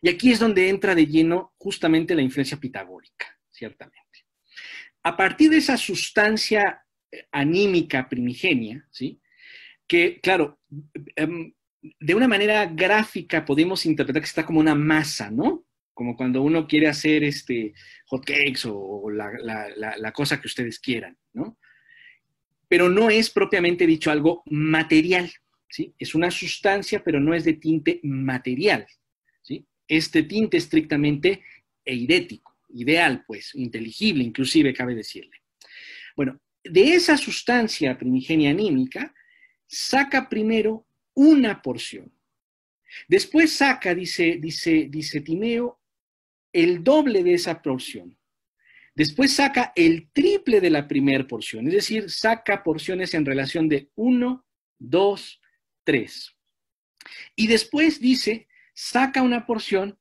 Y aquí es donde entra de lleno justamente la influencia pitagórica, ciertamente. A partir de esa sustancia eh, anímica primigenia, ¿sí? que, claro, em, de una manera gráfica podemos interpretar que está como una masa, ¿no? Como cuando uno quiere hacer este hotcakes o la, la cosa que ustedes quieran, ¿no? Pero no es propiamente dicho algo material, ¿sí? Es una sustancia, pero no es de tinte material, este tinte estrictamente eidético, ideal, pues, inteligible, inclusive cabe decirle. Bueno, de esa sustancia primigenia anímica, saca primero una porción. Después saca, dice, dice, dice Timeo, el doble de esa porción. Después saca el triple de la primera porción, es decir, saca porciones en relación de 1, 2, 3. Y después dice saca una porción,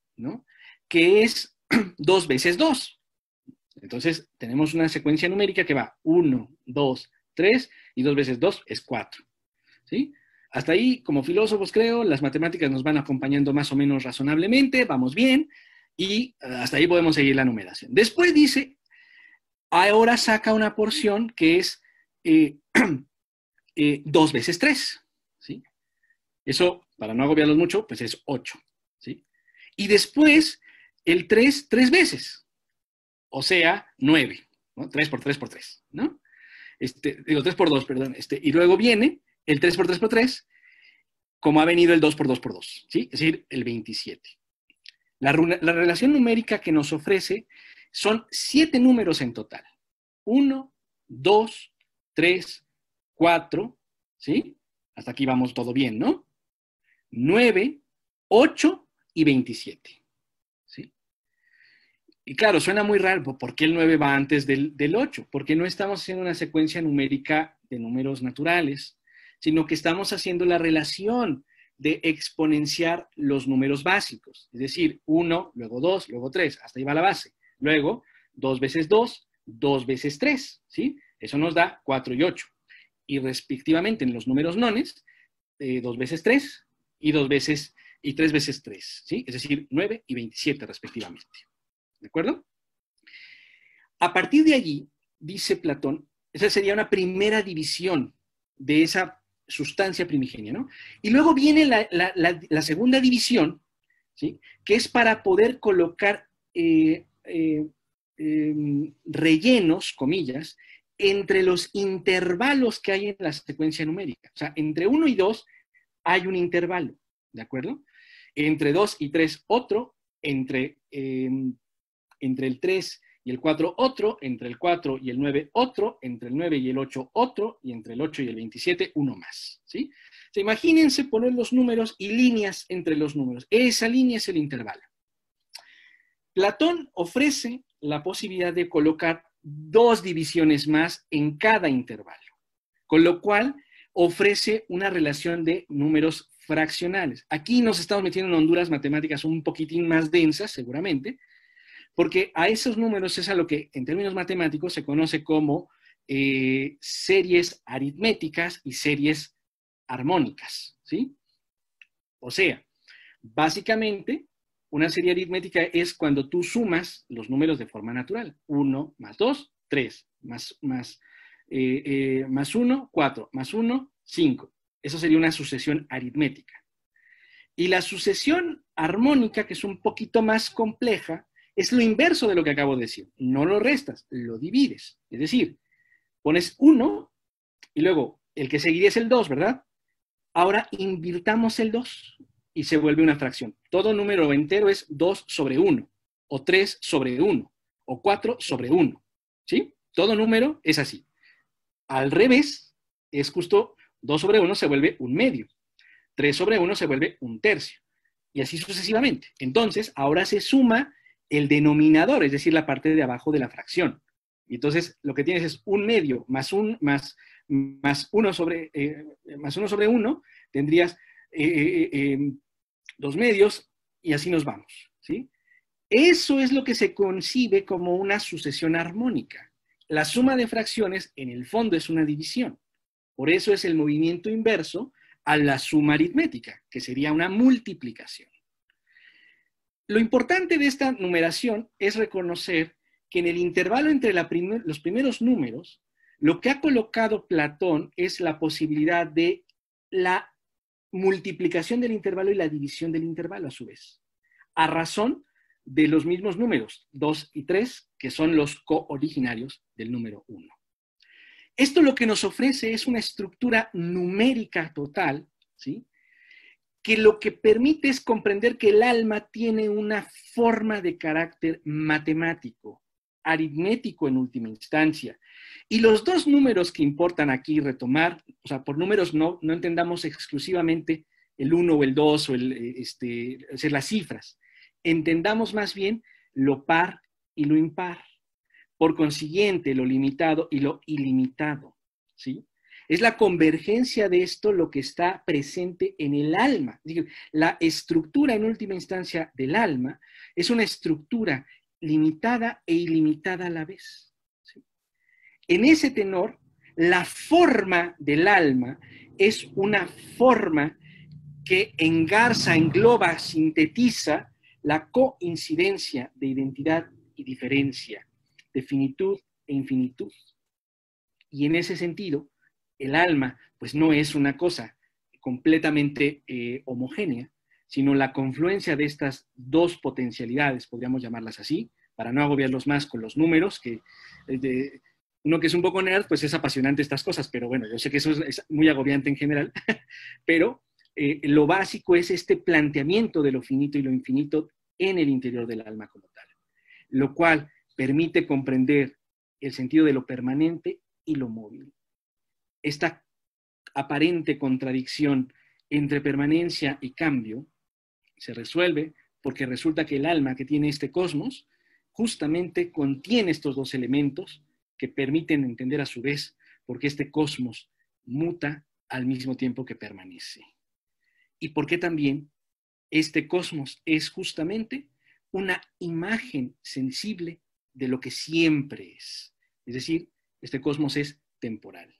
Que es [clears throat] dos veces 2. Entonces, tenemos una secuencia numérica que va 1, 2, 3 y dos veces 2 es 4. ¿Sí? Hasta ahí, como filósofos, creo, las matemáticas nos van acompañando más o menos razonablemente, vamos bien, y eh, hasta ahí podemos seguir la numeración. Después dice, ahora saca una porción que es eh, [clears throat] eh, dos veces 3. Eso, para no agobiarlos mucho, pues es 8. ¿sí? Y después, el 3, tres veces. O sea, 9. ¿no? 3 por 3 por 3. ¿no? Este, digo, 3 por 2, perdón. Este, y luego viene el 3 por 3 por 3, como ha venido el 2 por 2 por 2. ¿sí? Es decir, el 27. La, la relación numérica que nos ofrece son 7 números en total. 1, 2, 3, 4, ¿sí? Hasta aquí vamos todo bien, ¿no? 9, 8 y 27. ¿sí? Y claro, suena muy raro, pues, ¿por qué el 9 va antes del, 8? Porque no estamos haciendo una secuencia numérica de números naturales, sino que estamos haciendo la relación de exponenciar los números básicos, es decir, 1, luego 2, luego 3, hasta ahí va la base. Luego, 2 veces 2, 2 veces 3, ¿sí? Eso nos da 4 y 8. Y respectivamente en los números nones, eh, 2 veces 3, y dos veces y tres veces tres, ¿sí? Es decir, 9 y 27 respectivamente. ¿De acuerdo? A partir de allí, dice Platón, esa sería una primera división de esa sustancia primigenia, ¿no? Y luego viene la, segunda división, ¿sí? Que es para poder colocar eh, eh, em, rellenos, comillas, entre los intervalos que hay en la secuencia numérica. O sea, entre 1 y 2 hay un intervalo, ¿de acuerdo? Entre 2 y 3, otro, entre, em, entre el 3 y el 4, otro, entre el 4 y el 9, otro, entre el 9 y el 8, otro, y entre el 8 y el 27, uno más, ¿sí? imagínense poner los números y líneas entre los números. Esa línea es el intervalo. Platón ofrece la posibilidad de colocar dos divisiones más en cada intervalo, con lo cual ofrece una relación de números fraccionales. Aquí nos estamos metiendo en Honduras matemáticas un poquitín más densas, seguramente, porque a esos números es a lo que en términos matemáticos se conoce como eh, series aritméticas y series armónicas, ¿sí? O sea, básicamente, una serie aritmética es cuando tú sumas los números de forma natural. 1 más 2, 3, más, más eh, eh, más 1, 4, más 1, 5. Eso sería una sucesión aritmética. Y la sucesión armónica, que es un poquito más compleja, es lo inverso de lo que acabo de decir. No lo restas, lo divides. Es decir, pones 1 y luego el que seguiría es el 2, ¿verdad? Ahora invirtamos el 2 y se vuelve una fracción. Todo número entero es 2 sobre 1, o 3 sobre 1, o 4 sobre 1. ¿Sí? Todo número es así. Al revés, es justo 2 sobre 1 se vuelve un medio, 3 sobre 1 se vuelve un tercio, y así sucesivamente. Entonces, ahora se suma el denominador, es decir, la parte de abajo de la fracción. Y entonces lo que tienes es un medio más un más, uno sobre eh, más uno sobre uno, tendrías eh, eh, dos medios y así nos vamos. ¿sí? Eso es lo que se concibe como una sucesión armónica. La suma de fracciones en el fondo es una división. Por eso es el movimiento inverso a la suma aritmética, que sería una multiplicación. Lo importante de esta numeración es reconocer que en el intervalo entre los primeros números, lo que ha colocado Platón es la posibilidad de la multiplicación del intervalo y la división del intervalo a su vez, a razón de los mismos números, 2 y 3, que son los co-originarios del número 1. Esto lo que nos ofrece es una estructura numérica total, ¿sí? que lo que permite es comprender que el alma tiene una forma de carácter matemático, aritmético en última instancia. Y los dos números que importan aquí retomar, o sea, por números no, no entendamos exclusivamente el 1 o el 2 o el, eh, este, las cifras, entendamos más bien lo par y lo impar. Por consiguiente, lo limitado y lo ilimitado. ¿sí? Es la convergencia de esto lo que está presente en el alma. La estructura, en última instancia, del alma es una estructura limitada e ilimitada a la vez. En ese tenor, la forma del alma es una forma que engarza, engloba, sintetiza la coincidencia de identidad y diferencia, de finitud e infinitud. Y en ese sentido, el alma, pues no es una cosa completamente eh, homogénea, sino la confluencia de estas dos potencialidades, podríamos llamarlas así, para no agobiarlos más con los números, que eh, uno que es un poco nerd, pues es apasionante estas cosas, pero bueno, yo sé que eso es muy agobiante en general, [laughs] pero eh, lo básico es este planteamiento de lo finito y lo infinito en el interior del alma como tal, lo cual permite comprender el sentido de lo permanente y lo móvil. Esta aparente contradicción entre permanencia y cambio se resuelve porque resulta que el alma que tiene este cosmos justamente contiene estos dos elementos que permiten entender a su vez por qué este cosmos muta al mismo tiempo que permanece y por qué también este cosmos es justamente una imagen sensible de lo que siempre es. Es decir, este cosmos es temporal.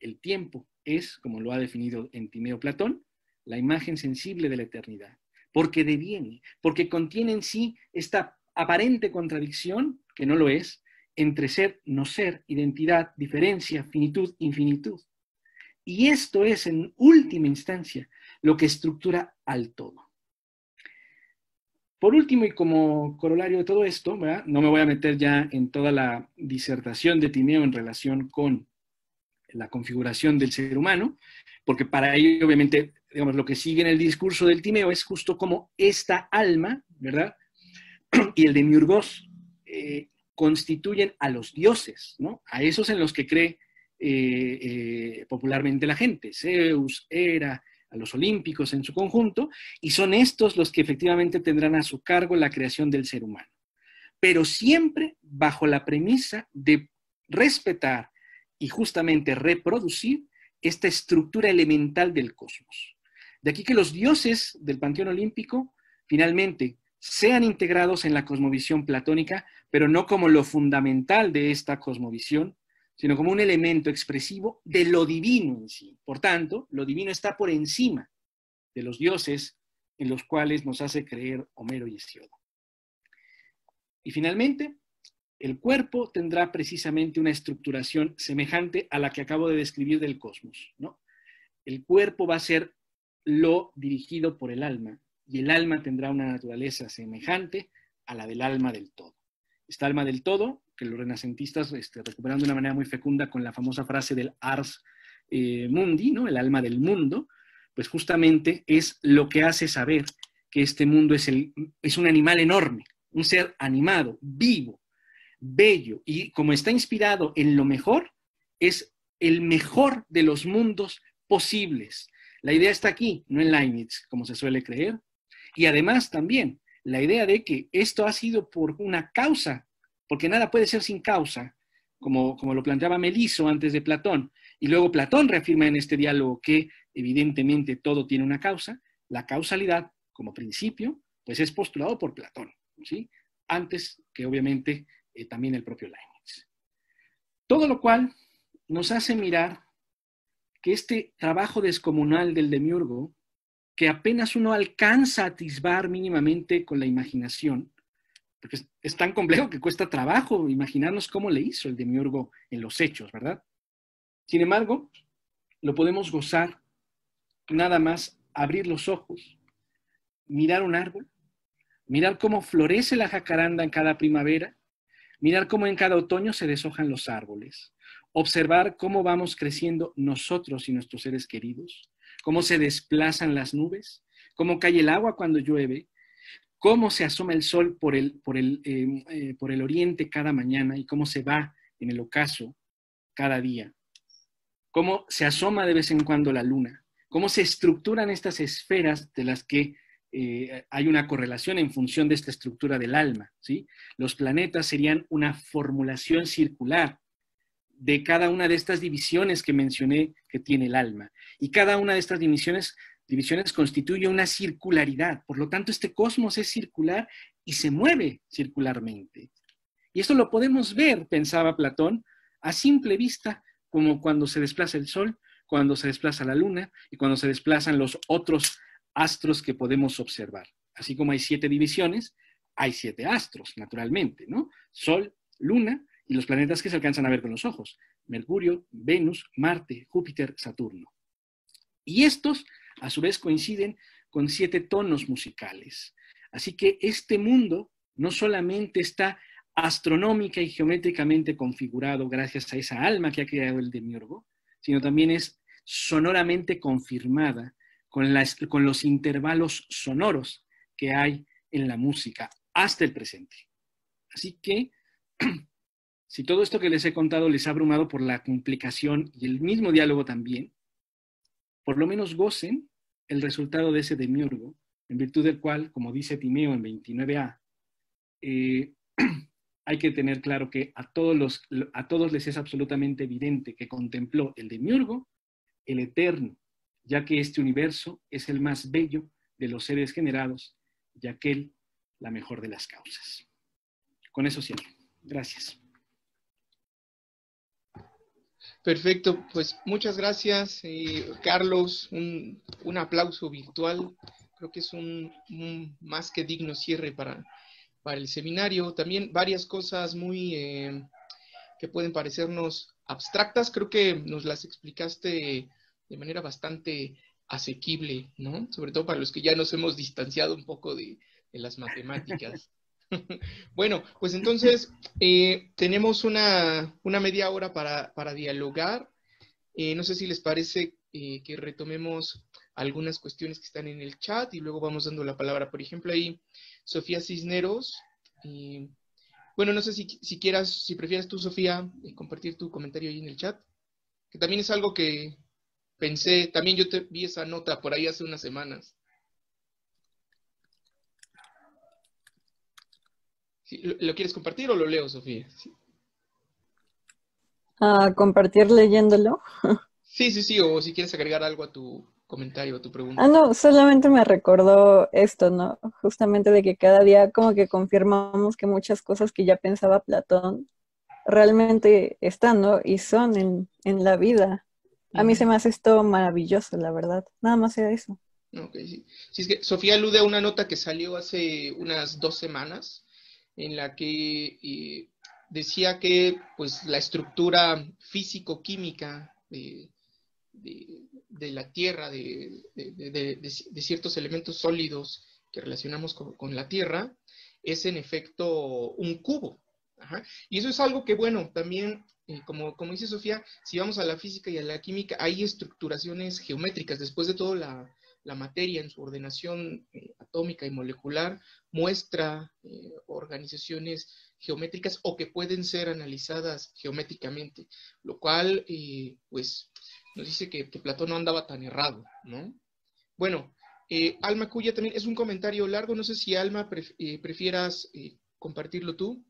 El tiempo es, como lo ha definido en Timeo Platón, la imagen sensible de la eternidad, porque deviene, porque contiene en sí esta aparente contradicción, que no lo es, entre ser, no ser, identidad, diferencia, finitud, infinitud. Y esto es, en última instancia, lo que estructura al todo. Por último, y como corolario de todo esto, no me voy a meter ya en toda la disertación de Timeo en relación con la configuración del ser humano, porque para ello, obviamente, digamos, lo que sigue en el discurso del Timeo es justo como esta alma, ¿verdad? [clears throat] Y el de Miurgos eh, constituyen a los dioses, ¿no? A esos en los que cree eh, eh, popularmente la gente, Zeus, Hera, a los olímpicos en su conjunto, y son estos los que efectivamente tendrán a su cargo la creación del ser humano. Pero siempre bajo la premisa de respetar y justamente reproducir esta estructura elemental del cosmos. De aquí que los dioses del Panteón Olímpico finalmente sean integrados en la cosmovisión platónica, pero no como lo fundamental de esta cosmovisión, sino como un elemento expresivo de lo divino en sí. Por tanto, lo divino está por encima de los dioses en los cuales nos hace creer Homero y Hesiodo. Y finalmente, el cuerpo tendrá precisamente una estructuración semejante a la que acabo de describir del cosmos. ¿no? El cuerpo va a ser lo dirigido por el alma y el alma tendrá una naturaleza semejante a la del alma del todo. Esta alma del todo que los renacentistas este, de una manera muy fecunda con la famosa frase del ars eh, mundi, ¿no? el alma del mundo, pues justamente es lo que hace saber que este mundo es, es un animal enorme, un ser animado, vivo, bello, y como está inspirado en lo mejor, es el mejor de los mundos posibles. La idea está aquí, no en Leibniz, como se suele creer. Y además también la idea de que esto ha sido por una causa porque nada puede ser sin causa, como, como lo planteaba Meliso antes de Platón. Y luego Platón reafirma en este diálogo que evidentemente todo tiene una causa, la causalidad como principio, pues es postulado por Platón, ¿sí? antes que obviamente eh, también el propio Leibniz. Todo lo cual nos hace mirar que este trabajo descomunal del demiurgo, que apenas uno alcanza a atisbar mínimamente con la imaginación, porque es, tan complejo que cuesta trabajo imaginarnos cómo le hizo el demiurgo en los hechos, ¿verdad? Sin embargo, lo podemos gozar nada más abrir los ojos, mirar un árbol, mirar cómo florece la jacaranda en cada primavera, mirar cómo en cada otoño se deshojan los árboles, observar cómo vamos creciendo nosotros y nuestros seres queridos, cómo se desplazan las nubes, cómo cae el agua cuando llueve, cómo se asoma el sol por el, por em, eh, por el oriente cada mañana y cómo se va en el ocaso cada día, cómo se asoma de vez en cuando la luna, cómo se estructuran estas esferas de las que eh, hay una correlación en función de esta estructura del alma. ¿sí? Los planetas serían una formulación circular de cada una de estas divisiones que mencioné que tiene el alma. Y cada una de estas divisiones divisiones constituye una circularidad. Por lo tanto, este cosmos es circular y se mueve circularmente. Y esto lo podemos ver, pensaba Platón, a simple vista, como cuando se desplaza el Sol, cuando se desplaza la Luna y cuando se desplazan los otros astros que podemos observar. Así como hay siete divisiones, hay siete astros, naturalmente, ¿no? Sol, Luna y los planetas que se alcanzan a ver con los ojos. Mercurio, Venus, Marte, Júpiter, Saturno. Y estos a su vez coinciden con siete tonos musicales. Así que este mundo no solamente está astronómica y geométricamente configurado gracias a esa alma que ha creado el demiurgo, sino también es sonoramente confirmada con, con los intervalos sonoros que hay en la música hasta el presente. Así que, [clears throat] si todo esto que les he contado les ha abrumado por la complicación y el mismo diálogo también, por lo menos gocen el resultado de ese demiurgo, en virtud del cual, como dice Timeo en 29a, eh, [clears throat] hay que tener claro que a todos, a todos les es absolutamente evidente que contempló el demiurgo, el eterno, ya que este universo es el más bello de los seres generados y aquel la mejor de las causas. Con eso cierro. Gracias.
Perfecto, pues muchas gracias, eh, Carlos. Un, aplauso virtual. Creo que es un, más que digno cierre para, para el seminario. También varias cosas muy eh, que pueden parecernos abstractas. Creo que nos las explicaste de manera bastante asequible, ¿no? Sobre todo para los que ya nos hemos distanciado un poco de las matemáticas. [laughs] Bueno, pues entonces eh, tenemos una, media hora para, dialogar. Eh, no sé si les parece eh, que retomemos algunas cuestiones que están en el chat y luego vamos dando la palabra. Por ejemplo, ahí Sofía Cisneros. bueno, no sé si, si, quieras, si prefieres tú, Sofía, compartir tu comentario ahí en el chat, que también es algo que pensé, también yo te vi esa nota por ahí hace unas semanas. ¿Lo, quieres compartir o lo leo, Sofía?
¿A compartir leyéndolo.
sí, sí, sí, o si quieres agregar algo a tu comentario, a tu pregunta. Ah, no,
solamente me recordó esto, ¿no? Justamente de que cada día como que confirmamos que muchas cosas que ya pensaba Platón realmente están, ¿no? Y son en, la vida. A mí se me hace esto maravilloso, la verdad. Nada más sea eso.
sí. Si es que Sofía alude a una nota que salió hace unas dos semanas en la que eh, decía que pues, la estructura físico-química de, la Tierra, de, ciertos elementos sólidos que relacionamos con, la Tierra, es en efecto un cubo. Y eso es algo que, bueno, también, eh, como, como dice Sofía, si vamos a la física y a la química, hay estructuraciones geométricas. Después de todo, la, la materia en su ordenación eh, atómica y molecular muestra eh, organizaciones geométricas o que pueden ser analizadas geométricamente, lo cual eh, pues nos dice que, Platón no andaba tan errado, ¿no? Bueno, Alma Cuya también es un comentario largo, no sé si Alma prefieras compartirlo tú.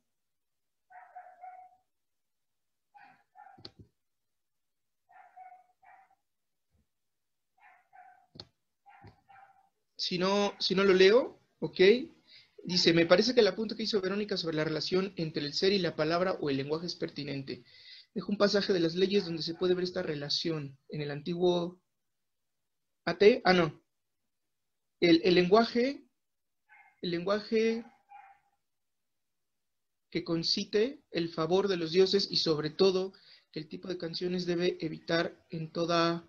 si no, si no lo leo, ¿ok? Dice, me parece que el apunte que hizo Verónica sobre la relación entre el ser y la palabra o el lenguaje es pertinente. Dejo un pasaje de las leyes donde se puede ver esta relación. En el antiguo AT, ah, no. El, lenguaje, el lenguaje que concite el favor de los dioses y sobre todo que el tipo de canciones debe evitar en toda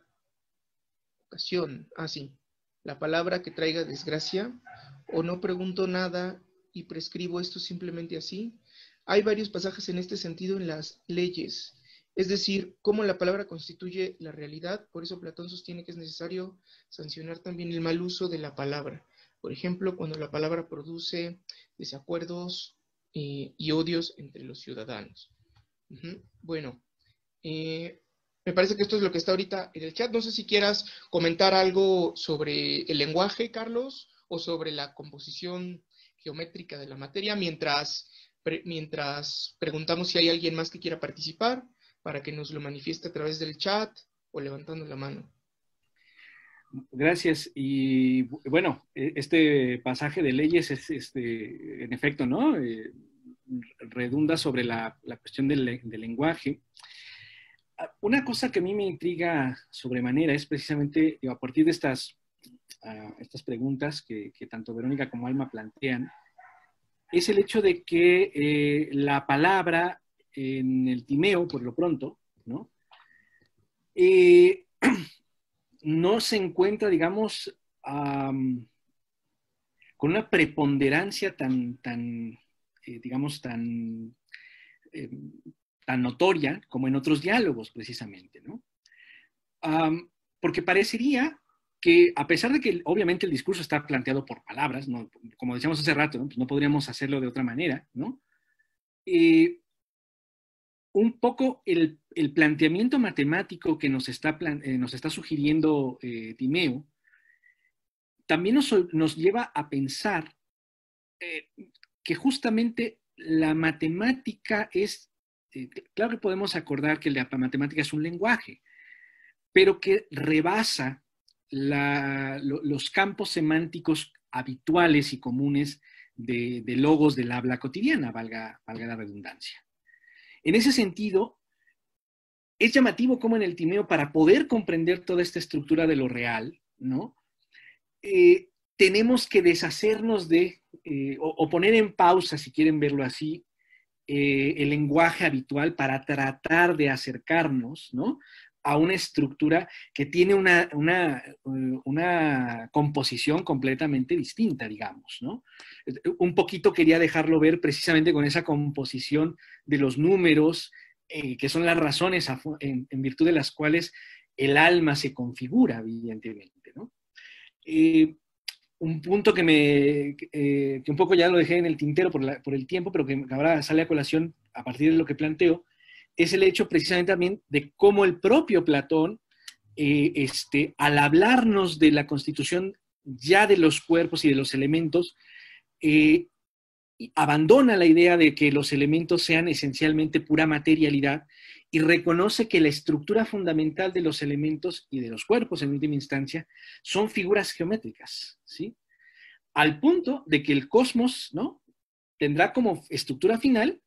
ocasión. Ah, sí la palabra que traiga desgracia, o no pregunto nada y prescribo esto simplemente así. Hay varios pasajes en este sentido en las leyes, es decir, cómo la palabra constituye la realidad, por eso Platón sostiene que es necesario sancionar también el mal uso de la palabra. Por ejemplo, cuando la palabra produce desacuerdos eh, y odios entre los ciudadanos. Bueno, eh, me parece que esto es lo que está ahorita en el chat. No sé si quieras comentar algo sobre el lenguaje, Carlos, o sobre la composición geométrica de la materia, mientras, mientras preguntamos si hay alguien más que quiera participar, para que nos lo manifieste a través del chat o levantando la mano.
Gracias. Y bueno, e, este pasaje de leyes es, este, en efecto, ¿no? Eh, redunda sobre la, cuestión del, del lenguaje una cosa que a mí me intriga sobremanera es precisamente a partir de estas, ah, estas preguntas que, tanto Verónica como Alma plantean, es el hecho de que eh, la palabra en el Timeo, por lo pronto, ¿no? Eh, [clears throat] se encuentra, digamos, con una preponderancia tan, tan eh, digamos, tan em, tan notoria como en otros diálogos, precisamente, ¿no? porque parecería que a pesar de que obviamente el discurso está planteado por palabras, como decíamos hace rato, pues ¿no? podríamos hacerlo de otra manera, ¿no? un poco el, planteamiento matemático que nos está, eh, nos está sugiriendo eh, Timeo también nos, lleva a pensar eh, que justamente la matemática es eh, claro que podemos acordar que la matemática es un lenguaje, pero que rebasa los campos semánticos habituales y comunes de, logos del habla cotidiana, valga, la redundancia. En ese sentido, es llamativo cómo en el Timeo, para poder comprender toda esta estructura de lo real, ¿no? Eh, tenemos que deshacernos de, eh, o, poner en pausa, si quieren verlo así, eh, el lenguaje habitual para tratar de acercarnos, ¿no? a una estructura que tiene eh, una, composición completamente distinta, digamos, ¿no? Un poquito quería dejarlo ver precisamente con esa composición de los números, eh, que son las razones en, virtud de las cuales el alma se configura, evidentemente, ¿no? un punto que me eh, un poco ya lo dejé en el tintero por, el tiempo, pero que ahora sale a colación a partir de lo que planteo, es el hecho precisamente también de cómo el propio Platón, eh, este, al hablarnos de la constitución ya de los cuerpos y de los elementos, eh, abandona la idea de que los elementos sean esencialmente pura materialidad y reconoce que la estructura fundamental de los elementos y de los cuerpos, en última instancia, son figuras geométricas, ¿sí? Al punto de que el cosmos, ¿no? Tendrá como estructura final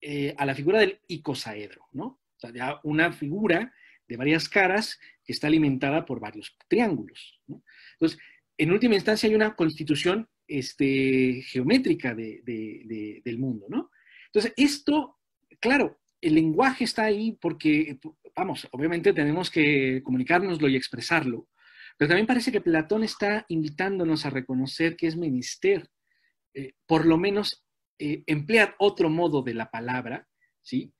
eh, a la figura del icosaedro, ¿no? O sea, ya una figura de varias caras que está alimentada por varios triángulos. ¿no? Entonces, en última instancia hay una constitución este, geométrica del mundo, ¿no? Entonces, esto, claro, el lenguaje está ahí porque, vamos, obviamente tenemos que comunicárnoslo y expresarlo, pero también parece que Platón está invitándonos a reconocer que es menester, eh, por lo menos, eh, emplear otro modo de la palabra, ¿sí?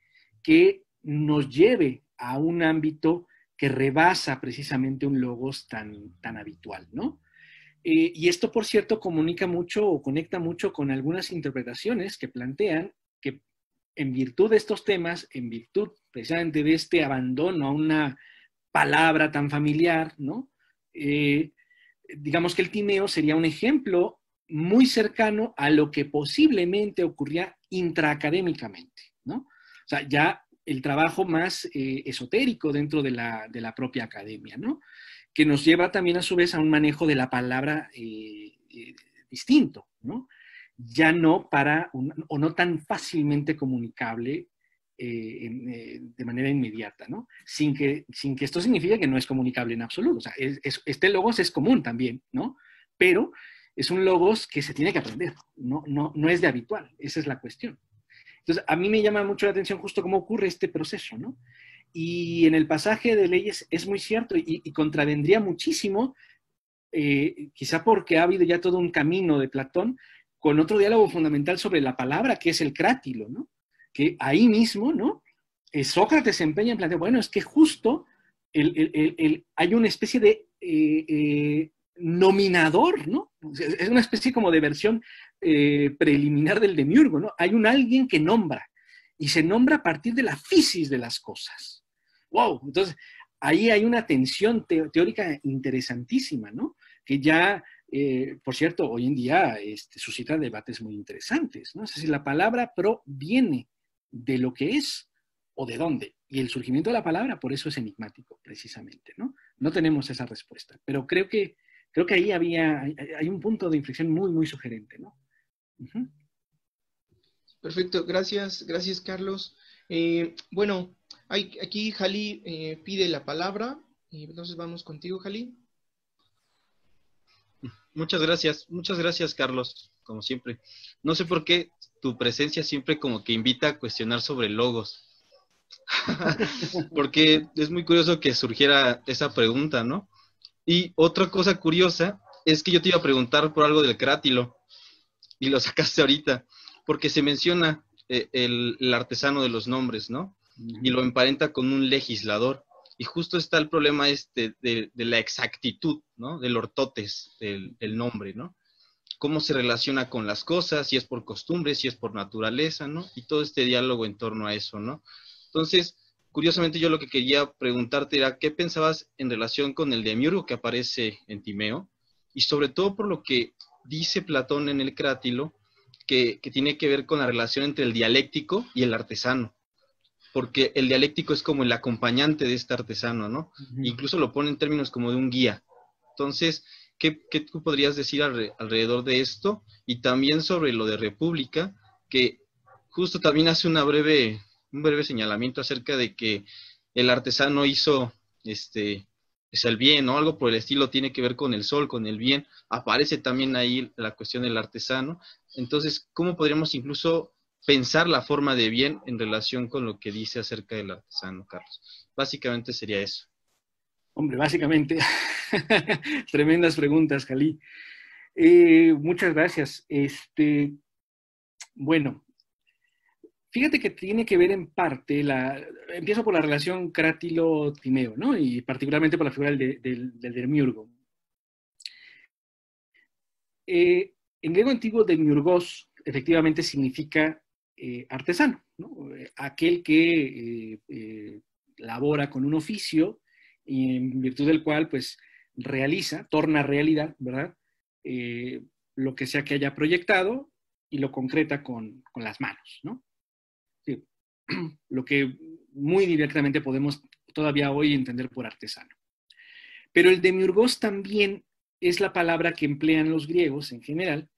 Que nos lleve a un ámbito que rebasa precisamente un logos tan, tan habitual, ¿no? Eh, y esto, por cierto, comunica mucho o conecta mucho con algunas interpretaciones que plantean que en virtud de estos temas, en virtud precisamente de este abandono a una palabra tan familiar, ¿no? Eh, digamos que el tineo sería un ejemplo muy cercano a lo que posiblemente ocurría intraacadémicamente, ¿no? O sea, ya el trabajo más eh, esotérico dentro de la, de la, propia academia, ¿no? Que nos lleva también a su vez a un manejo de la palabra eh, distinto, ¿no? ya no para, o no tan fácilmente comunicable eh, eh, de manera inmediata, ¿no? Sin que, esto signifique que no es comunicable en absoluto. O sea, este logos es común también, ¿no? Pero es un logos que se tiene que aprender, no, no, es de habitual, esa es la cuestión. Entonces, a mí me llama mucho la atención justo cómo ocurre este proceso, ¿no? Y en el pasaje de leyes es muy cierto y, contravendría muchísimo, eh, quizá porque ha habido ya todo un camino de Platón con otro diálogo fundamental sobre la palabra, que es el crátilo, ¿no? Que ahí mismo, ¿no? Eh, Sócrates empeña en plantear, bueno, es que justo hay una especie de eh, eh, nominador, ¿no? Es una especie como de versión preliminar del demiurgo, ¿no? Hay un alguien que nombra, y se nombra a partir de la fisis de las cosas. ¡Wow! Entonces, ahí hay una tensión teórica interesantísima, ¿no? Que ya eh, por cierto, hoy en día este, suscita debates muy interesantes. ¿no? sé si la palabra pro de lo que es o de dónde. Y el surgimiento de la palabra, por eso es enigmático, precisamente. No, no tenemos esa respuesta, pero creo que, creo que ahí había, hay un punto de inflexión muy, muy sugerente. ¿no? Perfecto,
gracias, gracias Carlos. Eh, bueno, aquí Jalí eh, pide la palabra, entonces vamos contigo, Jalí.
Muchas gracias, muchas gracias Carlos, como siempre. No sé por qué tu presencia siempre como que invita a cuestionar sobre logos. [laughs] Porque es muy curioso que surgiera esa pregunta, ¿no? Y otra cosa curiosa es que yo te iba a preguntar por algo del crátilo y lo [laughs] sacaste ahorita, porque se menciona eh, el, artesano de los nombres, ¿no? Y lo emparenta con un legislador. Y justo está el problema este de la exactitud del ortotes, el, nombre, ¿no? Cómo se relaciona con las cosas, si es por costumbre, si es por naturaleza, ¿no? Y todo este diálogo en torno a eso, ¿no? Entonces, curiosamente yo lo que quería preguntarte era, ¿qué pensabas en relación con el demiurgo que aparece en Timeo? Y sobre todo por lo que dice Platón en el Crátilo, que, tiene que ver con la relación entre el dialéctico y el artesano. Porque el dialéctico es como el acompañante de este artesano, ¿no? Incluso lo pone en términos como de un guía, entonces, ¿qué, tú podrías decir alrededor de esto? Y también sobre lo de República, que justo también hace una breve, un breve señalamiento acerca de que el artesano hizo este es pues, el bien o algo por el estilo tiene que ver con el sol, con el bien. Aparece también ahí la cuestión del artesano. Entonces, ¿cómo podríamos incluso pensar la forma de bien en relación con lo que dice acerca del artesano, Carlos?
Básicamente sería eso. Hombre, básicamente, [laughs] tremendas preguntas, Jalí. Eh, muchas gracias. Este, bueno, fíjate que tiene que ver en parte, la, empiezo por la relación Crátilo-Timeo, ¿no? Y particularmente por la figura del, del, demiurgo. Eh, en griego antiguo, demiurgos efectivamente significa eh, artesano, ¿no? aquel que labora con un oficio y en virtud del cual, pues, realiza, torna realidad, ¿verdad? Eh, lo que sea que haya proyectado y lo concreta con, las manos, ¿no? [clears throat] Lo que muy directamente podemos todavía hoy entender por artesano. Pero el demiurgos también es la palabra que emplean los griegos en general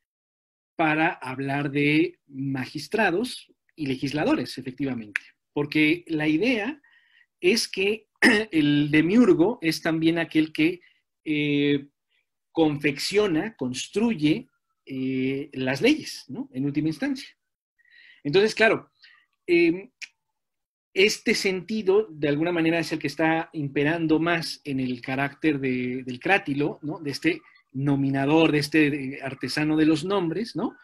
para hablar de magistrados y legisladores, efectivamente, porque la idea es que [clears throat] el demiurgo es también aquel que eh, confecciona, construye eh, las leyes, ¿no? En última instancia. Entonces, claro, em, este sentido, de alguna manera, es el que está imperando más en el carácter del crátilo, ¿no? De este nominador, de este eh, artesano de los nombres, ¿no?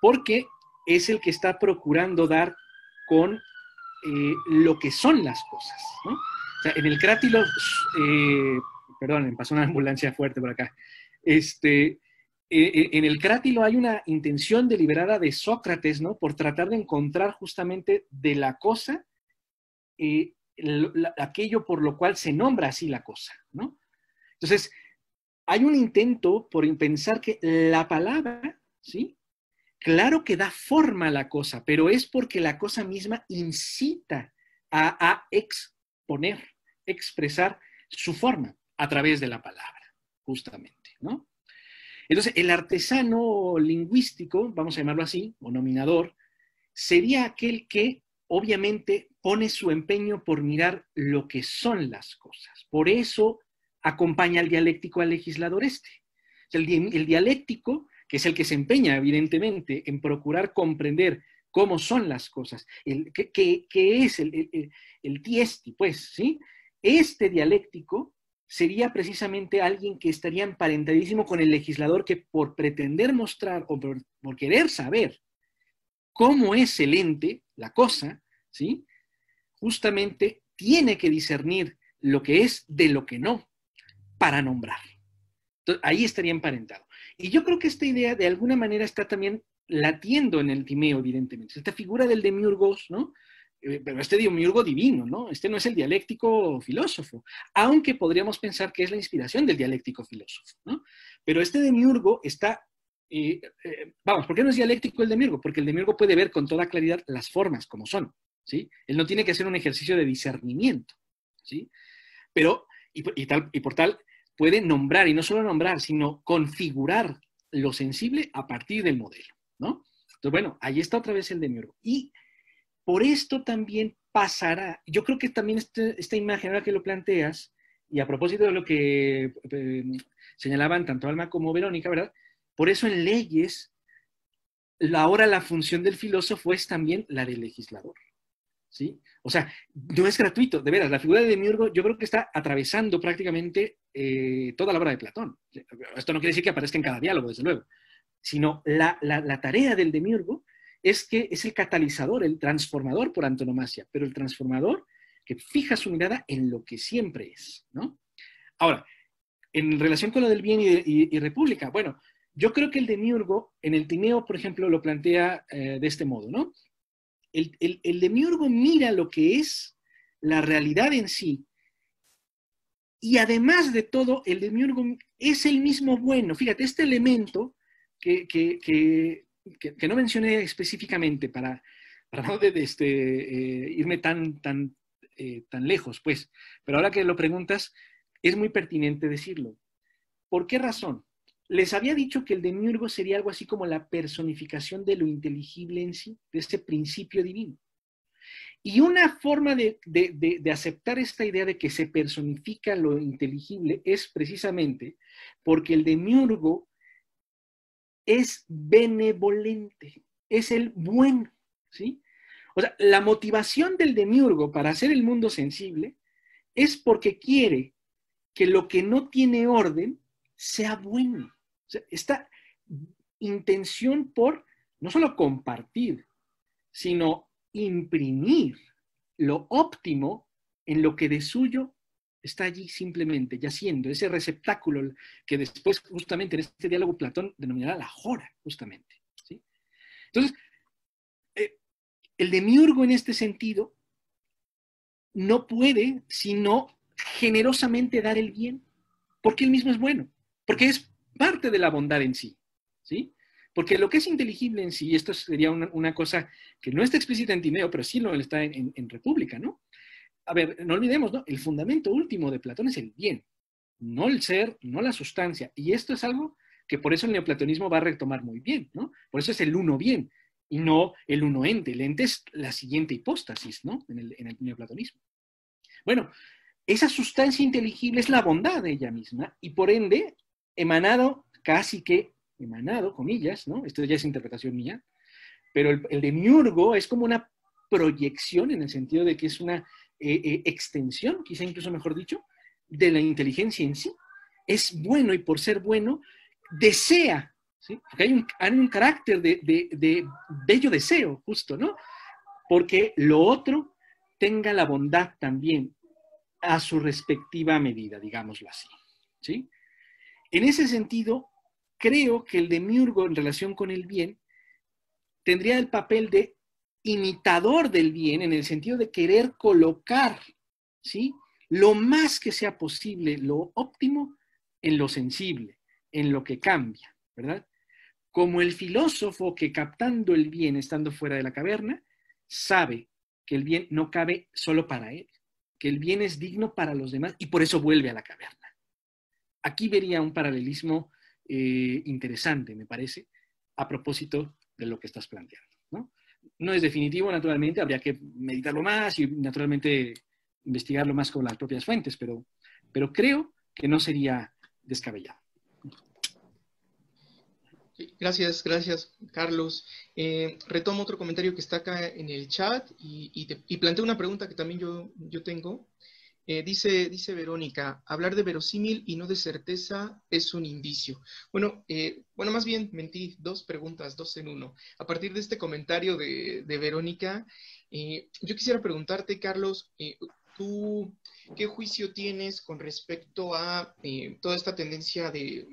Porque es el que está procurando dar con lo que son las cosas, ¿no? en el crátilo, eh, perdón, pasó una ambulancia fuerte por acá. Este, eh, eh, en el crátilo hay una intención deliberada de Sócrates, ¿no? Por tratar de encontrar justamente de la cosa aquello por lo cual se nombra así la cosa, ¿no? Entonces, hay un intento por pensar que la palabra, ¿sí? Claro que da forma a la cosa, pero es porque la cosa misma incita a exponer, expresar su forma a través de la palabra, justamente, ¿no? Entonces, el artesano lingüístico, vamos a llamarlo así, o nominador, sería aquel que obviamente pone su empeño por mirar lo que son las cosas. Por eso acompaña al dialéctico al legislador este. El, dialéctico, que es el que se empeña evidentemente en procurar comprender cómo son las cosas, qué es el, el, el, tiesti, pues, ¿sí? Este dialéctico sería precisamente alguien que estaría emparentadísimo con el legislador que por pretender mostrar o por, querer saber cómo es el ente, la cosa, ¿sí? Justamente tiene que discernir lo que es de lo que no para nombrar. ahí estaría emparentado. Y yo creo que esta idea de alguna manera está también latiendo en el Timeo, evidentemente. Esta figura del demiurgos, ¿no? Eh, pero este demiurgo divino, ¿no? Este no es el dialéctico filósofo, aunque podríamos pensar que es la inspiración del dialéctico filósofo, ¿no? Pero este demiurgo está, eh, eh, vamos, ¿por qué no es dialéctico el demiurgo? Porque el demiurgo puede ver con toda claridad las formas como son, ¿sí? Él no tiene que hacer un ejercicio de discernimiento, ¿sí? Pero, y, tal, y por tal, puede nombrar, y no solo nombrar, sino configurar lo sensible a partir del modelo, ¿no? Entonces, bueno, ahí está otra vez el demiurgo. Y por esto también pasará, yo creo que también este, esta imagen ahora que lo planteas, y a propósito de lo que eh, señalaban tanto Alma como Verónica, ¿verdad? Por eso en leyes, ahora la función del filósofo es también la del legislador. ¿Sí? O sea, no es gratuito, de veras, la figura de Demiurgo yo creo que está atravesando prácticamente eh, toda la obra de Platón. Esto no quiere decir que aparezca en cada diálogo, desde luego, sino la tarea del Demiurgo es que es el catalizador, el transformador por antonomasia, pero el transformador que fija su mirada en lo que siempre es, ¿no? Ahora, en relación con lo del bien y, república, bueno, yo creo que el demiurgo en el Tineo, por ejemplo, lo plantea eh, de este modo, ¿no? El, demiurgo mira lo que es la realidad en sí, y además de todo, el demiurgo es el mismo bueno. Fíjate, este elemento que, que, no mencioné específicamente para, no este, eh, irme tan, tan, eh, tan lejos, pues, pero ahora que lo preguntas, es muy pertinente decirlo. ¿Por qué razón? Les había dicho que el demiurgo sería algo así como la personificación de lo inteligible en sí, de ese principio divino. Y una forma de, de, aceptar esta idea de que se personifica lo inteligible es precisamente porque el demiurgo es benevolente, es el bueno, ¿sí? O sea, la motivación del demiurgo para hacer el mundo sensible es porque quiere que lo que no tiene orden sea bueno. esta intención por no solo compartir, sino imprimir lo óptimo en lo que de suyo está allí simplemente yaciendo, ese receptáculo que después justamente en este diálogo Platón denominará la jora, justamente. ¿sí? Entonces, eh, el demiurgo en este sentido no puede sino generosamente dar el bien, porque él mismo es bueno, porque es parte de la bondad en sí, ¿sí? Porque lo que es inteligible en sí, esto sería una, cosa que no está explícita en Timeo, pero sí lo está en República, ¿no? a ver, no olvidemos, ¿no? El fundamento último de Platón es el bien, no el ser, no la sustancia. Y esto es algo que por eso el neoplatonismo va a retomar muy bien, ¿no? Por eso es el uno bien y no el uno ente. El ente es la siguiente hipóstasis, ¿no? En el, neoplatonismo. Bueno, esa sustancia inteligible es la bondad de ella misma y por ende, emanado, casi que emanado, comillas, ¿no? Esto ya es interpretación mía, pero el, demiurgo es como una proyección en el sentido de que es una eh, eh, extensión, quizá incluso mejor dicho, de la inteligencia en sí. Es bueno y por ser bueno, desea, porque hay un, un carácter de, de bello deseo, justo, ¿no? Porque lo otro tenga la bondad también a su respectiva medida, digámoslo así. ¿sí? En ese sentido, creo que el demiurgo en relación con el bien tendría el papel de imitador del bien en el sentido de querer colocar, ¿sí? Lo más que sea posible, lo óptimo, en lo sensible, en lo que cambia, ¿verdad? Como el filósofo que captando el bien estando fuera de la caverna, sabe que el bien no cabe solo para él, que el bien es digno para los demás y por eso vuelve a la caverna. Aquí vería un paralelismo eh, interesante, me parece, a propósito de lo que estás planteando no es definitivo, naturalmente, habría que meditarlo más y naturalmente investigarlo más con las propias fuentes, pero, pero creo que no sería descabellado.
Gracias, gracias, Carlos. Eh, retomo otro comentario que está acá en el chat y, y planteo una pregunta que también yo, yo tengo. Eh, dice, dice Verónica, hablar de verosímil y no de certeza es un indicio. Bueno, eh, bueno, más bien mentí, dos preguntas, dos en uno. A partir de este comentario de, Verónica, eh, yo quisiera preguntarte, Carlos, ¿tú qué juicio tienes con respecto a toda esta tendencia de,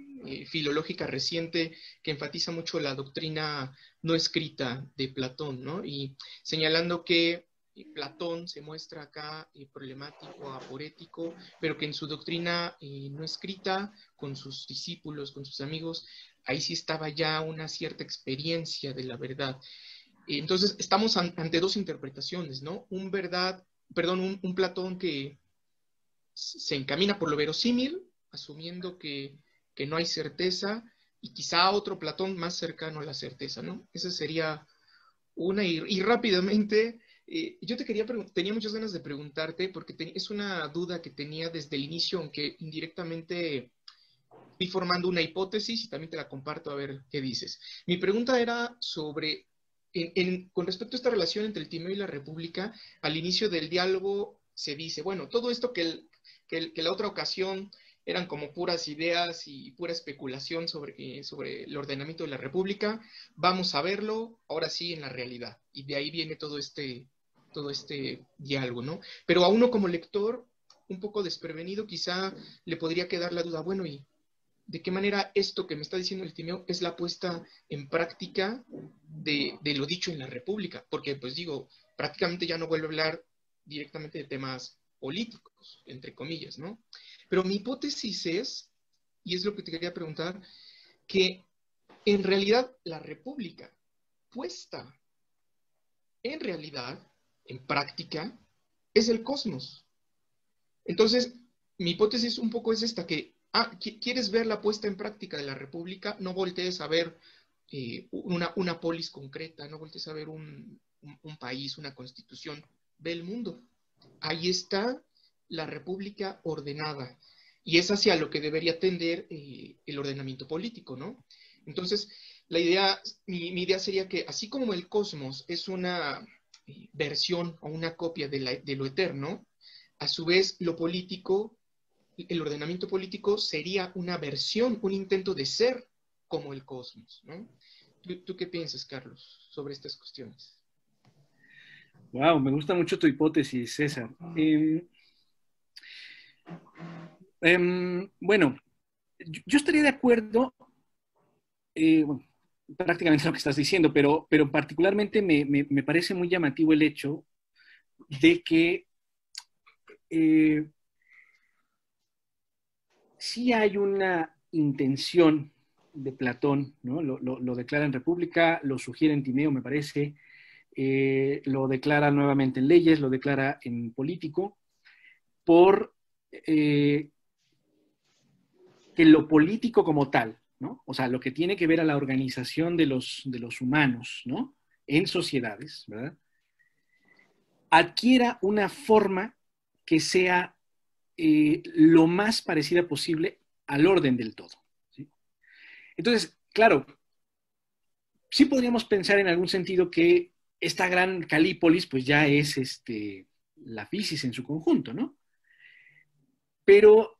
filológica reciente que enfatiza mucho la doctrina no escrita de Platón, Y señalando que Platón se muestra acá eh, problemático, aporético, pero que en su doctrina eh, no escrita, con sus discípulos, con sus amigos, ahí sí estaba ya una cierta experiencia de la verdad. Entonces, estamos ante dos interpretaciones, ¿no? Un verdad, perdón, un, Platón que se encamina por lo verosímil, asumiendo que, no hay certeza, y quizá otro Platón más cercano a la certeza, ¿no? Esa sería una, y rápidamente eh, yo te quería tenía muchas ganas de preguntarte, porque es una duda que tenía desde el inicio, aunque indirectamente fui formando una hipótesis y también te la comparto a ver qué dices. Mi pregunta era sobre, con respecto a esta relación entre el Timeo y la República, al inicio del diálogo se dice, bueno, todo esto que, la otra ocasión eran como puras ideas y pura especulación sobre, eh, sobre el ordenamiento de la República, vamos a verlo ahora sí en la realidad. Y de ahí viene todo este todo este diálogo, ¿no? Pero a uno como lector, un poco desprevenido, quizá le podría quedar la duda, bueno, ¿y de qué manera esto que me está diciendo el Timeo es la puesta en práctica de, lo dicho en la República? Porque, pues digo, prácticamente ya no vuelvo a hablar directamente de temas políticos, entre comillas, ¿no? Pero mi hipótesis es, y es lo que te quería preguntar, que en realidad la República puesta en realidad en práctica es el cosmos. Entonces, mi hipótesis un poco es esta, que ah, quieres ver la puesta en práctica de la República, no voltees a ver eh, una, una, polis concreta, no voltees a ver un, país, una constitución, ve el mundo. Ahí está la República ordenada. Y es hacia lo que debería tender eh, el ordenamiento político, ¿no? Entonces, la idea, mi idea sería que así como el cosmos es una eh, versión o una copia de, lo eterno, a su vez lo político, el ordenamiento político sería una versión, un intento de ser como el cosmos. ¿no? ¿Tú, qué piensas, Carlos, sobre estas
cuestiones? Wow, me gusta mucho tu hipótesis, César. Em, em, bueno, yo, estaría de acuerdo eh, prácticamente lo que estás diciendo, pero, pero particularmente me, parece muy llamativo el hecho de que si eh, sí hay una intención de Platón, ¿no? lo, declara en República, lo sugiere en Timeo, me parece, eh, lo declara nuevamente en Leyes, lo declara en Político, por eh, que lo político como tal, o sea, lo que tiene que ver a la organización de los, de los humanos, ¿no? En sociedades, ¿verdad? Adquiera una forma que sea eh, lo más parecida posible al orden del todo. Entonces, claro, sí podríamos pensar en algún sentido que esta gran Calípolis, pues ya es este, la física en su conjunto, ¿no? Pero,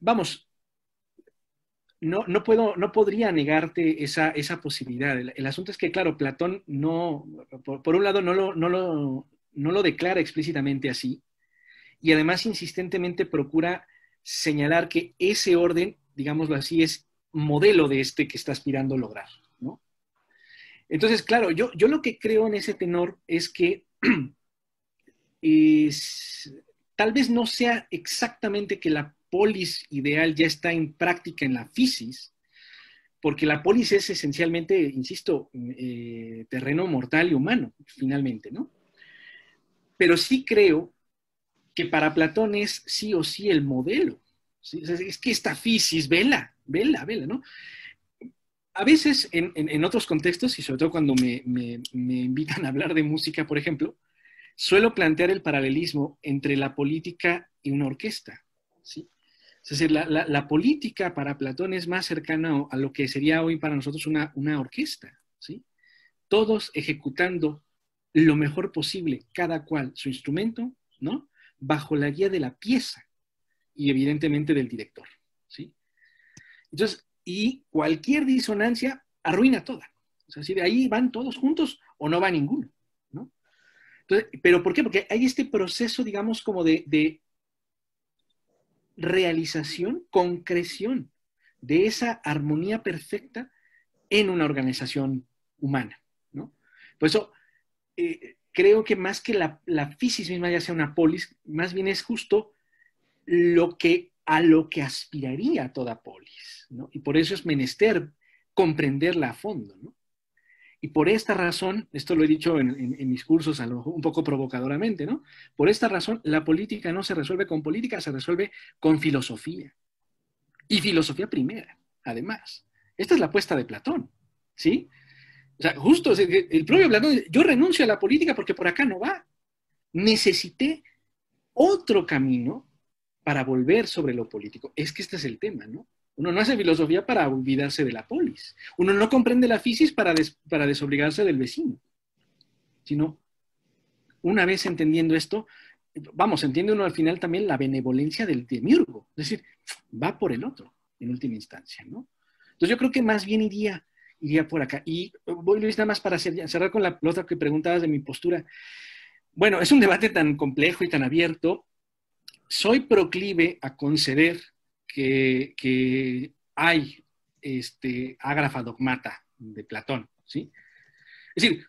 vamos, no, puedo, no podría negarte esa, esa posibilidad. El, asunto es que, claro, Platón no, por, un lado, no lo, no, lo, no lo declara explícitamente así, y además insistentemente procura señalar que ese orden, digámoslo así, es modelo de este que está aspirando a lograr. Entonces, claro, yo, yo lo que creo en ese tenor es que [clears throat] tal vez no sea exactamente que la polis ideal ya está en práctica en la fisis, porque la polis es esencialmente, insisto, eh, terreno mortal y humano, finalmente, ¿no? Pero sí creo que para Platón es sí o sí el modelo. Es que esta fisis, vela, vela, vela, ¿no? A veces en, otros contextos, y sobre todo cuando me, me invitan a hablar de música, por ejemplo, suelo plantear el paralelismo entre la política y una orquesta. ¿sí? Es decir, la, política para Platón es más cercana a lo que sería hoy para nosotros una, orquesta, ¿sí? Todos ejecutando lo mejor posible, cada cual su instrumento, ¿no? Bajo la guía de la pieza y evidentemente del director, ¿sí? Entonces, y cualquier disonancia arruina toda. O sea, de ahí van todos juntos o no va ninguno, ¿no? Entonces, ¿pero por qué? Porque hay este proceso, digamos, como de realización, concreción de esa armonía perfecta en una organización humana. ¿no? Por eso, eh, creo que más que la, la misma ya sea una polis, más bien es justo lo que, a lo que aspiraría toda polis. ¿no? Y por eso es menester comprenderla a fondo. ¿no? Y por esta razón, esto lo he dicho en, mis cursos un poco provocadoramente, ¿no? Por esta razón, la política no se resuelve con política, se resuelve con filosofía. Y filosofía primera, además. Esta es la apuesta de Platón, ¿sí? O sea, justo el propio Platón, yo renuncio a la política porque por acá no va. Necesité otro camino para volver sobre lo político. Es que este es el tema, ¿no? Uno no hace filosofía para olvidarse de la polis. Uno no comprende la fisis para, para desobligarse del vecino. Sino, una vez entendiendo esto, vamos, entiende uno al final también la benevolencia del demiurgo. Es decir, va por el otro, en última instancia, ¿no? Entonces yo creo que más bien iría, iría por acá. Y voy, Luis, nada más para cerrar con la, otra que preguntabas de mi postura. Bueno, es un debate tan complejo y tan abierto. Soy proclive a conceder que, hay este, ágrafa dogmata de Platón, ¿sí? Es decir,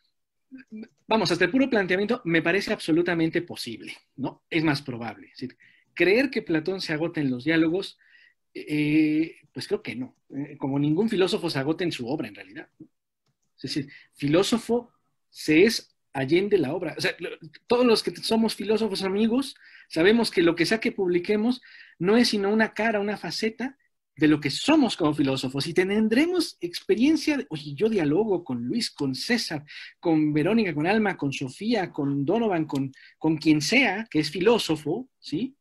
vamos, hasta el puro planteamiento me parece absolutamente posible, ¿no? Es más probable. creer que Platón se agota en los diálogos, eh, pues creo que no. Eh, como ningún filósofo se agota en su obra, en realidad. Es decir, filósofo se es allende la obra. O sea, todos los que somos filósofos amigos, Sabemos que lo que sea que publiquemos no es sino una cara, una faceta de lo que somos como filósofos y tendremos experiencia, de, oye, yo dialogo con Luis, con César, con Verónica, con Alma, con Sofía, con Donovan, con, con quien sea que es filósofo, ¿sí?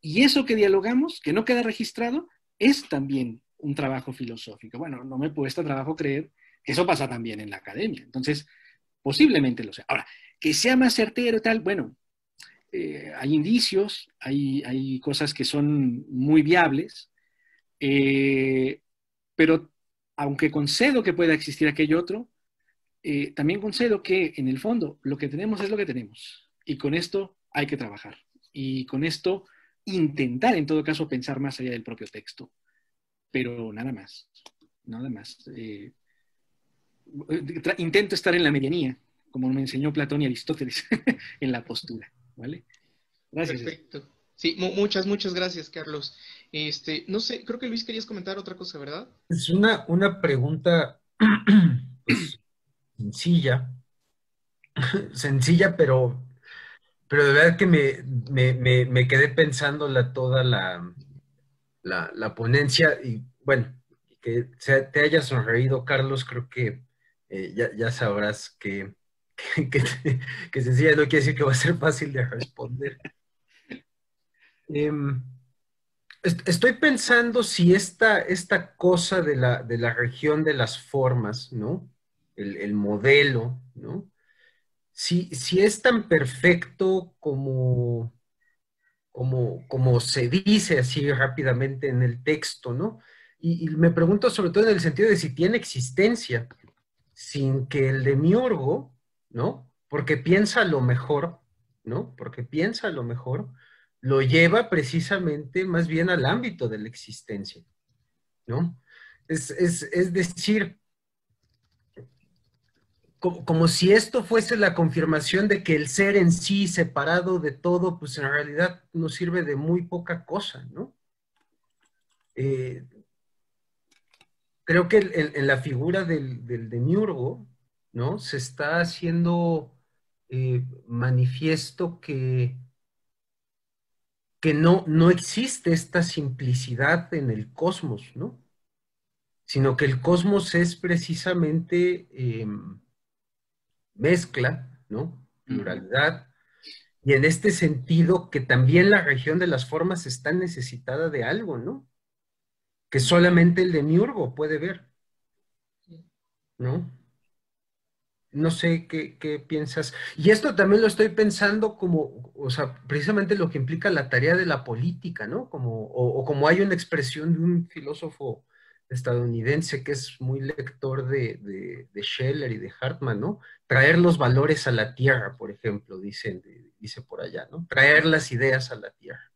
Y eso que dialogamos, que no queda registrado, es también un trabajo filosófico. Bueno, no me cuesta trabajo creer que eso pasa también en la academia. Entonces, posiblemente lo sea. Ahora, que sea más certero y tal, bueno, eh, hay indicios, hay, cosas que son muy viables, eh, pero aunque concedo que pueda existir aquello otro, eh, también concedo que en el fondo lo que tenemos es lo que tenemos y con esto hay que trabajar y con esto intentar en todo caso pensar más allá del propio texto, pero nada más, nada más. intento estar en la medianía, como me enseñó Platón y Aristóteles, [laughs] en la postura. ¿vale?
Gracias. Perfecto. Sí, muchas, muchas gracias, Carlos. Este, no sé, creo que Luis querías comentar otra cosa, ¿verdad?
Es una, una pregunta [clears throat] pues, sencilla, [clears throat] sencilla, pero, pero de verdad que me, me, quedé pensando toda la, la, ponencia y bueno, que te haya sonreído, Carlos, creo que eh, ya, sabrás que [laughs] que, sencilla no quiere decir que va a ser fácil de responder. Em, estoy pensando si esta, esta cosa de la, región de las formas, ¿no? El, modelo, ¿no? Si, si, es tan perfecto como, como, se dice así rápidamente en el texto, ¿no? Y, me pregunto sobre todo en el sentido de si tiene existencia, sin que el de demiurgo ¿no? Porque piensa lo mejor, ¿no? Porque piensa lo mejor, lo lleva precisamente más bien al ámbito de la existencia, ¿no? Es, decir, como, si esto fuese la confirmación de que el ser en sí, separado de todo, pues en realidad nos sirve de muy poca cosa, ¿no? Eh, creo que en, la figura del, del demiurgo, ¿no? Se está haciendo eh, manifiesto que, que no, no existe esta simplicidad en el cosmos, ¿no? Sino que el cosmos es precisamente eh, mezcla, ¿no? Pluralidad. Y en este sentido que también la región de las formas está necesitada de algo, ¿no? Que solamente el demiurgo puede ver, ¿no? No sé qué, qué, piensas. Y esto también lo estoy pensando como, o sea, precisamente lo que implica la tarea de la política, ¿no? Como, o, como hay una expresión de un filósofo estadounidense que es muy lector de, Scheller y de Hartman, ¿no? Traer los valores a la tierra, por ejemplo, dicen, dice por allá, ¿no? Traer las ideas a la tierra.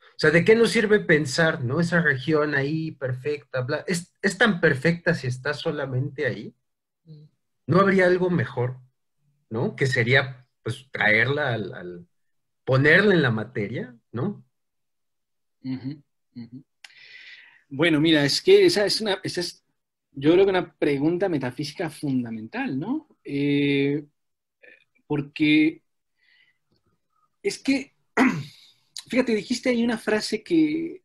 O sea, ¿de qué nos sirve pensar, ¿no? Esa región ahí perfecta, bla, es tan perfecta si está solamente ahí. ¿No habría algo mejor, ¿no? Que sería, pues, traerla al, ponerla en la materia,
¿no? Bueno, mira, es que esa es una, es, yo creo que una pregunta metafísica fundamental, ¿no? Eh, porque es que, [clears throat] fíjate, dijiste ahí una frase que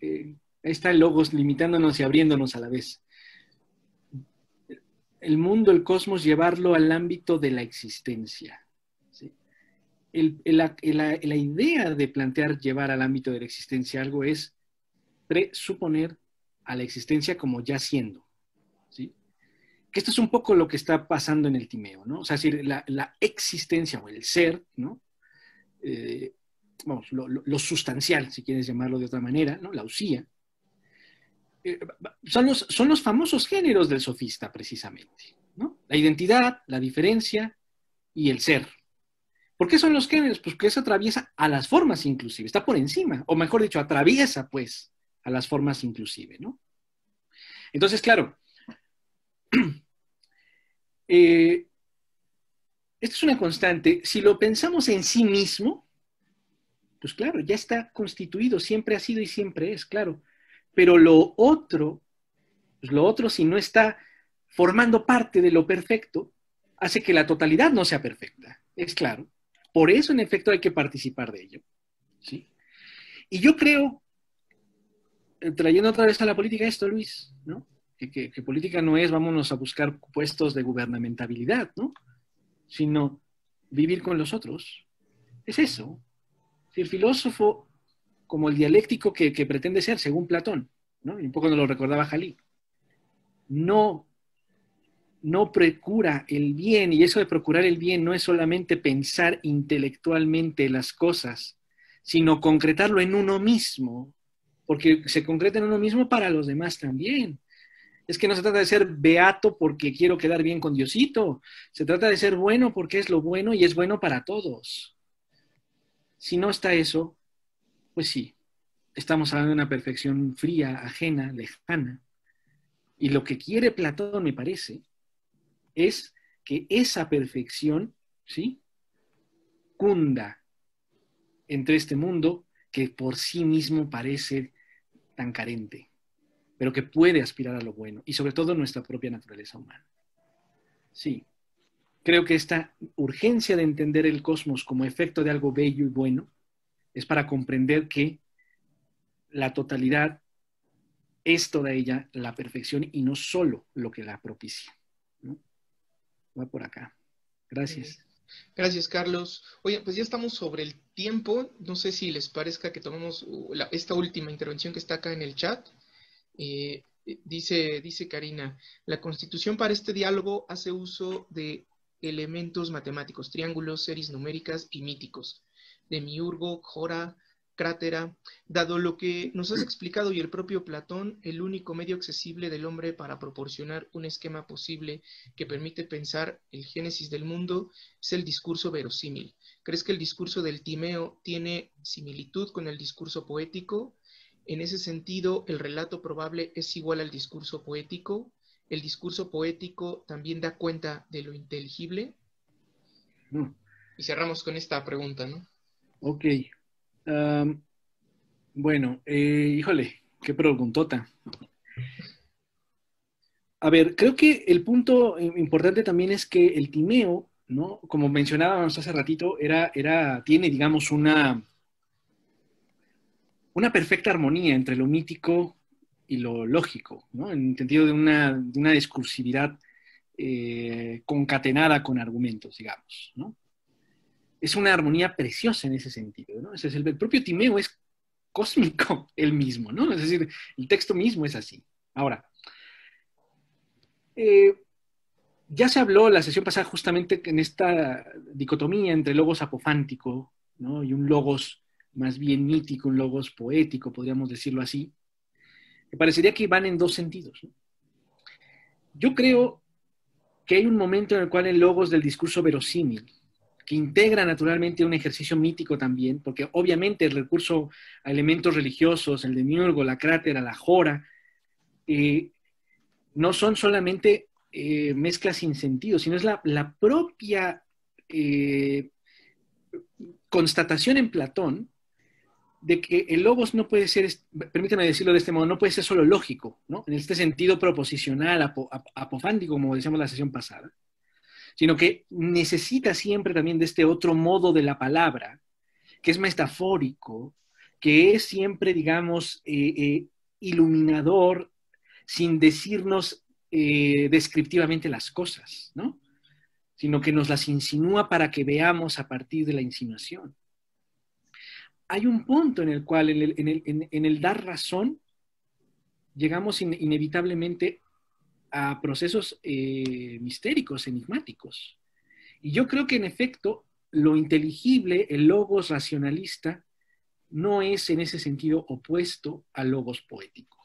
eh, está Logos limitándonos y abriéndonos a la vez el mundo, el cosmos, llevarlo al ámbito de la existencia. la, idea de plantear llevar al ámbito de la existencia algo es presuponer a la existencia como ya siendo. Que esto es un poco lo que está pasando en el Timeo, ¿no? O sea, es decir, la, existencia o el ser, ¿no? Eh, vamos, lo, lo, sustancial, si quieres llamarlo de otra manera, ¿no? La usía, eh, son los, son los famosos géneros del sofista, precisamente. ¿no? La identidad, la diferencia y el ser. ¿Por qué son los géneros? Pues que eso atraviesa a las formas inclusive, está por encima, o mejor dicho, atraviesa pues a las formas inclusive, Entonces, claro, [clears throat] eh, esto es una constante. Si lo pensamos en sí mismo, pues claro, ya está constituido, siempre ha sido y siempre es, claro. Pero lo otro, pues, lo otro si no está formando parte de lo perfecto, hace que la totalidad no sea perfecta, es claro. Por eso, en efecto, hay que participar de ello. ¿sí? Y yo creo, eh, trayendo otra vez a la política esto, Luis, ¿no? Que, política no es vámonos a buscar puestos de gubernamentabilidad, ¿no? Sino vivir con los otros. Es eso. Si el filósofo como el dialéctico que, pretende ser, según Platón, un poco nos lo recordaba Jalí. No, no procura el bien, y eso de procurar el bien no es solamente pensar intelectualmente las cosas, sino concretarlo en uno mismo, porque se concreta en uno mismo para los demás también. Es que no se trata de ser beato porque quiero quedar bien con Diosito, se trata de ser bueno porque es lo bueno y es bueno para todos. Si no está eso, pues sí, estamos hablando de una perfección fría, ajena, lejana. Y lo que quiere Platón, me parece, es que esa perfección, ¿sí? Cunda entre este mundo que por sí mismo parece tan carente, pero que puede aspirar a lo bueno y sobre todo nuestra propia naturaleza humana. Sí, creo que esta urgencia de entender el cosmos como efecto de algo bello y bueno es para comprender que la totalidad es toda ella la perfección y no solo lo que la propicia. Va por acá. Gracias.
Gracias, Carlos. Oye, pues ya estamos sobre el tiempo. No sé si les parezca que tomemos uh, esta última intervención que está acá en el chat. Eh, dice, dice Karina, la constitución para este diálogo hace uso de elementos matemáticos, triángulos, series numéricas y míticos miurgo, Jora, Crátera, dado lo que nos has explicado y el propio Platón, el único medio accesible del hombre para proporcionar un esquema posible que permite pensar el génesis del mundo es el discurso verosímil. ¿Crees que el discurso del Timeo tiene similitud con el discurso poético? En ese sentido, el relato probable es igual al discurso poético. ¿El discurso poético también da cuenta de lo inteligible? Mm. Y cerramos con esta pregunta, ¿no?
Ok. bueno, eh, híjole, qué preguntota. A ver, creo que el punto importante también es que el timeo, ¿no? Como mencionábamos hace ratito, era, era, tiene, digamos, una, una perfecta armonía entre lo mítico y lo lógico, ¿no? En el sentido de una, una discursividad eh, concatenada con argumentos, digamos, ¿no? es una armonía preciosa en ese sentido, ¿no? Es el propio Timeo es cósmico el [laughs] mismo, ¿no? Es decir, el texto mismo es así. Ahora, eh, ya se habló la sesión pasada justamente en esta dicotomía entre logos apofántico ¿no? y un logos más bien mítico, un logos poético, podríamos decirlo así, Me parecería que van en dos sentidos. Yo creo que hay un momento en el cual el logos del discurso verosímil que integra naturalmente un ejercicio mítico también, porque obviamente el recurso a elementos religiosos, el demiurgo, la crátera, la jora, eh, no son solamente eh, mezclas sin sentido, sino es la, propia eh, constatación en Platón de que el logos no puede ser, permítame decirlo de este modo, no puede ser solo lógico, En este sentido proposicional, apofántico, como decíamos la sesión pasada, sino que necesita siempre también de este otro modo de la palabra, que es metafórico, que es siempre, digamos, eh, eh, iluminador sin decirnos eh, descriptivamente las cosas, ¿no? Sino que nos las insinúa para que veamos a partir de la insinuación. Hay un punto en el cual, en el, dar razón, llegamos inevitablemente a procesos eh, mistéricos, enigmáticos. Y yo creo que en efecto lo inteligible, el logos racionalista, no es en ese sentido opuesto al logos poético.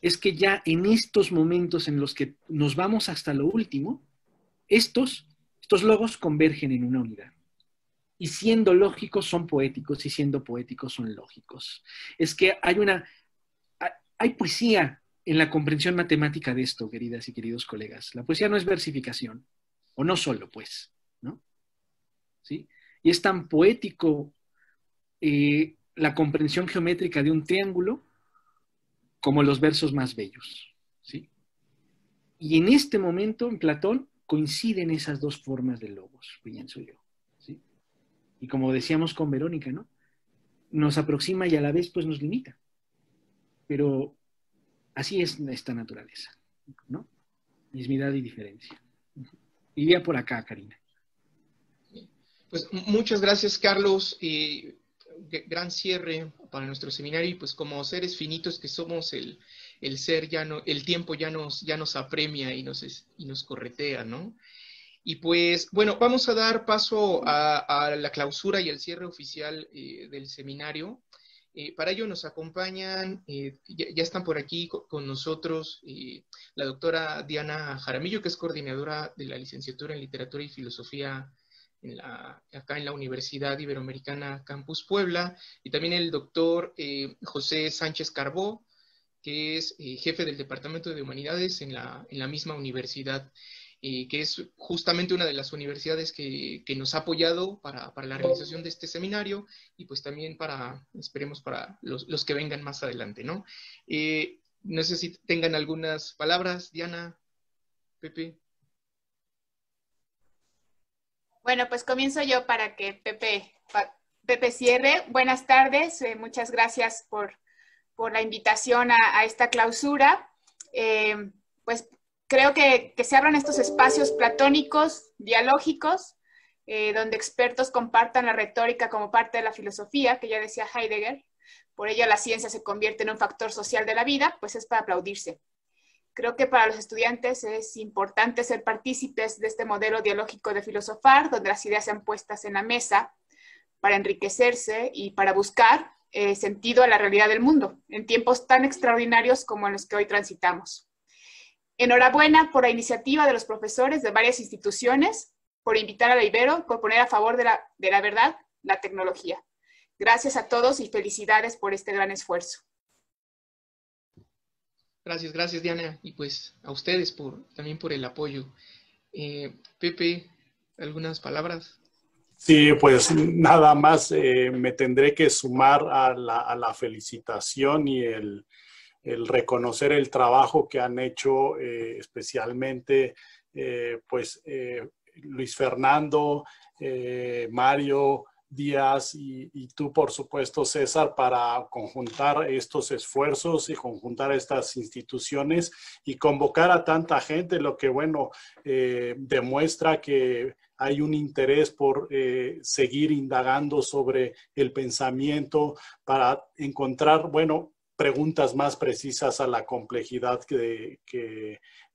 Es que ya en estos momentos en los que nos vamos hasta lo último, estos, estos logos convergen en una unidad. Y siendo lógicos son poéticos y siendo poéticos son lógicos. Es que hay una, hay poesía en la comprensión matemática de esto, queridas y queridos colegas. La poesía no es versificación, o no solo, pues, ¿no? ¿Sí? Y es tan poético eh, la comprensión geométrica de un triángulo como los versos más bellos, ¿sí? Y en este momento, en Platón, coinciden esas dos formas de logos, pienso yo, ¿sí? Y como decíamos con Verónica, ¿no? Nos aproxima y a la vez, pues, nos limita. Pero así es esta naturaleza, ¿no? Mismidad y diferencia. Iría por acá, Karina. Pues muchas gracias, Carlos.
gran cierre para nuestro seminario. Y pues como seres finitos que somos, el, ser ya no, el tiempo ya nos, ya nos apremia y nos, y nos corretea, ¿no? Y pues, bueno, vamos a dar paso a, la clausura y al cierre oficial eh, del seminario. Eh, para ello nos acompañan, eh, ya, están por aquí con, nosotros eh, la doctora Diana Jaramillo, que es coordinadora de la licenciatura en literatura y filosofía en la, acá en la Universidad Iberoamericana Campus Puebla, y también el doctor José Sánchez Carbó, que es jefe del Departamento de Humanidades en la, en la misma universidad. Eh, que es justamente una de las universidades que, nos ha apoyado para, la realización de este seminario y pues también para, esperemos, para los, que vengan más adelante, ¿no? Eh, no sé si tengan algunas palabras, Diana, Pepe.
Bueno, pues comienzo yo para que Pepe, Pepe cierre. Buenas tardes, eh, muchas gracias por, la invitación a, a esta clausura. pues creo que, se abran estos espacios platónicos, dialógicos, eh, donde expertos compartan la retórica como parte de la filosofía, que ya decía Heidegger, por ello la ciencia se convierte en un factor social de la vida, pues es para aplaudirse. Creo que para los estudiantes es importante ser partícipes de este modelo dialógico de filosofar, donde las ideas sean puestas en la mesa para enriquecerse y para buscar eh, sentido a la realidad del mundo, en tiempos tan extraordinarios como en los que hoy transitamos. Enhorabuena por la iniciativa de los profesores de varias instituciones por invitar a la Ibero, por poner a favor de la, verdad la tecnología. Gracias a todos y felicidades por este gran esfuerzo.
Gracias, gracias Diana y pues a ustedes por, también por el apoyo. Eh, Pepe, algunas palabras.
Sí, pues nada más eh, me tendré que sumar a la felicitación y el, el reconocer el trabajo que han hecho eh, especialmente eh, pues eh, Luis Fernando, Mario, Díaz y, tú, por supuesto, César, para conjuntar estos esfuerzos y conjuntar estas instituciones y convocar a tanta gente, lo que, bueno, demuestra que hay un interés por seguir indagando sobre el pensamiento para encontrar, bueno, preguntas más precisas a la complejidad que,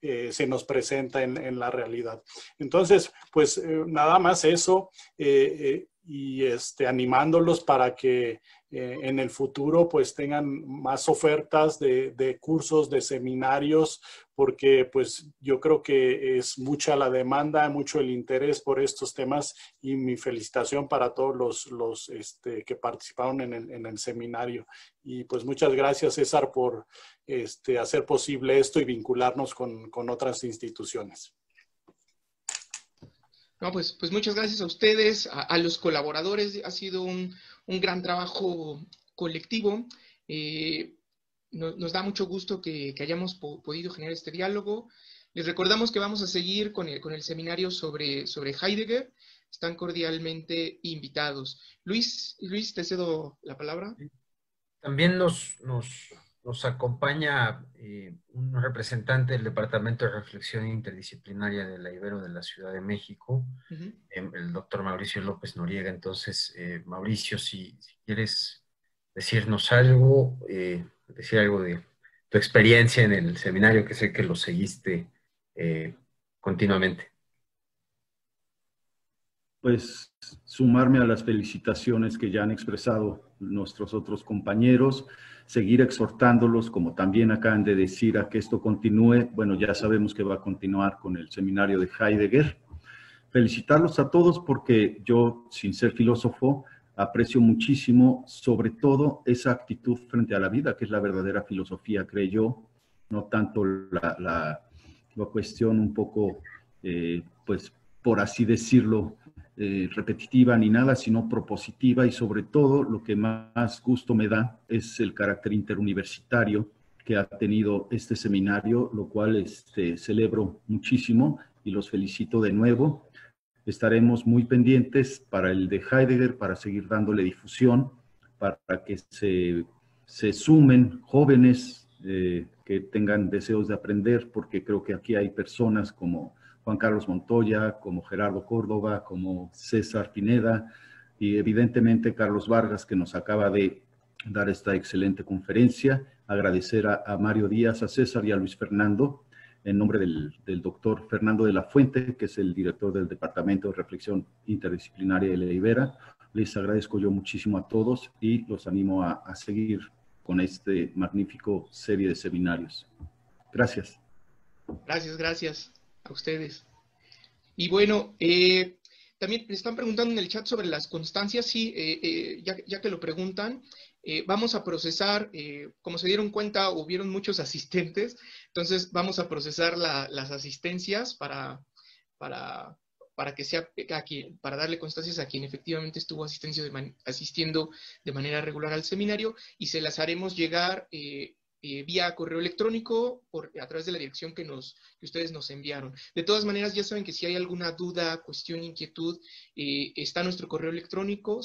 eh, se nos presenta en, la realidad. Entonces, pues eh, nada más eso eh, y este, animándolos para que eh, en el futuro pues tengan más ofertas de, cursos, de seminarios, porque pues yo creo que es mucha la demanda, mucho el interés por estos temas y mi felicitación para todos los, este, que participaron en el, seminario. Y pues muchas gracias César por este, hacer posible esto y vincularnos con, otras instituciones.
No, pues, pues muchas gracias a ustedes, a los colaboradores. Ha sido un, un gran trabajo colectivo. Eh, nos da mucho gusto que, hayamos podido generar este diálogo. Les recordamos que vamos a seguir con el, con el seminario sobre, sobre Heidegger. Están cordialmente invitados. Luis, Luis, te cedo la palabra.
También nos nos acompaña eh, un representante del Departamento de Reflexión Interdisciplinaria de la Ibero de la Ciudad de México, em, el doctor Mauricio López Noriega. Entonces, eh, Mauricio, si, quieres decirnos algo, eh, decir algo de
tu experiencia en el seminario, que sé que lo seguiste continuamente. Pues sumarme a las felicitaciones que ya han expresado nuestros otros compañeros, seguir exhortándolos, como también acaban de decir, a que esto continúe. Bueno, ya sabemos que va a continuar con el seminario de Heidegger. Felicitarlos a todos porque yo, sin ser filósofo, aprecio muchísimo, sobre todo, esa actitud frente a la vida, que es la verdadera filosofía, creo yo, no tanto la, cuestión un poco, eh, pues, por así decirlo, eh, repetitiva ni nada, sino propositiva y sobre todo lo que más gusto me da es el carácter interuniversitario que ha tenido este seminario, lo cual este, celebro muchísimo y los felicito de nuevo. Estaremos muy pendientes para el de Heidegger, para seguir dándole difusión, para que se, sumen jóvenes eh, que tengan deseos de aprender, porque creo que aquí hay personas como Juan Carlos Montoya, como Gerardo Córdoba, como César Pineda y evidentemente Carlos Vargas, que nos acaba de dar esta excelente conferencia. Agradecer a, Mario Díaz, a César y a Luis Fernando, en nombre del, doctor Fernando de la Fuente, que es el director del Departamento de Reflexión Interdisciplinaria de la Ibera. Les agradezco yo muchísimo a todos y los animo a, a seguir con este magnífico serie de seminarios. Gracias.
Gracias, gracias. A ustedes. Y bueno, eh, también me están preguntando en el chat sobre las constancias. Sí, eh, eh, ya, que lo preguntan, vamos a procesar, como se dieron cuenta, hubieron muchos [laughs] asistentes, entonces vamos a procesar las asistencias para, para, que sea para darle constancias a quien efectivamente estuvo asistiendo de manera regular al seminario y se las haremos llegar eh, vía correo electrónico por, a través de la dirección que, nos, que ustedes nos enviaron. De todas maneras, ya saben que si hay alguna duda, cuestión, inquietud, eh, está nuestro correo electrónico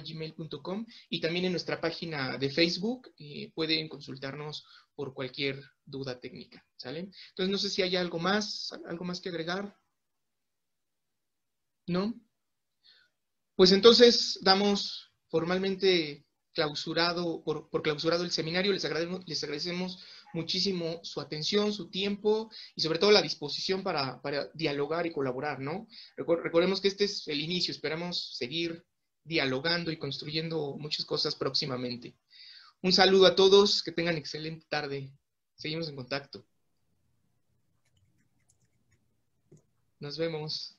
gmail.com y también en nuestra página de Facebook eh, pueden consultarnos por cualquier duda técnica, ¿sale? Entonces, no sé si hay algo más, algo más que agregar. ¿No? Pues entonces damos formalmente clausurado, por, clausurado el seminario. Les agradecemos, les agradecemos muchísimo su atención, su tiempo y sobre todo la disposición para, para dialogar y colaborar, ¿no? Recordemos que este es el inicio, esperamos seguir dialogando y construyendo muchas cosas próximamente. Un saludo a todos, que tengan excelente tarde. Seguimos en contacto. Nos vemos.